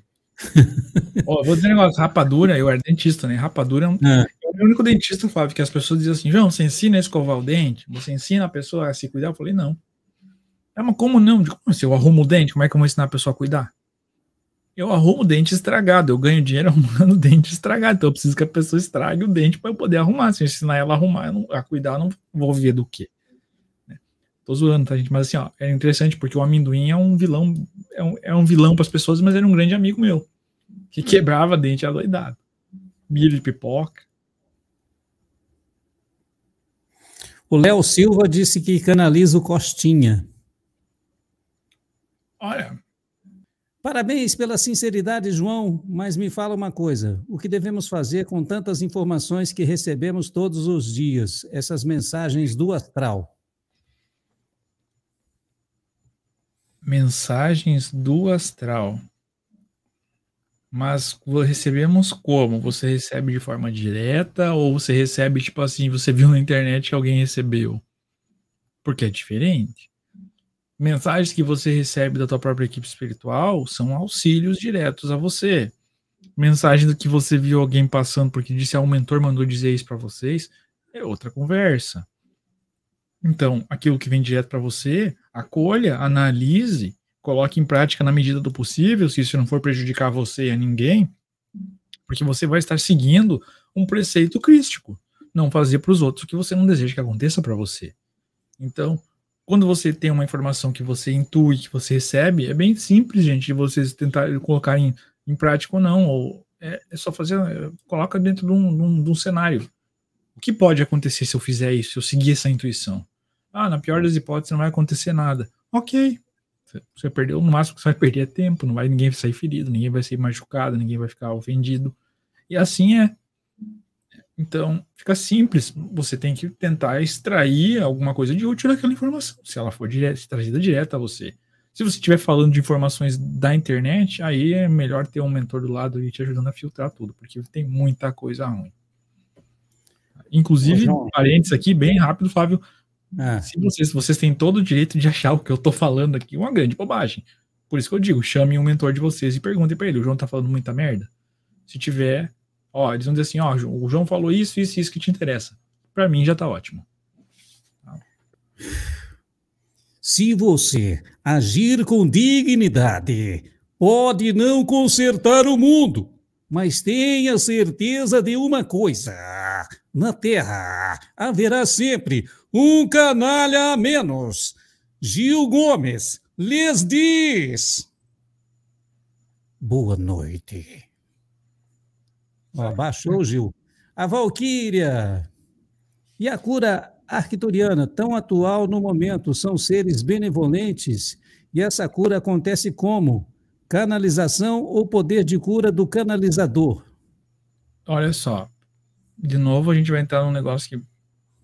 Speaker 2: Ó, vou dizer um negócio, rapadura, eu era dentista, né? Rapadura é, um, é. é o único dentista, Flávio, que as pessoas dizem assim, João, você ensina a escovar o dente? Você ensina a pessoa a se cuidar? Eu falei, não. É, mas como não? De como assim, eu arrumo o dente, como é que eu vou ensinar a pessoa a cuidar? Eu arrumo o dente estragado, eu ganho dinheiro arrumando o dente estragado, então eu preciso que a pessoa estrague o dente para eu poder arrumar. Se eu ensinar ela a arrumar, não, a cuidar, não vou ver do quê Tô zoando, tá, gente? Mas assim, ó, é interessante porque o amendoim é um vilão, é um, é um vilão para as pessoas, mas era é um grande amigo meu. Que quebrava dente doidado. Milho de pipoca.
Speaker 1: O Léo Silva disse que canaliza o Costinha. Olha. Parabéns pela sinceridade, João, mas me fala uma coisa: o que devemos fazer com tantas informações que recebemos todos os dias, essas
Speaker 2: mensagens do astral? mensagens do astral. Mas recebemos como? Você recebe de forma direta ou você recebe tipo assim, você viu na internet que alguém recebeu? Porque é diferente. Mensagens que você recebe da tua própria equipe espiritual são auxílios diretos a você. Mensagem do que você viu alguém passando porque disse, ah, um mentor mandou dizer isso para vocês, é outra conversa. Então, aquilo que vem direto para você, acolha, analise, coloque em prática na medida do possível, se isso não for prejudicar você e a ninguém, porque você vai estar seguindo um preceito crístico, não fazer para os outros o que você não deseja que aconteça para você. Então, quando você tem uma informação que você intui, que você recebe, é bem simples, gente, de vocês tentarem colocar em, em prática ou não, ou é, é só fazer, é, coloca dentro de um, de, um, de um cenário. O que pode acontecer se eu fizer isso, se eu seguir essa intuição? Ah, na pior das hipóteses não vai acontecer nada. Ok. Você perdeu, no máximo que você vai perder é tempo, não vai ninguém sair ferido, ninguém vai ser machucado, ninguém vai ficar ofendido. E assim é. Então, fica simples. Você tem que tentar extrair alguma coisa de útil daquela informação, se ela for trazida direta a você. Se você estiver falando de informações da internet, aí é melhor ter um mentor do lado e te ajudando a filtrar tudo, porque tem muita coisa ruim. Inclusive, parênteses aqui, bem rápido, Flávio, é. Se vocês, vocês têm todo o direito de achar o que eu tô falando aqui uma grande bobagem. Por isso que eu digo, chame um mentor de vocês e perguntem para ele, o João tá falando muita merda? Se tiver, ó, eles vão dizer assim, ó, o João falou isso, isso, isso que te interessa. Para mim já tá ótimo.
Speaker 1: Se você agir com dignidade, pode não consertar o mundo, mas tenha certeza de uma coisa: na Terra haverá sempre um canalha a menos. Gil Gomes lhes diz. Boa noite. Abaixou, Gil. A Valquíria e a cura arcturiana, tão atual no momento, são seres benevolentes. E essa cura acontece como? canalização ou poder de cura do canalizador?
Speaker 2: Olha só, de novo a gente vai entrar num negócio que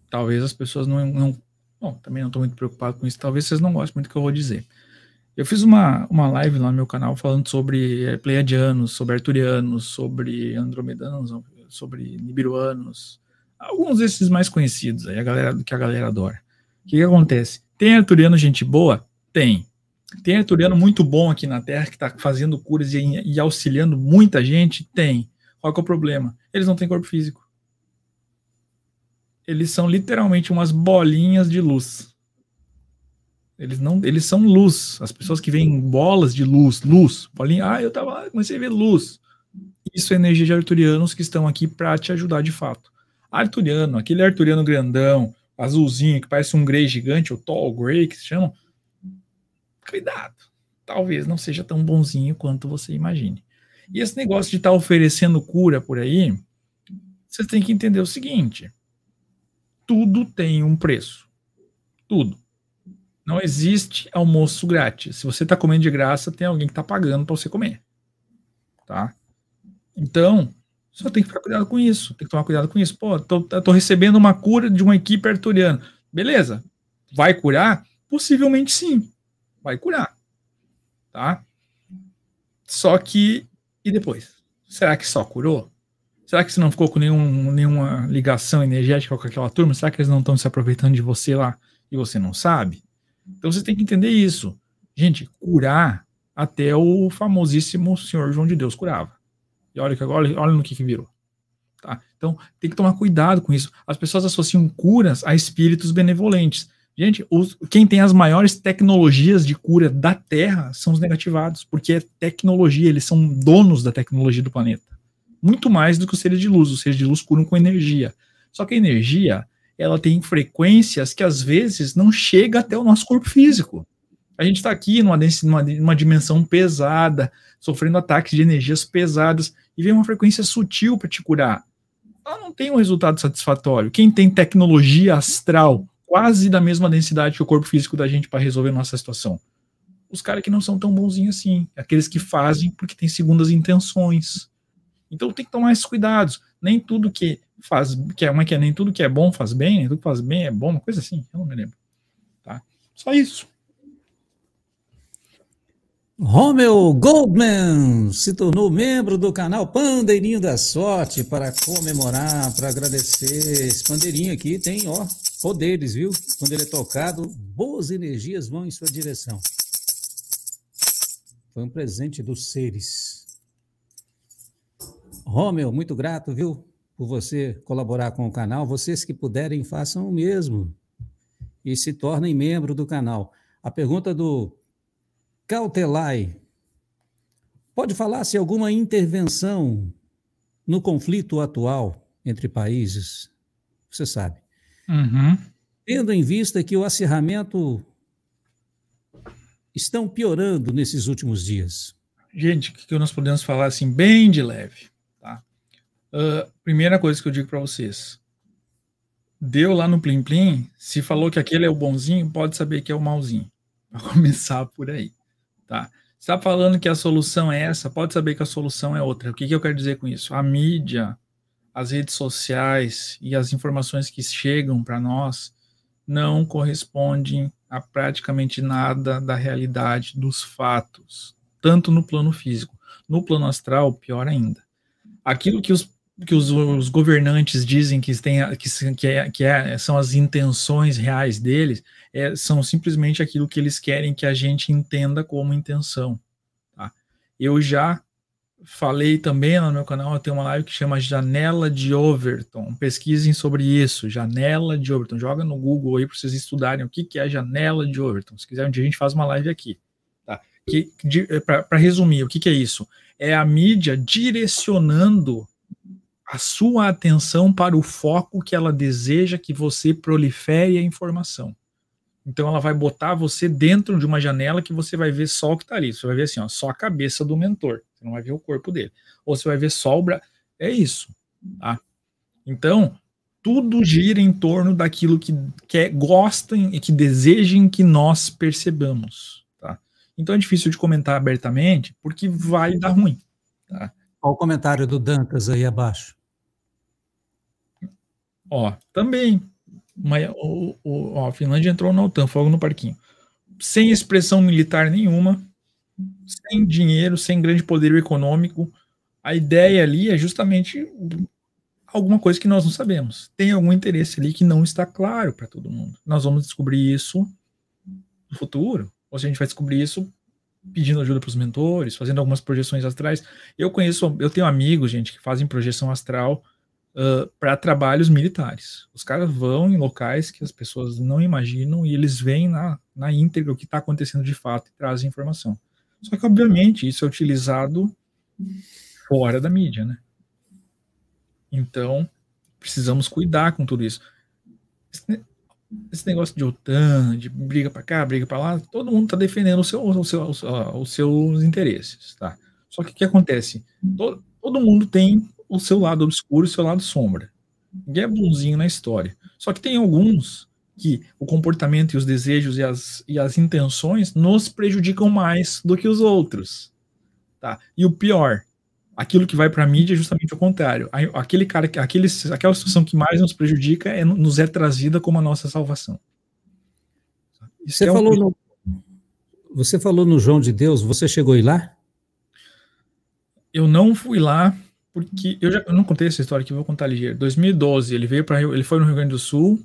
Speaker 2: talvez as pessoas não. não bom, também não estou muito preocupado com isso, talvez vocês não gostem muito do que eu vou dizer. Eu fiz uma, uma live lá no meu canal falando sobre eh, pleiadianos, sobre arturianos, sobre andromedanos, sobre nibiruanos, alguns desses mais conhecidos aí, a galera que a galera adora. O que, que acontece? Tem arturiano gente boa? Tem. Tem arturiano muito bom aqui na Terra que está fazendo curas e, e, auxiliando muita gente? Tem. Qual é o problema? Eles não têm corpo físico. Eles são literalmente umas bolinhas de luz. Eles não, eles são luz. As pessoas que veem bolas de luz, luz, bolinha. Ah, eu tava lá, comecei a ver luz. Isso é energia de arturianos que estão aqui para te ajudar de fato. Arturiano, aquele arturiano grandão, azulzinho, que parece um grey gigante, ou tall grey, que se chama, cuidado, talvez não seja tão bonzinho quanto você imagine. E esse negócio de estar tá oferecendo cura por aí, você tem que entender o seguinte: tudo tem um preço. Tudo. Não existe almoço grátis. Se você está comendo de graça, tem alguém que está pagando para você comer. Tá? Então, só tem que ficar cuidado com isso. Tem que tomar cuidado com isso. Pô, tô, tô recebendo uma cura de uma equipe arturiana. Beleza. Vai curar? Possivelmente sim vai curar, tá? Só que, e depois? Será que só curou? Será que você não ficou com nenhum, nenhuma ligação energética com aquela turma? Será que eles não estão se aproveitando de você lá e você não sabe? Então você tem que entender isso. Gente, curar até o famosíssimo Senhor João de Deus curava. E olha, agora olha no que, que virou. Tá? Então tem que tomar cuidado com isso. As pessoas associam curas a espíritos benevolentes. Gente, os, quem tem as maiores tecnologias de cura da Terra são os negativados, porque é tecnologia, eles são donos da tecnologia do planeta. Muito mais do que os seres de luz. Os seres de luz curam com energia. Só que a energia, ela tem frequências que às vezes não chega até o nosso corpo físico. A gente está aqui numa, numa, numa dimensão pesada, sofrendo ataques de energias pesadas, e vem uma frequência sutil para te curar. Ela não tem um resultado satisfatório. Quem tem tecnologia astral quase da mesma densidade que o corpo físico da gente para resolver nossa situação. Os caras que não são tão bonzinhos assim, aqueles que fazem porque tem segundas intenções. Então tem que tomar esses cuidados. Nem tudo que faz, que é uma que é nem tudo que é bom faz bem, nem tudo que faz bem é bom, uma coisa assim, eu não me lembro. Tá? Só isso.
Speaker 1: Romeu Goldman se tornou membro do canal Pandeirinho da Sorte para comemorar, para agradecer. Esse pandeirinho aqui tem, ó, poderes, viu? Quando ele é tocado, boas energias vão em sua direção. Foi um presente dos seres. Romeu, muito grato, viu? Por você colaborar com o canal. Vocês que puderem, façam o mesmo. E se tornem membro do canal. A pergunta do Cautelai. Pode falar se alguma intervenção no conflito atual entre países, você sabe, Uhum. Tendo em vista que o acirramento estão piorando
Speaker 2: nesses últimos dias? Gente, o que nós podemos falar assim, bem de leve? Tá? Uh, primeira coisa que eu digo para vocês: deu lá no Plim Plim, se falou que aquele é o bonzinho, pode saber que é o malzinho. Para começar por aí. Tá? Está falando que a solução é essa, pode saber que a solução é outra. O que, que eu quero dizer com isso? A mídia as redes sociais e as informações que chegam para nós não correspondem a praticamente nada da realidade dos fatos, tanto no plano físico. No plano astral, pior ainda. Aquilo que os, que os, os governantes dizem que, tem, que, que, é, que é, são as intenções reais deles, é, são simplesmente aquilo que eles querem que a gente entenda como intenção. Tá? Eu já falei também no meu canal, tem uma live que chama Janela de Overton. Pesquisem sobre isso, Janela de Overton. Joga no Google aí para vocês estudarem o que, que é Janela de Overton. Se quiser, um dia a gente faz uma live aqui. Tá? É, para resumir, o que, que é isso? É a mídia direcionando a sua atenção para o foco que ela deseja que você prolifere a informação. Então ela vai botar você dentro de uma janela que você vai ver só o que está ali. Você vai ver assim, ó, só a cabeça do mentor. Você não vai ver o corpo dele. Ou você vai ver só o braço. É isso. Tá? Então, tudo gira em torno daquilo que que é, gostem e que desejem que nós percebamos. Tá? Então é difícil de comentar abertamente, porque vai dar ruim. Tá? Olha o comentário do Dantas aí abaixo. Ó, também. o, ó, a Finlândia entrou na OTAN, fogo no parquinho. Sem expressão militar nenhuma, sem dinheiro, sem grande poder econômico. A ideia ali é justamente alguma coisa que nós não sabemos. Tem algum interesse ali que não está claro para todo mundo. Nós vamos descobrir isso no futuro, ou se a gente vai descobrir isso pedindo ajuda para os mentores, fazendo algumas projeções astrais. Eu conheço, eu tenho amigos, gente, que fazem projeção astral uh, para trabalhos militares. Os caras vão em locais que as pessoas não imaginam e eles veem na, na íntegra o que está acontecendo de fato e trazem informação. Só que, obviamente, isso é utilizado fora da mídia, né? Então, precisamos cuidar com tudo isso. Esse negócio de OTAN, de briga para cá, briga para lá, todo mundo está defendendo o seu, o seu, os seus interesses, tá? Só que o que acontece? Todo, todo mundo tem o seu lado obscuro e o seu lado sombra. Ninguém é bonzinho na história. Só que tem alguns que o comportamento e os desejos e as, e as intenções nos prejudicam mais do que os outros. Tá? E o pior, aquilo que vai para a mídia é justamente o contrário. Aquele cara, aquele, aquela situação que mais nos prejudica é, nos é trazida como a nossa salvação.
Speaker 1: Isso você, é um... falou no, você falou no João de Deus, você chegou lá?
Speaker 2: Eu não fui lá porque eu já eu não contei essa história que vou contar ligeiro. 2012 ele veio para ele foi no Rio Grande do Sul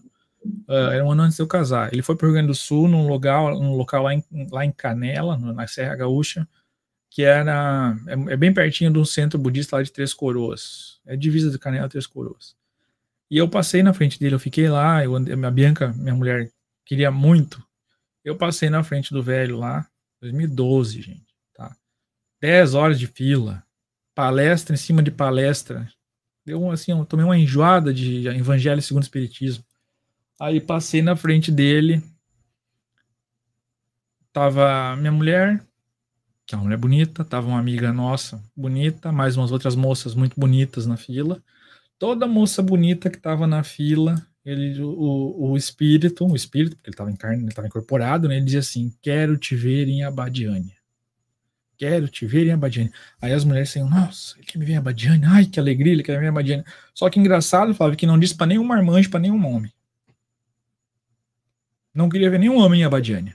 Speaker 2: Uh, era um ano antes de eu casar. Ele foi para o Rio Grande do Sul, num local, num local lá, em, lá em Canela, na Serra Gaúcha, que era é, é, é, bem pertinho de um centro budista lá de Três Coroas. É divisa de Canela Três Coroas. E eu passei na frente dele, eu fiquei lá, eu andei, minha Bianca, minha mulher, queria muito. Eu passei na frente do velho lá, 2012, gente, tá? 10 horas de fila, palestra em cima de palestra. Deu assim, eu tomei uma enjoada de evangelho segundo o espiritismo. Aí passei na frente dele. Tava minha mulher, que é uma mulher bonita, tava uma amiga nossa bonita, mais umas outras moças muito bonitas na fila. Toda moça bonita que tava na fila, ele, o, o espírito, o espírito, porque ele estava em carne, ele estava incorporado, né? Ele dizia assim: Quero te ver em Abadiane. Quero te ver em Abadiane. Aí as mulheres saiam, Nossa, ele quer me ver em Abadiane, Ai, que alegria, ele quer me ver em Abadiane. Só que engraçado, Flávio, que não disse para nenhum marmanjo, para nenhum homem. Não queria ver nenhum homem em Abadiânia.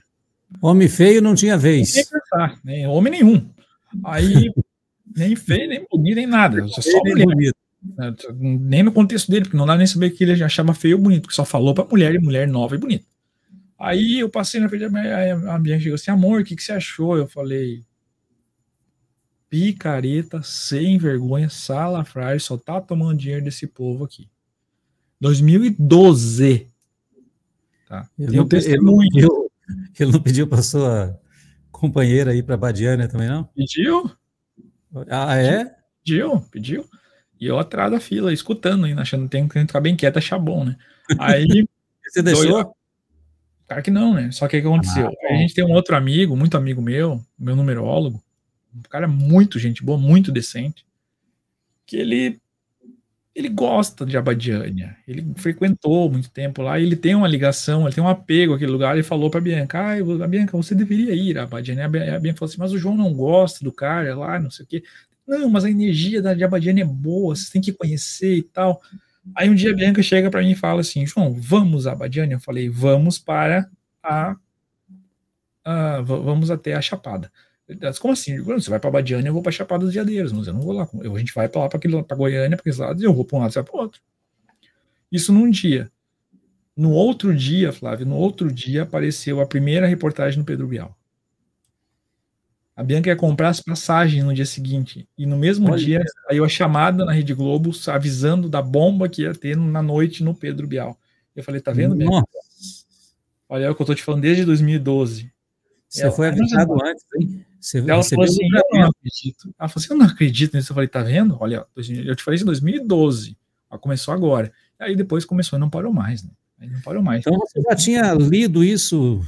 Speaker 2: Homem feio não tinha vez. Nem pensar, nem homem nenhum. Aí, nem feio, nem bonito, nem nada. Só mulher. Bonito. É, nem no contexto dele, porque não dá nem saber que ele achava feio ou bonito, porque só falou para mulher e mulher nova e bonita. Aí eu passei na frente, a minha chegou assim, amor, o que, que você achou? Eu falei, picareta, sem vergonha, salafrário, só tá tomando dinheiro desse povo aqui. 2012.
Speaker 1: Tá? Ele, não, ele, não pediu, ele não pediu para sua companheira aí para
Speaker 2: Badiana também, não?
Speaker 3: Pediu.
Speaker 2: Ah, é? Pediu, pediu. E eu atrás da fila, escutando ainda, achando que tem que ficar bem quieto, achar bom, né? Aí. Você dois... deixou? Claro que não, né? Só que o que aconteceu? Ah, a gente tem um outro amigo, muito amigo meu, meu numerólogo, um cara é muito gente boa, muito decente, que ele ele gosta de Abadiânia, ele frequentou muito tempo lá, ele tem uma ligação, ele tem um apego àquele lugar, ele falou para Bianca, ah, Bianca, você deveria ir a Abadiânia, a Bianca falou assim, mas o João não gosta do cara lá, não sei o quê, não, mas a energia da, de Abadiânia é boa, você tem que conhecer e tal, aí um dia a Bianca chega para mim e fala assim, João, vamos a Abadiânia? Eu falei, vamos para a, a vamos até a Chapada como assim? você vai para Badiânia, eu vou para Chapada dos Veadeiros, mas eu não vou lá. Eu, a gente vai para lá, para Goiânia, para aqueles lados, e eu vou para um lado e para o outro. Isso num dia. No outro dia, Flávio, no outro dia apareceu a primeira reportagem no Pedro Bial. A Bianca ia comprar as passagens no dia seguinte. E no mesmo Olha dia isso. saiu a chamada na Rede Globo avisando da bomba que ia ter na noite no Pedro Bial. Eu falei, tá vendo, Bianca? Olha é o que eu tô te falando desde 2012. Você Ela, é, foi avisado antes, hein? Você ela falou assim, um eu não acredito. Ela falou assim, eu não acredito nisso. Eu falei, tá vendo? Olha, eu te falei isso em 2012. Ela começou agora. Aí depois começou e não parou mais, né? Aí não parou mais. Então você já tinha lido isso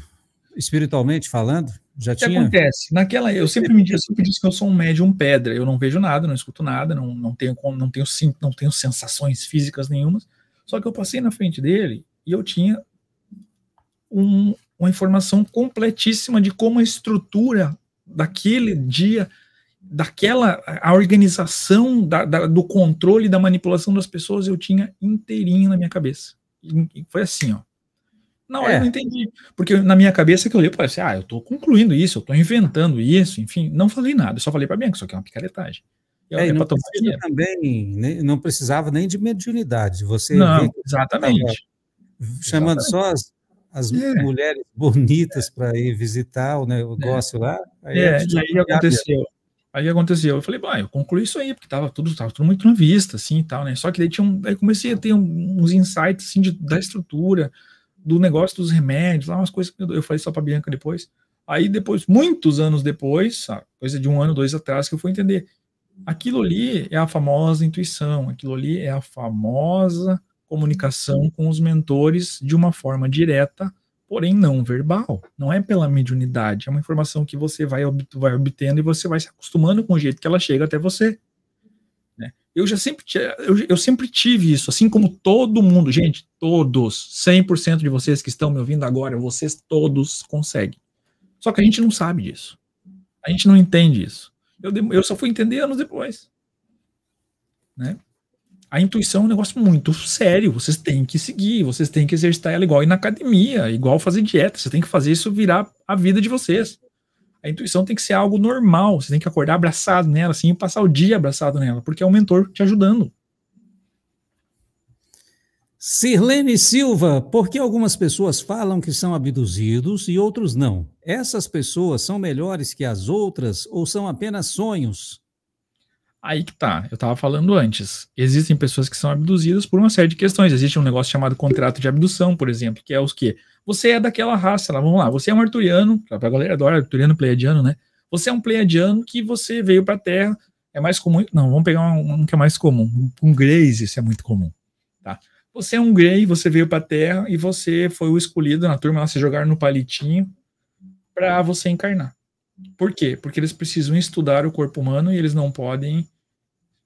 Speaker 2: espiritualmente falando? Já o que tinha... acontece? Naquela, eu sempre me eu sempre disse que eu sou um médium pedra. Eu não vejo nada, não escuto nada, não, não tenho não tenho não tenho sensações físicas nenhumas. Só que eu passei na frente dele e eu tinha um, uma informação completíssima de como a estrutura daquele dia, daquela a organização da, da, do controle da manipulação das pessoas eu tinha inteirinho na minha cabeça. E, foi assim, ó. Na hora é. eu não entendi, porque na minha cabeça que eu li, parece, assim, ah, eu tô concluindo isso, eu tô inventando isso, enfim, não falei nada, eu só falei para Bianca, isso aqui é uma picaretagem. Eu, é, é não, precisa também, nem,
Speaker 1: não precisava nem de mediunidade, você não, exatamente. chamando exatamente. só as, as é. mulheres bonitas é. para ir visitar né, o é. negócio lá. Aí é, e aí aconteceu.
Speaker 2: Aí aconteceu, eu falei, bom, eu concluí isso aí, porque tava tudo, tava tudo muito na vista, assim, e tal, né, só que daí tinha um, aí comecei a ter um, uns insights, assim, de, da estrutura, do negócio dos remédios, lá umas coisas que eu, eu falei só para Bianca depois, aí depois, muitos anos depois, ah, coisa de um ano, dois atrás, que eu fui entender, aquilo ali é a famosa intuição, aquilo ali é a famosa comunicação com os mentores de uma forma direta, porém não verbal. Não é pela mediunidade, é uma informação que você vai, vai obtendo e você vai se acostumando com o jeito que ela chega até você. Né? Eu já sempre, eu, eu sempre tive isso, assim como todo mundo, gente, todos, 100% de vocês que estão me ouvindo agora, vocês todos conseguem. Só que a gente não sabe disso. A gente não entende isso. Eu, eu só fui entender anos depois. Né? a intuição é um negócio muito sério. Vocês têm que seguir, vocês têm que exercitar ela igual ir na academia, igual fazer dieta. Você tem que fazer isso virar a vida de vocês. A intuição tem que ser algo normal. Você tem que acordar abraçado nela, assim, e passar o dia abraçado nela, porque é o um mentor te ajudando. Sirlene Silva, por que algumas pessoas
Speaker 1: falam que são abduzidos e outros não? Essas pessoas são melhores que as
Speaker 2: outras ou são apenas sonhos? Aí que tá, eu estava falando antes. Existem pessoas que são abduzidas por uma série de questões. Existe um negócio chamado contrato de abdução, por exemplo, que é os quê? Você é daquela raça lá, vamos lá, você é um arturiano, a galera adora arturiano, pleiadiano, né? Você é um pleiadiano que você veio pra Terra, é mais comum, não, vamos pegar um, um que é mais comum, um Greys, isso é muito comum, tá? Você é um Grey, você veio pra Terra e você foi o escolhido na turma, lá se jogaram no palitinho para você encarnar. Por quê? Porque eles precisam estudar o corpo humano e eles não podem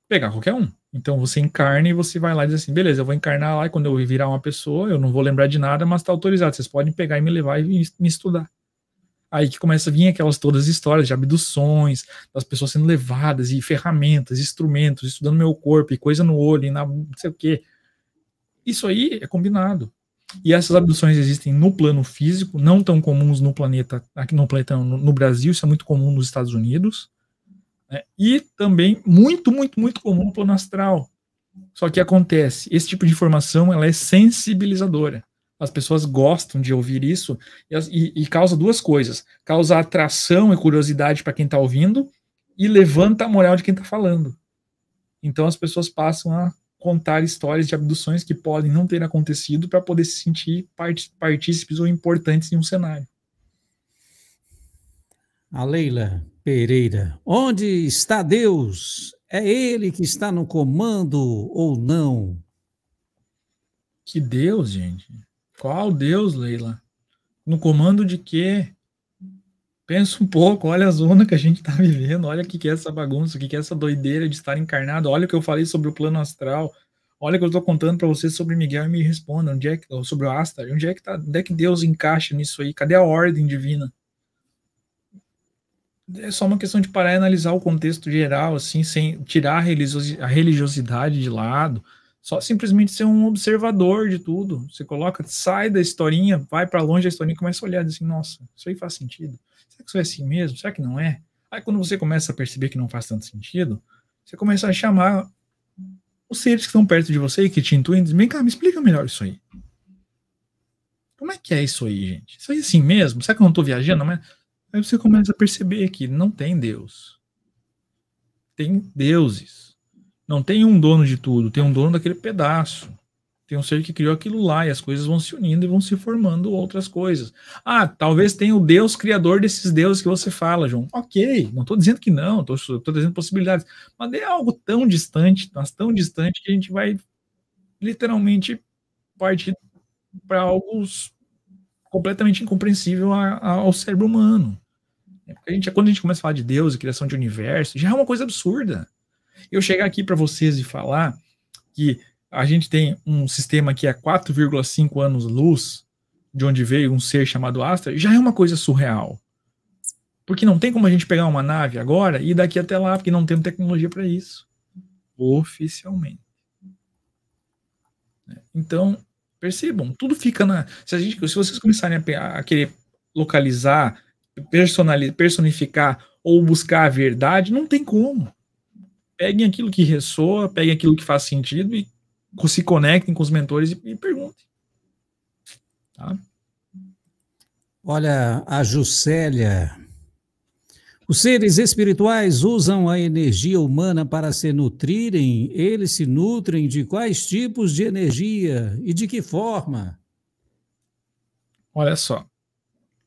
Speaker 2: pegar qualquer um. Então você encarna e você vai lá e diz assim: beleza, eu vou encarnar lá e quando eu virar uma pessoa, eu não vou lembrar de nada, mas tá autorizado. Vocês podem pegar e me levar e me estudar. Aí que começa a vir aquelas todas as histórias de abduções, das pessoas sendo levadas e ferramentas, instrumentos, estudando meu corpo e coisa no olho e na não sei o quê. Isso aí é combinado. E essas abduções existem no plano físico, não tão comuns no planeta, aqui no planeta, no, no Brasil, isso é muito comum nos Estados Unidos. Né? E também muito, muito, muito comum no plano astral. Só que acontece, esse tipo de informação ela é sensibilizadora. As pessoas gostam de ouvir isso e, e, e causa duas coisas: causa atração e curiosidade para quem está ouvindo e levanta a moral de quem está falando. Então as pessoas passam a contar histórias de abduções que podem não ter acontecido para poder se sentir part partícipes ou importantes em um cenário.
Speaker 1: A Leila Pereira. Onde está Deus? É Ele que está no comando
Speaker 2: ou não? Que Deus, gente? Qual Deus, Leila? No comando de quê? Pensa um pouco, olha a zona que a gente está vivendo, olha o que, que é essa bagunça, o que, que é essa doideira de estar encarnado, olha o que eu falei sobre o plano astral, olha o que eu estou contando para vocês sobre Miguel e me responda, onde é que, sobre o Astar, onde é que tá, onde é que Deus encaixa nisso aí? Cadê a ordem divina? é só uma questão de parar e analisar o contexto geral, assim, sem tirar a religiosidade de lado, só simplesmente ser um observador de tudo. Você coloca, sai da historinha, vai para longe da historinha e começa a olhar assim, nossa, isso aí faz sentido. Será que isso é assim mesmo? Será que não é? Aí quando você começa a perceber que não faz tanto sentido, você começa a chamar os seres que estão perto de você e que te intuem, diz: vem cá, me explica melhor isso aí. Como é que é isso aí, gente? Isso aí é assim mesmo? Será que eu não estou viajando? Mas Aí você começa a perceber que não tem Deus. Tem deuses. Não tem um dono de tudo, tem um dono daquele pedaço. Tem um ser que criou aquilo lá e as coisas vão se unindo e vão se formando outras coisas. Ah, talvez tenha o Deus criador desses deuses que você fala, João. Ok, não estou dizendo que não, estou dizendo possibilidades. Mas é algo tão distante, mas tão distante que a gente vai literalmente partir para alguns completamente incompreensível a, a, ao cérebro humano. É a gente, quando a gente começa a falar de Deus e criação de universo, já é uma coisa absurda. Eu chegar aqui para vocês e falar que a gente tem um sistema que é 4,5 anos luz de onde veio um ser chamado Astra, já é uma coisa surreal. Porque não tem como a gente pegar uma nave agora e ir daqui até lá, porque não temos tecnologia para isso. Oficialmente. Né? Então, Percebam, tudo fica na. Se, a gente, se vocês começarem a, a querer localizar, personalizar, personificar ou buscar a verdade, não tem como. Peguem aquilo que ressoa, peguem aquilo que faz sentido e se conectem com os mentores e, e perguntem. Tá? Olha, a Juscelia os
Speaker 1: seres espirituais usam a energia humana para se nutrirem. Eles se nutrem de quais tipos de energia e de que forma?
Speaker 2: Olha só.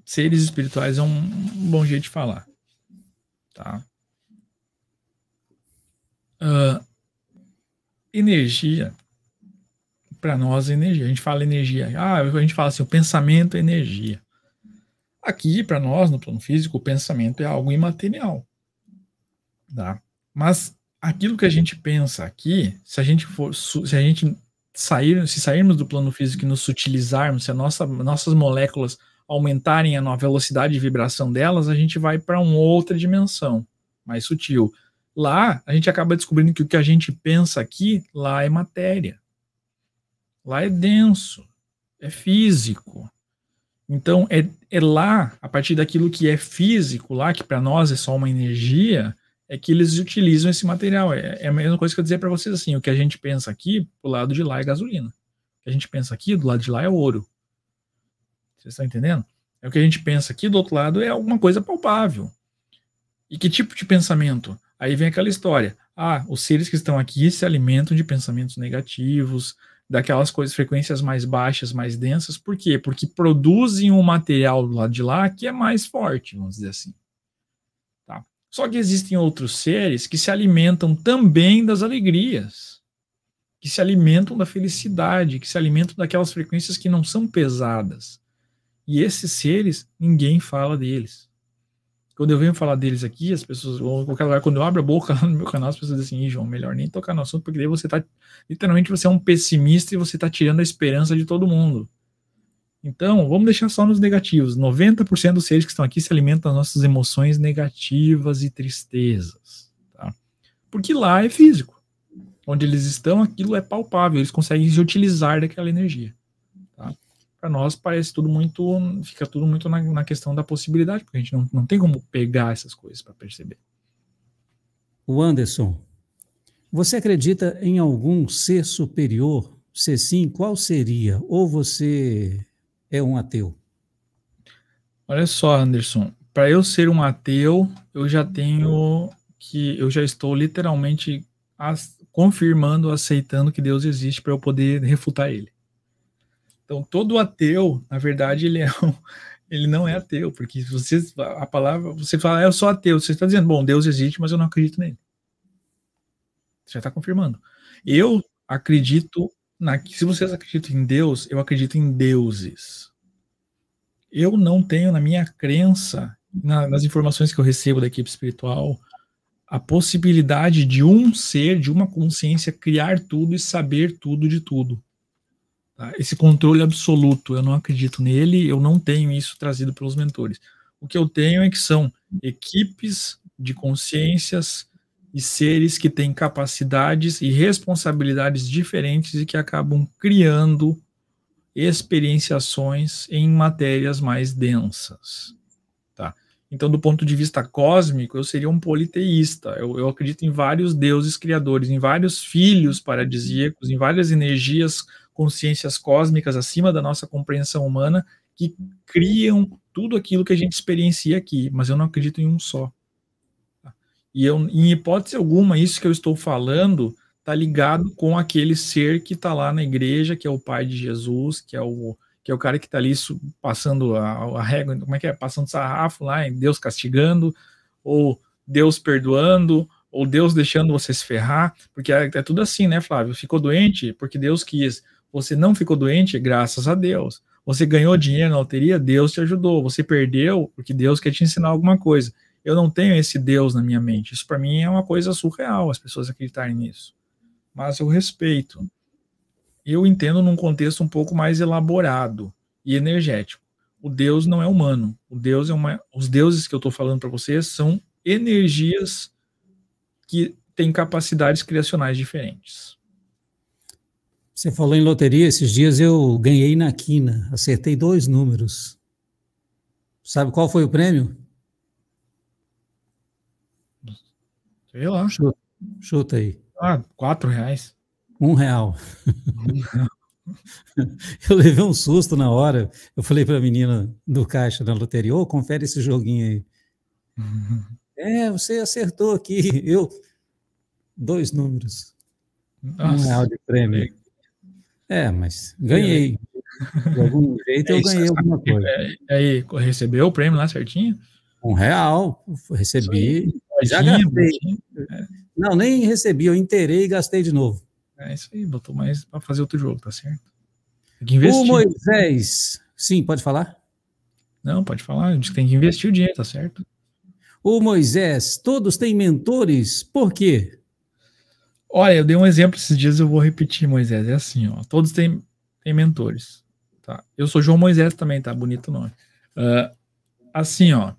Speaker 2: Seres espirituais é um bom jeito de falar. Tá? Uh, energia. Para nós, é energia. A gente fala energia. Ah, a gente fala assim: o pensamento é energia. Aqui, para nós, no plano físico, o pensamento é algo imaterial. Tá? Mas aquilo que a gente pensa aqui, se a gente for, se a gente sair, se sairmos do plano físico e nos sutilizarmos, se nossa, nossas moléculas aumentarem a velocidade de vibração delas, a gente vai para uma outra dimensão, mais sutil. Lá, a gente acaba descobrindo que o que a gente pensa aqui, lá é matéria. Lá é denso, é físico. Então, é, é lá, a partir daquilo que é físico, lá, que para nós é só uma energia, é que eles utilizam esse material. É, é a mesma coisa que eu dizer para vocês assim: o que a gente pensa aqui, do lado de lá é gasolina. O que a gente pensa aqui, do lado de lá é ouro. Vocês estão entendendo? É o que a gente pensa aqui, do outro lado é alguma coisa palpável. E que tipo de pensamento? Aí vem aquela história. Ah, os seres que estão aqui se alimentam de pensamentos negativos, daquelas coisas, frequências mais baixas, mais densas, por quê? Porque produzem um material do lado de lá que é mais forte, vamos dizer assim. Tá? Só que existem outros seres que se alimentam também das alegrias, que se alimentam da felicidade, que se alimentam daquelas frequências que não são pesadas. E esses seres, ninguém fala deles. Quando eu venho falar deles aqui, as pessoas ou qualquer lugar, quando eu abro a boca no meu canal, as pessoas dizem assim, João, melhor nem tocar no assunto, porque daí você tá, literalmente você é um pessimista e você tá tirando a esperança de todo mundo. Então, vamos deixar só nos negativos. 90% dos seres que estão aqui se alimentam das nossas emoções negativas e tristezas. Tá? Porque lá é físico. Onde eles estão, aquilo é palpável, eles conseguem se utilizar daquela energia para nós parece tudo muito, fica tudo muito na, na, questão da possibilidade, porque a gente não, não tem como pegar essas coisas para
Speaker 3: perceber.
Speaker 1: O Anderson, você acredita em algum ser superior? Se sim, qual seria? Ou você é um ateu?
Speaker 2: Olha só, Anderson, para eu ser um ateu, eu já tenho que eu já estou literalmente as, confirmando, aceitando que Deus existe para eu poder refutar ele. Então, todo ateu, na verdade, ele é um, ele não é ateu, porque você a palavra, você fala, ah, eu sou ateu, você está dizendo, bom, Deus existe, mas eu não acredito nele. Você já está confirmando. Eu acredito na se vocês acreditam em Deus, eu acredito em deuses. Eu não tenho na minha crença, na, nas informações que eu recebo da equipe espiritual, a possibilidade de um ser, de uma consciência criar tudo e saber tudo de tudo. Tá? Esse controle absoluto, eu não acredito nele, eu não tenho isso trazido pelos mentores. O que eu tenho é que são equipes de consciências e seres que têm capacidades e responsabilidades diferentes e que acabam criando experienciações em matérias mais densas. Tá? Então, do ponto de vista cósmico, eu seria um politeísta. Eu, eu acredito em vários deuses criadores, em vários filhos paradisíacos, em várias energias consciências cósmicas acima da nossa compreensão humana que criam tudo aquilo que a gente experiencia aqui, mas eu não acredito em um só. Tá? E eu, em hipótese alguma, isso que eu estou falando está ligado com aquele ser que está lá na igreja, que é o pai de Jesus, que é o, que é o cara que está ali passando a, a régua, como é que é? Passando sarrafo lá, em Deus castigando, ou Deus perdoando, ou Deus deixando você se ferrar, porque é, é tudo assim, né, Flávio? Ficou doente porque Deus quis, você não ficou doente, graças a Deus. Você ganhou dinheiro na loteria, Deus te ajudou. Você perdeu, porque Deus quer te ensinar alguma coisa. Eu não tenho esse Deus na minha mente. Isso para mim é uma coisa surreal, as pessoas acreditarem nisso. Mas eu respeito. Eu entendo num contexto um pouco mais elaborado e energético. O Deus não é humano. O Deus é uma, os deuses que eu estou falando para vocês são energias que têm capacidades criacionais diferentes.
Speaker 1: Você falou em loteria, esses dias eu ganhei na quina, acertei dois números. Sabe qual foi o prêmio? Sei lá. Chuta, chuta aí. Ah, quatro reais. Um real. eu levei um susto na hora. Eu falei para a menina do caixa da loteria: oh, confere esse joguinho aí. Uhum. É, você acertou aqui. Eu. Dois números. Nossa, um real de
Speaker 2: prêmio. É, mas ganhei. De algum jeito é eu ganhei alguma coisa. É, aí, recebeu o prêmio lá certinho? Um real, recebi.
Speaker 3: Aí, já gastei. É.
Speaker 1: Não, nem recebi, eu inteirei e gastei de novo.
Speaker 3: É isso
Speaker 2: aí, botou mais para fazer outro jogo, tá certo? Tem que investir. O Moisés. Sim, pode falar? Não, pode falar. a gente tem que investir o dinheiro, tá certo? O Moisés, todos têm mentores, por quê? Olha, eu dei um exemplo esses dias, eu vou repetir, Moisés. É assim, ó. Todos têm, têm mentores. Tá? Eu sou João Moisés também, tá? Bonito o nome. Uh, assim, ó.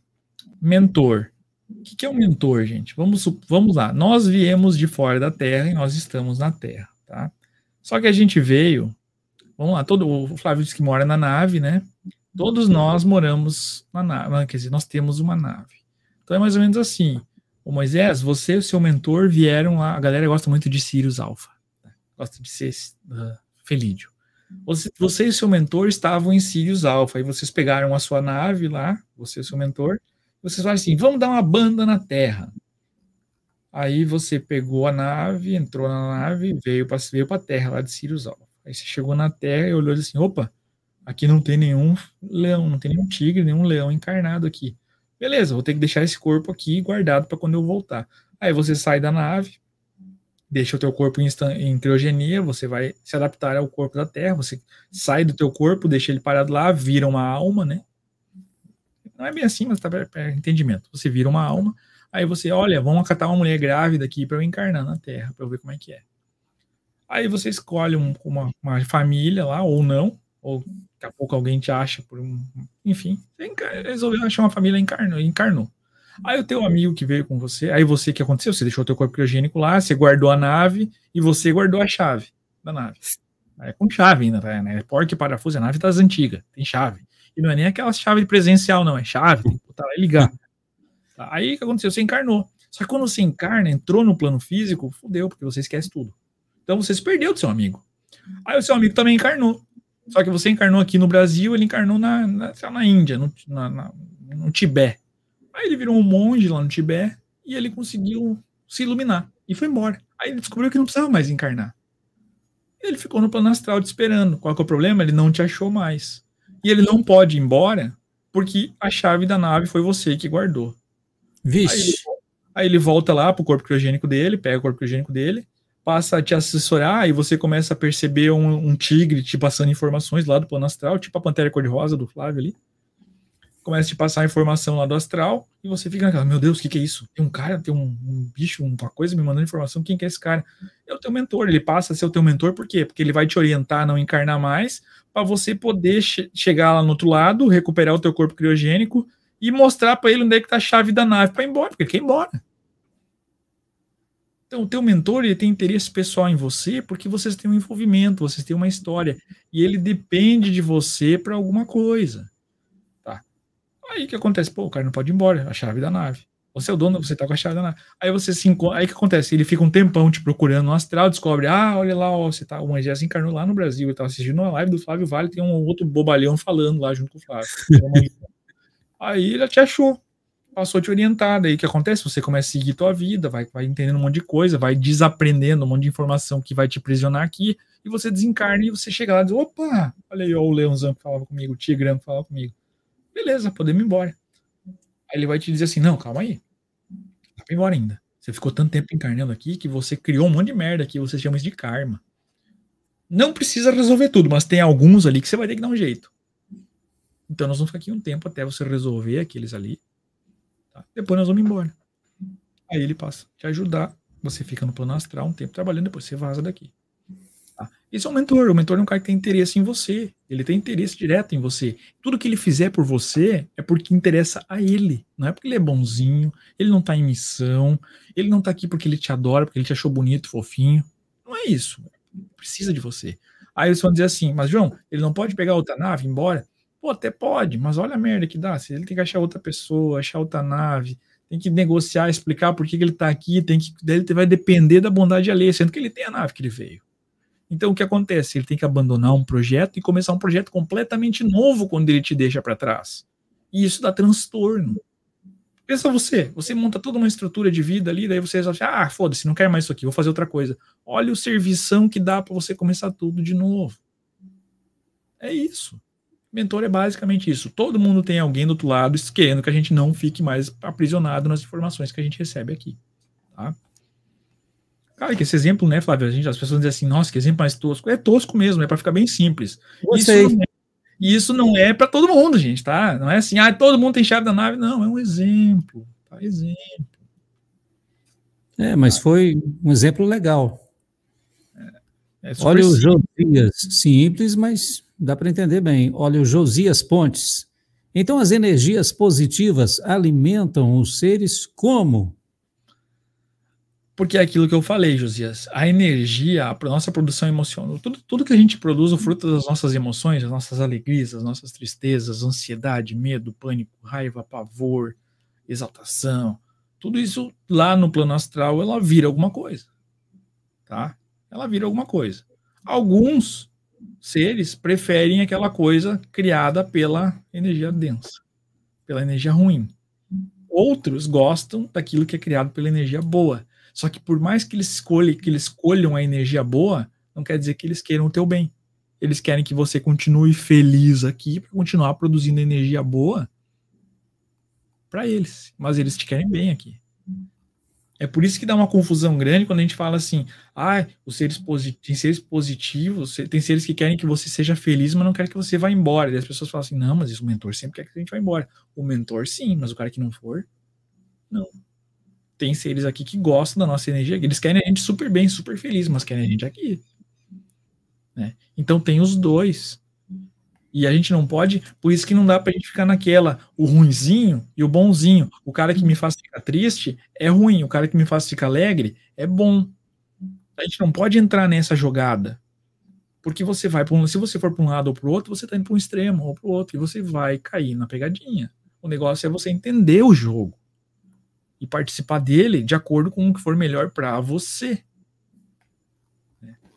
Speaker 2: Mentor. O que, que é um mentor, gente? Vamos, vamos lá. Nós viemos de fora da Terra e nós estamos na Terra, tá? Só que a gente veio. Vamos lá, todo o Flávio disse que mora na nave, né? Todos nós moramos na nave, quer dizer, nós temos uma nave. Então é mais ou menos assim. O Moisés, você e o seu mentor vieram lá. A galera gosta muito de Sirius Alpha, né? gosta de ser uh, felídio. Você, você, e seu mentor estavam em Sirius Alpha, e vocês pegaram a sua nave lá, você e seu mentor, vocês falaram assim: vamos dar uma banda na Terra. Aí você pegou a nave, entrou na nave, veio para veio a Terra lá de Sirius Alpha. Aí você chegou na Terra e olhou assim: opa, aqui não tem nenhum leão, não tem nenhum tigre, nenhum leão encarnado aqui. Beleza, vou ter que deixar esse corpo aqui guardado para quando eu voltar. Aí você sai da nave, deixa o teu corpo em, criogenia, você vai se adaptar ao corpo da Terra, você sai do teu corpo, deixa ele parado lá, vira uma alma, né? Não é bem assim, mas tá para entendimento. Você vira uma alma, aí você, olha, vamos acatar uma mulher grávida aqui para eu encarnar na Terra, para eu ver como é que é. Aí você escolhe um, uma, uma família lá, ou não, ou Daqui a pouco alguém te acha por um. Enfim, resolveu achar uma família encarnou. encarnou. Aí o teu amigo que veio com você, aí você o que aconteceu? Você deixou o teu corpo criogênico lá, você guardou a nave e você guardou a chave da nave. É com chave ainda, tá? é, né? né? Porque parafuso a é nave das antigas, tem chave. E não é nem aquela chave presencial, não, é chave, tem que botar lá e ligar. Tá, aí o que aconteceu? Você encarnou. Só que quando você encarna, entrou no plano físico, fudeu, porque você esquece tudo. Então você se perdeu do seu amigo. Aí o seu amigo também encarnou. Só que você encarnou aqui no Brasil, ele encarnou na, na, na Índia, no, na, na, no Tibete. Aí ele virou um monge lá no Tibete e ele conseguiu se iluminar e foi embora. Aí ele descobriu que não precisava mais encarnar. Ele ficou no plano astral te esperando. Qual é o problema? Ele não te achou mais. E ele não pode ir embora porque a chave da nave foi você que guardou. Vixe. Aí ele, aí ele volta lá pro corpo criogênico dele, pega o corpo criogênico dele passa a te assessorar e você começa a perceber um, um tigre te passando informações lá do plano astral, tipo a Pantera Cor-de-Rosa do Flávio ali. Começa a te passar a informação lá do astral e você fica naquela, meu Deus, o que, que, é isso? Tem um cara, tem um, um, bicho, uma coisa me mandando informação, quem que é esse cara? É o teu mentor, ele passa a ser o teu mentor, por quê? Porque ele vai te orientar a não encarnar mais, para você poder che chegar lá no outro lado, recuperar o teu corpo criogênico e mostrar para ele onde é que tá a chave da nave para ir embora, porque ele quer ir embora. Então, o teu mentor ele tem interesse pessoal em você porque vocês têm um envolvimento, vocês têm uma história e ele depende de você para alguma coisa. Tá? Aí que acontece, pô, o cara não pode ir embora, a chave da nave. Você é o dono, você tá com a chave da nave. Aí você se encontra, aí que acontece, ele fica um tempão te procurando no astral, descobre, ah, olha lá, ó, você tá, o Angé se encarnou lá no Brasil e tava assistindo uma live do Flávio Vale, tem um outro bobalhão falando lá junto com o Flávio. aí ele te achou passou a te orientar. Daí o que acontece? Você começa a seguir tua vida, vai, vai entendendo um monte de coisa, vai desaprendendo um monte de informação que vai te prisionar aqui, e você desencarna e você chega lá e diz: opa, olha aí, ó, o leãozão que falava comigo, o tigrão que falava comigo. Beleza, podemos ir embora. Aí ele vai te dizer assim: não, calma aí, dá tá pra ir embora ainda. Você ficou tanto tempo encarnando aqui que você criou um monte de merda aqui, você chama isso de karma. Não precisa resolver tudo, mas tem alguns ali que você vai ter que dar um jeito. Então nós vamos ficar aqui um tempo até você resolver aqueles ali Tá? Depois nós vamos embora. Aí ele passa a te ajudar, você fica no plano astral um tempo trabalhando, depois você vaza daqui. Tá? Esse é um mentor. O mentor é um cara que tem interesse em você. Ele tem interesse direto em você. Tudo que ele fizer por você é porque interessa a ele. Não é porque ele é bonzinho, ele não tá em missão, ele não tá aqui porque ele te adora, porque ele te achou bonito, fofinho. Não é isso. Ele precisa de você. Aí eles vão dizer assim, mas João, ele não pode pegar outra nave e ir embora? Pô, até pode, mas olha a merda que dá. Se ele tem que achar outra pessoa, achar outra nave, tem que negociar, explicar por que, que ele está aqui, tem que. Ele vai depender da bondade alheia, sendo que ele tem a nave que ele veio. Então o que acontece? Ele tem que abandonar um projeto e começar um projeto completamente novo quando ele te deixa para trás. E isso dá transtorno. Pensa você, você monta toda uma estrutura de vida ali, daí você resolve, ah, foda-se, não quero mais isso aqui, vou fazer outra coisa. Olha o servição que dá para você começar tudo de novo. É isso. Mentor é basicamente isso. Todo mundo tem alguém do outro lado querendo que a gente não fique mais aprisionado nas informações que a gente recebe aqui. Tá? Cara, que esse exemplo, né, Flávio? A gente, as pessoas dizem assim, nossa, que exemplo mais tosco. É tosco mesmo, é para ficar bem simples. Você. Isso não é, isso não é para todo mundo, gente, tá? Não é assim, ah, todo mundo tem chave da nave. Não, é um exemplo. Tá? Exemplo.
Speaker 1: É, mas tá. foi um exemplo legal.
Speaker 3: É, é Olha simples. o
Speaker 1: Josias, é simples, mas Dá para entender bem. Olha, o Josias Pontes. Então, as energias positivas alimentam os seres como?
Speaker 2: Porque é aquilo que eu falei, Josias. A energia, a nossa produção emocional, tudo, tudo que a gente produz, o fruto das nossas emoções, as nossas alegrias, as nossas tristezas, ansiedade, medo, pânico, raiva, pavor, exaltação, tudo isso lá no plano astral, ela vira alguma coisa. Tá? Ela vira alguma coisa. Alguns seres preferem aquela coisa criada pela energia densa, pela energia ruim. Outros gostam daquilo que é criado pela energia boa. Só que por mais que eles escolham, que eles escolham a energia boa, não quer dizer que eles queiram o teu bem. Eles querem que você continue feliz aqui para continuar produzindo energia boa para eles, mas eles te querem bem aqui. É por isso que dá uma confusão grande quando a gente fala assim: ah, os seres positivos, tem seres positivos, tem seres que querem que você seja feliz, mas não querem que você vá embora. E as pessoas falam assim: não, mas isso, o mentor sempre quer que a gente vá embora. O mentor sim, mas o cara que não for, não. Tem seres aqui que gostam da nossa energia, eles querem a gente super bem, super feliz, mas querem a gente aqui. Né? Então tem os dois. E a gente não pode, por isso que não dá pra gente ficar naquela, o ruinzinho e o bonzinho. O cara que me faz ficar triste é ruim, o cara que me faz ficar alegre é bom. A gente não pode entrar nessa jogada. Porque você vai para um, se você for para um lado ou para o outro, você está indo para um extremo ou para o outro e você vai cair na pegadinha. O negócio é você entender o jogo e participar dele de acordo com o que for melhor para você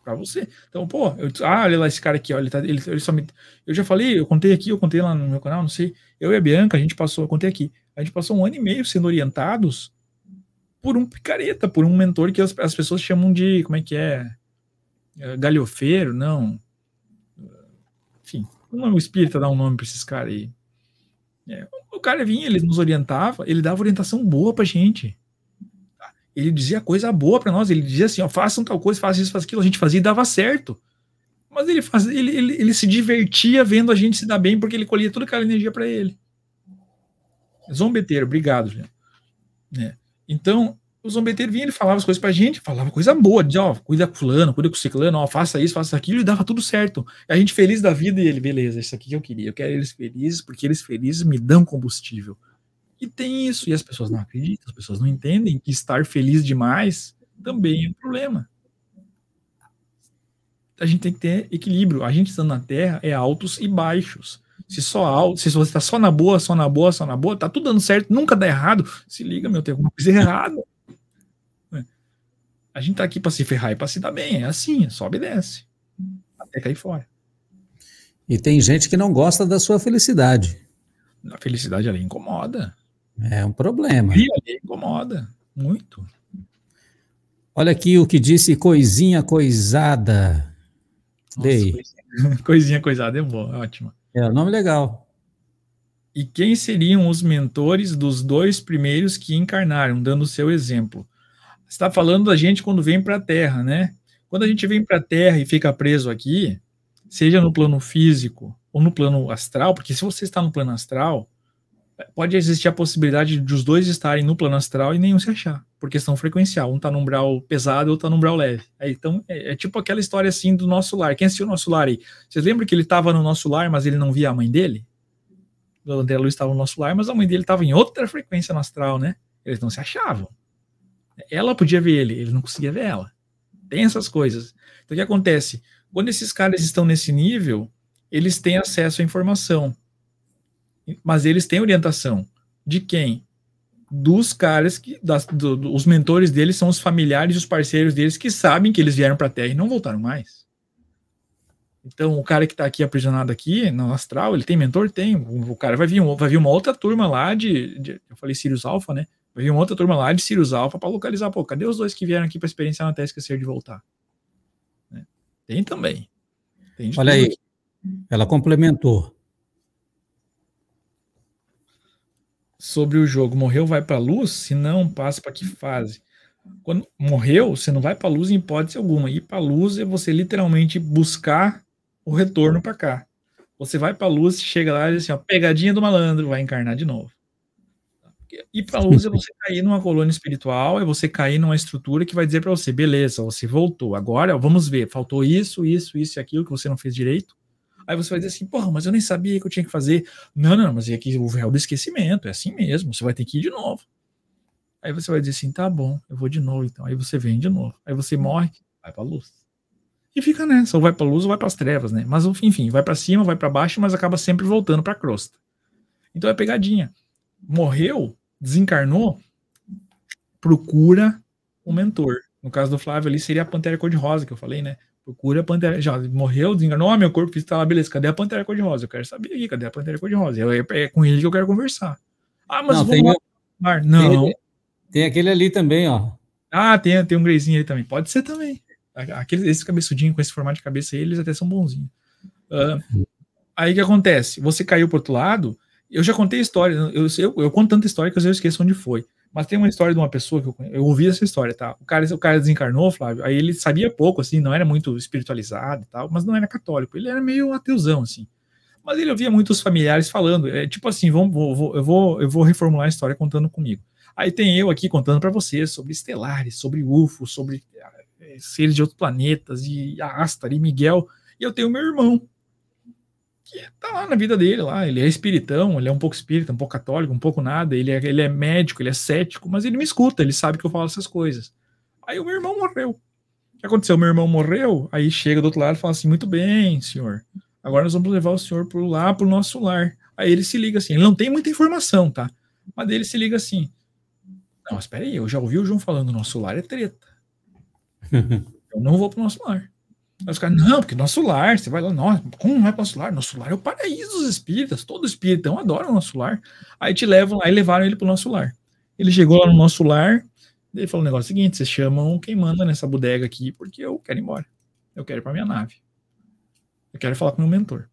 Speaker 2: para você. Então, pô, eu, ah, olha lá esse cara aqui, olha ele, tá, ele, ele só me, eu já falei, eu contei aqui, eu contei lá no meu canal, não sei, eu e a Bianca, a gente passou, eu contei aqui, a gente passou um ano e meio sendo orientados por um picareta, por um mentor que as, as pessoas chamam de, como é que é, é galhofeiro, não, enfim, o nome espírita dá um nome para esses caras aí. É, o cara vinha, ele nos orientava, ele dava orientação boa pra gente ele dizia coisa boa para nós, ele dizia assim, ó, façam tal coisa, façam isso, façam aquilo, a gente fazia e dava certo. Mas ele, faz, ele, ele, ele se divertia vendo a gente se dar bem, porque ele colhia toda aquela energia para ele. Zombeteiro, obrigado, gente. Né? Então, o zombeteiro vinha, ele falava as coisas pra gente, falava coisa boa, dizia, ó, cuida com fulano, cuida com ciclano, ó, faça isso, faça aquilo, e dava tudo certo. E a gente feliz da vida, e ele, beleza, isso aqui que eu queria, eu quero eles felizes, porque eles felizes me dão combustível. E tem isso, e as pessoas não acreditam, as pessoas não entendem que estar feliz demais também é um problema. A gente tem que ter equilíbrio. A gente estando na Terra é altos e baixos. Se só alto, se você está só na boa, só na boa, só na boa, tá tudo dando certo, nunca dá errado. Se liga, meu, tem alguma coisa errada. É. A gente tá aqui para se ferrar e para se dar bem. É assim, é sobe e desce. Até cair fora.
Speaker 1: E tem gente que não gosta da sua felicidade. A felicidade ela incomoda. É um problema. E ali
Speaker 2: incomoda muito.
Speaker 1: Olha aqui o que disse coisinha coisada.
Speaker 2: Nossa, Dei. Coisinha, coisada é boa, é ótima. É, nome é legal. E quem seriam os mentores dos dois primeiros que encarnaram, dando o seu exemplo? está falando da gente quando vem para a Terra, né? Quando a gente vem para a Terra e fica preso aqui, seja no plano físico ou no plano astral, porque se você está no plano astral, pode existir a possibilidade de os dois estarem no plano astral e nenhum se achar, por questão frequencial. Um está num umbral pesado, outro está num umbral leve. É, então, é, é, tipo aquela história assim do nosso lar. Quem assistiu o nosso lar aí? Vocês lembram que ele estava no nosso lar, mas ele não via a mãe dele? O André Luiz estava no nosso lar, mas a mãe dele estava em outra frequência no astral, né? Eles não se achavam. Ela podia ver ele, ele não conseguia ver ela. Tem essas coisas. Então, o que acontece? Quando esses caras estão nesse nível, eles têm acesso à informação mas eles têm orientação. De quem? Dos caras que. Das, do, do, os mentores deles são os familiares e os parceiros deles que sabem que eles vieram para a Terra e não voltaram mais. Então, o cara que está aqui aprisionado aqui, no astral, ele tem mentor? Tem. O cara vai vir, vai vir uma outra turma lá de, de Eu falei Sirius Alpha, né? Vai vir uma outra turma lá de Sirius Alpha para localizar. Pô, cadê os dois que vieram aqui para experienciar na Terra e esquecer de voltar? Né? Tem também. Tem Olha aí. Ela complementou. sobre o jogo. Morreu, vai para a luz? Se não, passa para que uhum. fase? Quando morreu, você não vai para a luz em hipótese alguma. Ir para a luz é você literalmente buscar o retorno para cá. Você vai para a luz, chega lá e diz assim, ó, pegadinha do malandro, vai encarnar de novo. Ir para a luz é você cair numa colônia espiritual, é você cair numa estrutura que vai dizer para você, beleza, você voltou, agora vamos ver, faltou isso, isso, isso e aquilo que você não fez direito, Aí você vai dizer assim, porra, mas eu nem sabia que eu tinha que fazer. Não, não, mas é aqui o véu do esquecimento, é assim mesmo, você vai ter que ir de novo. Aí você vai dizer assim, tá bom, eu vou de novo então. Aí você vem de novo. Aí você morre, vai pra luz. E fica nessa, ou vai pra luz ou vai para as trevas, né? Mas enfim, vai para cima, vai para baixo, mas acaba sempre voltando pra crosta. Então é pegadinha. Morreu, desencarnou, procura um mentor. No caso do Flávio ali seria a Pantera Cor-de-Rosa que eu falei, né? Procura a Pantera. Já morreu, desenganou, ah, meu corpo está lá, beleza, cadê a Pantera Cor-de-Rosa? Eu quero saber aí, cadê a Pantera Cor-de-Rosa? É, é com ele que eu quero conversar. Ah, mas não, vamos tem, lá. Não. Tem, tem, aquele ali também, ó. Ah, tem, tem um Greizinho aí também. Pode ser também. Aqueles, esse cabeçudinho com esse formato de cabeça aí, eles até são bonzinhos. Uh, aí o que acontece? Você caiu pro outro lado. Eu já contei história. Eu, eu, eu conto tanta história que às vezes eu esqueço onde foi. Mas tem uma história de uma pessoa que eu, eu ouvi essa história, tá? O cara, o cara desencarnou, Flávio, aí ele sabia pouco, assim, não era muito espiritualizado e tal, mas não era católico, ele era meio ateuzão, assim. Mas ele ouvia muitos familiares falando, é tipo assim, vamos, vou, eu, vou, eu vou reformular a história contando comigo. Aí tem eu aqui contando para vocês sobre estelares, sobre UFO, sobre é, seres de outros planetas, e Astar, e Miguel, e eu tenho meu irmão, que tá lá na vida dele lá. Ele é espiritão, ele é um pouco espírita, um pouco católico, um pouco nada. Ele é, ele é médico, ele é cético, mas ele me escuta, ele sabe que eu falo essas coisas. Aí o meu irmão morreu. O que aconteceu? Meu irmão morreu, aí chega do outro lado e fala assim: muito bem, senhor. Agora nós vamos levar o senhor pro lá, pro nosso lar. Aí ele se liga assim, ele não tem muita informação, tá? Mas ele se liga assim. Não, espera aí eu já ouvi o João falando, nosso lar é treta. eu não vou pro nosso lar. Aí os caras, não, porque nosso lar, você vai lá, nós, como vai para é nosso lar? Nosso lar é o paraíso dos espíritas, todo espiritão adora o nosso lar. Aí te levam, aí levaram ele para o nosso lar. Ele chegou lá no nosso lar, ele falou o um negócio seguinte: vocês chamam quem manda nessa bodega aqui, porque eu quero ir embora. Eu quero ir para minha nave. Eu quero falar com meu mentor.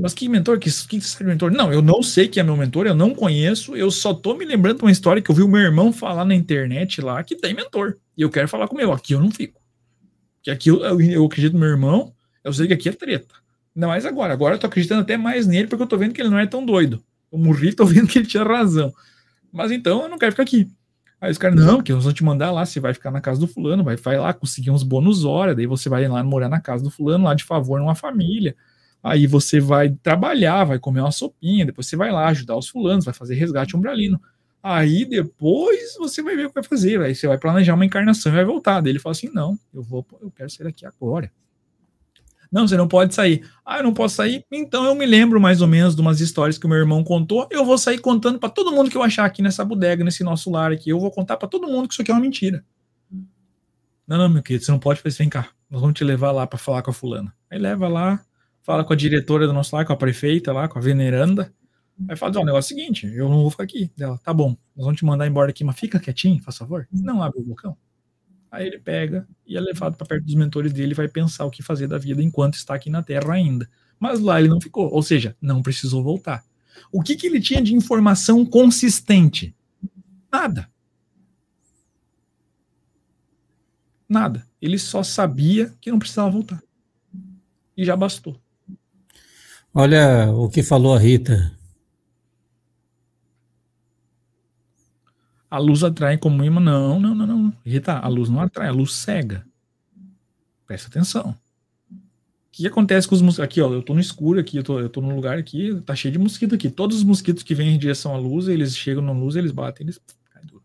Speaker 2: Mas que mentor? Que, que sabe mentor? Não, eu não sei quem é meu mentor, eu não conheço, eu só tô me lembrando de uma história que eu vi o meu irmão falar na internet lá que tem mentor. E eu quero falar com o meu, aqui eu não fico. Que aqui eu, eu acredito no meu irmão, eu sei que aqui é treta. Ainda mais agora. Agora eu tô acreditando até mais nele, porque eu tô vendo que ele não é tão doido. Eu morri, tô vendo que ele tinha razão. Mas então eu não quero ficar aqui. Aí os caras, não, que eles vão te mandar lá, você vai ficar na casa do fulano, vai, vai lá conseguir uns bônus hora, daí você vai lá morar na casa do fulano, lá de favor numa família. Aí você vai trabalhar, vai comer uma sopinha, depois você vai lá ajudar os fulanos, vai fazer resgate umbralino. Aí depois você vai ver o que vai fazer, aí você vai planejar uma encarnação e vai voltar. Daí ele fala assim: não, eu vou, eu quero sair daqui agora. Não, você não pode sair. Ah, eu não posso sair? Então eu me lembro mais ou menos de umas histórias que o meu irmão contou. Eu vou sair contando para todo mundo que eu achar aqui nessa bodega, nesse nosso lar aqui. Eu vou contar para todo mundo que isso aqui é uma mentira. Não, não, meu querido, você não pode fazer isso. Vem cá, nós vamos te levar lá para falar com a fulana. Aí leva lá, fala com a diretora do nosso lar, com a prefeita lá, com a veneranda. Aí fala, o negócio é o seguinte, eu não vou ficar aqui. Ela, tá bom, nós vamos te mandar embora aqui, mas fica quietinho, faz favor. Uhum. Não abre o bocão. Aí ele pega e é levado para perto dos mentores dele e vai pensar o que fazer da vida enquanto está aqui na Terra ainda. Mas lá ele não ficou, ou seja, não precisou voltar. O que, que ele tinha de informação consistente? Nada. Nada. Ele só sabia que não precisava voltar. E já bastou.
Speaker 1: Olha o que falou a Rita.
Speaker 2: a luz atrai como imã. Não, não, não, não. Rita, a luz não atrai, a luz cega. Presta atenção. O que acontece com os mosquitos? Aqui, ó, eu tô no escuro aqui, eu tô, eu tô num lugar aqui, tá cheio de mosquito aqui. Todos os mosquitos que vêm em direção à luz, eles chegam na luz, eles batem, eles caem duro.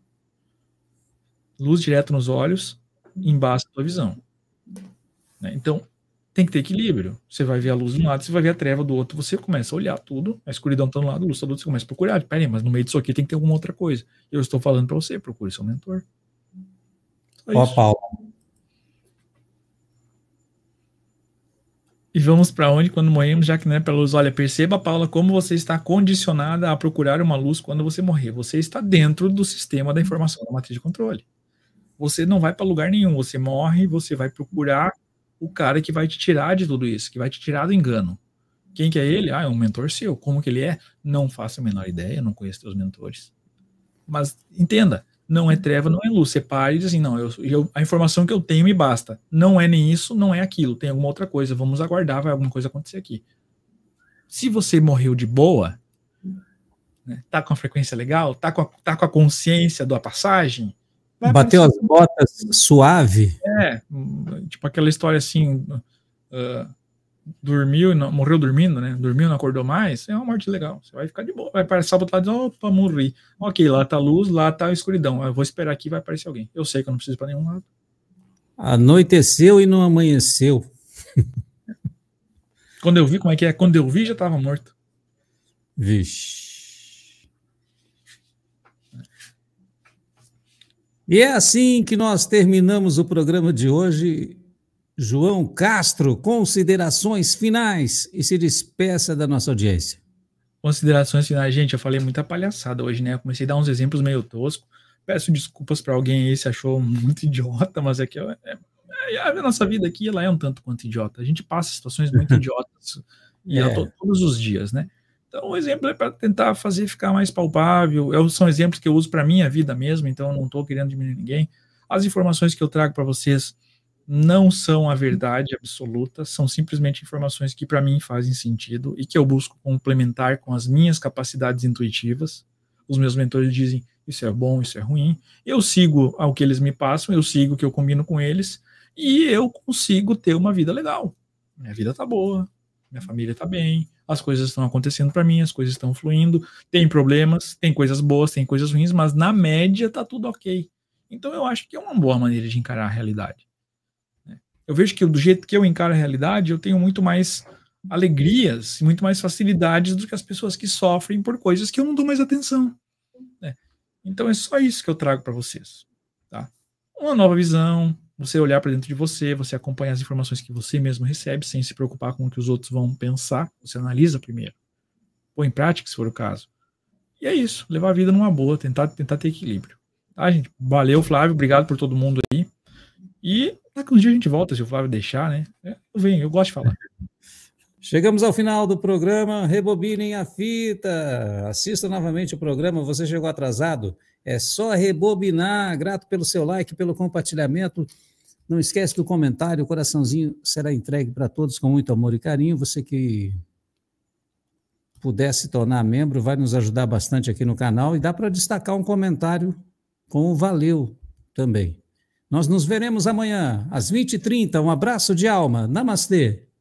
Speaker 2: Luz direto nos olhos, embaixo da visão. Né? Então, tem que ter equilíbrio. Você vai ver a luz de um lado, você vai ver a treva do outro, você começa a olhar tudo, a escuridão está do lado, a luz está do outro, você começa a procurar. Peraí, mas no meio disso aqui tem que ter alguma outra coisa. Eu estou falando para você, procure seu mentor. Só Ó,
Speaker 3: Paulo.
Speaker 2: E vamos para onde quando morremos, já que não é pela luz. Olha, perceba, Paula, como você está condicionada a procurar uma luz quando você morrer. Você está dentro do sistema da informação da matriz de controle. Você não vai para lugar nenhum. Você morre, você vai procurar o cara que vai te tirar de tudo isso, que vai te tirar do engano. Quem que é ele? Ah, é um mentor seu. Como que ele é? Não faço a menor ideia, não conheço teus mentores. Mas entenda, não é treva, não é luz. Separe e diz assim, não, eu, eu, a informação que eu tenho me basta. Não é nem isso, não é aquilo. Tem alguma outra coisa. Vamos aguardar, vai alguma coisa acontecer aqui. Se você morreu de boa, né, tá com a frequência legal, tá com a, tá com a consciência da passagem,
Speaker 3: Vai
Speaker 1: Bateu as botas suave?
Speaker 2: É, tipo aquela história assim, uh, dormiu, morreu dormindo, né? Dormiu, não acordou mais, é uma morte legal. Você vai ficar de boa, vai passar pro e diz, opa, morri. Ok, lá tá luz, lá tá escuridão. Eu vou esperar aqui, vai aparecer alguém. Eu sei que eu não preciso para nenhum lado.
Speaker 1: Anoiteceu e não amanheceu.
Speaker 2: Quando eu vi, como é que é? Quando eu vi, já estava morto.
Speaker 1: Vixe. E é assim que nós terminamos o programa de hoje. João Castro, considerações finais e se despeça da nossa audiência.
Speaker 2: Considerações finais, gente, eu falei muita palhaçada hoje, né? Eu comecei a dar uns exemplos meio tosco. Peço desculpas para alguém aí se achou muito idiota, mas é, é, é, a nossa vida aqui ela é um tanto quanto idiota. A gente passa situações muito idiotas e é. todos os dias, né? Então, o um exemplo é para tentar fazer ficar mais palpável. Eu, é são exemplos que eu uso para minha vida mesmo, então eu não estou querendo diminuir ninguém. As informações que eu trago para vocês não são a verdade absoluta, são simplesmente informações que para mim fazem sentido e que eu busco complementar com as minhas capacidades intuitivas. Os meus mentores dizem isso é bom, isso é ruim. Eu sigo ao que eles me passam, eu sigo o que eu combino com eles e eu consigo ter uma vida legal. Minha vida está boa, minha família está bem, as coisas estão acontecendo para mim, as coisas estão fluindo, tem problemas, tem coisas boas, tem coisas ruins, mas na média tá tudo ok. Então eu acho que é uma boa maneira de encarar a realidade. Né? Eu vejo que do jeito que eu encaro a realidade, eu tenho muito mais alegrias, muito mais facilidades do que as pessoas que sofrem por coisas que eu não dou mais atenção. Né? Então é só isso que eu trago para vocês. Tá? Uma nova visão, você olhar para dentro de você, você acompanhar as informações que você mesmo recebe, sem se preocupar com o que os outros vão pensar. Você analisa primeiro. Põe em prática, se for o caso. E é isso. Levar a vida numa boa, tentar, tentar ter equilíbrio. Tá, gente? Valeu, Flávio. Obrigado por todo mundo aí. E daqui uns dias a gente volta, se o Flávio deixar, né? É, eu venho, eu gosto de falar.
Speaker 1: Chegamos ao final do programa. Rebobinem a fita. Assista novamente o programa. Você chegou atrasado. É só rebobinar. Grato pelo seu like, pelo compartilhamento. Não esquece do comentário. O coraçãozinho será entregue para todos com muito amor e carinho. Você que puder se tornar membro, vai nos ajudar bastante aqui no canal. E dá para destacar um comentário com o valeu também. Nós nos veremos amanhã, às 20h30. Um abraço de alma. Namastê.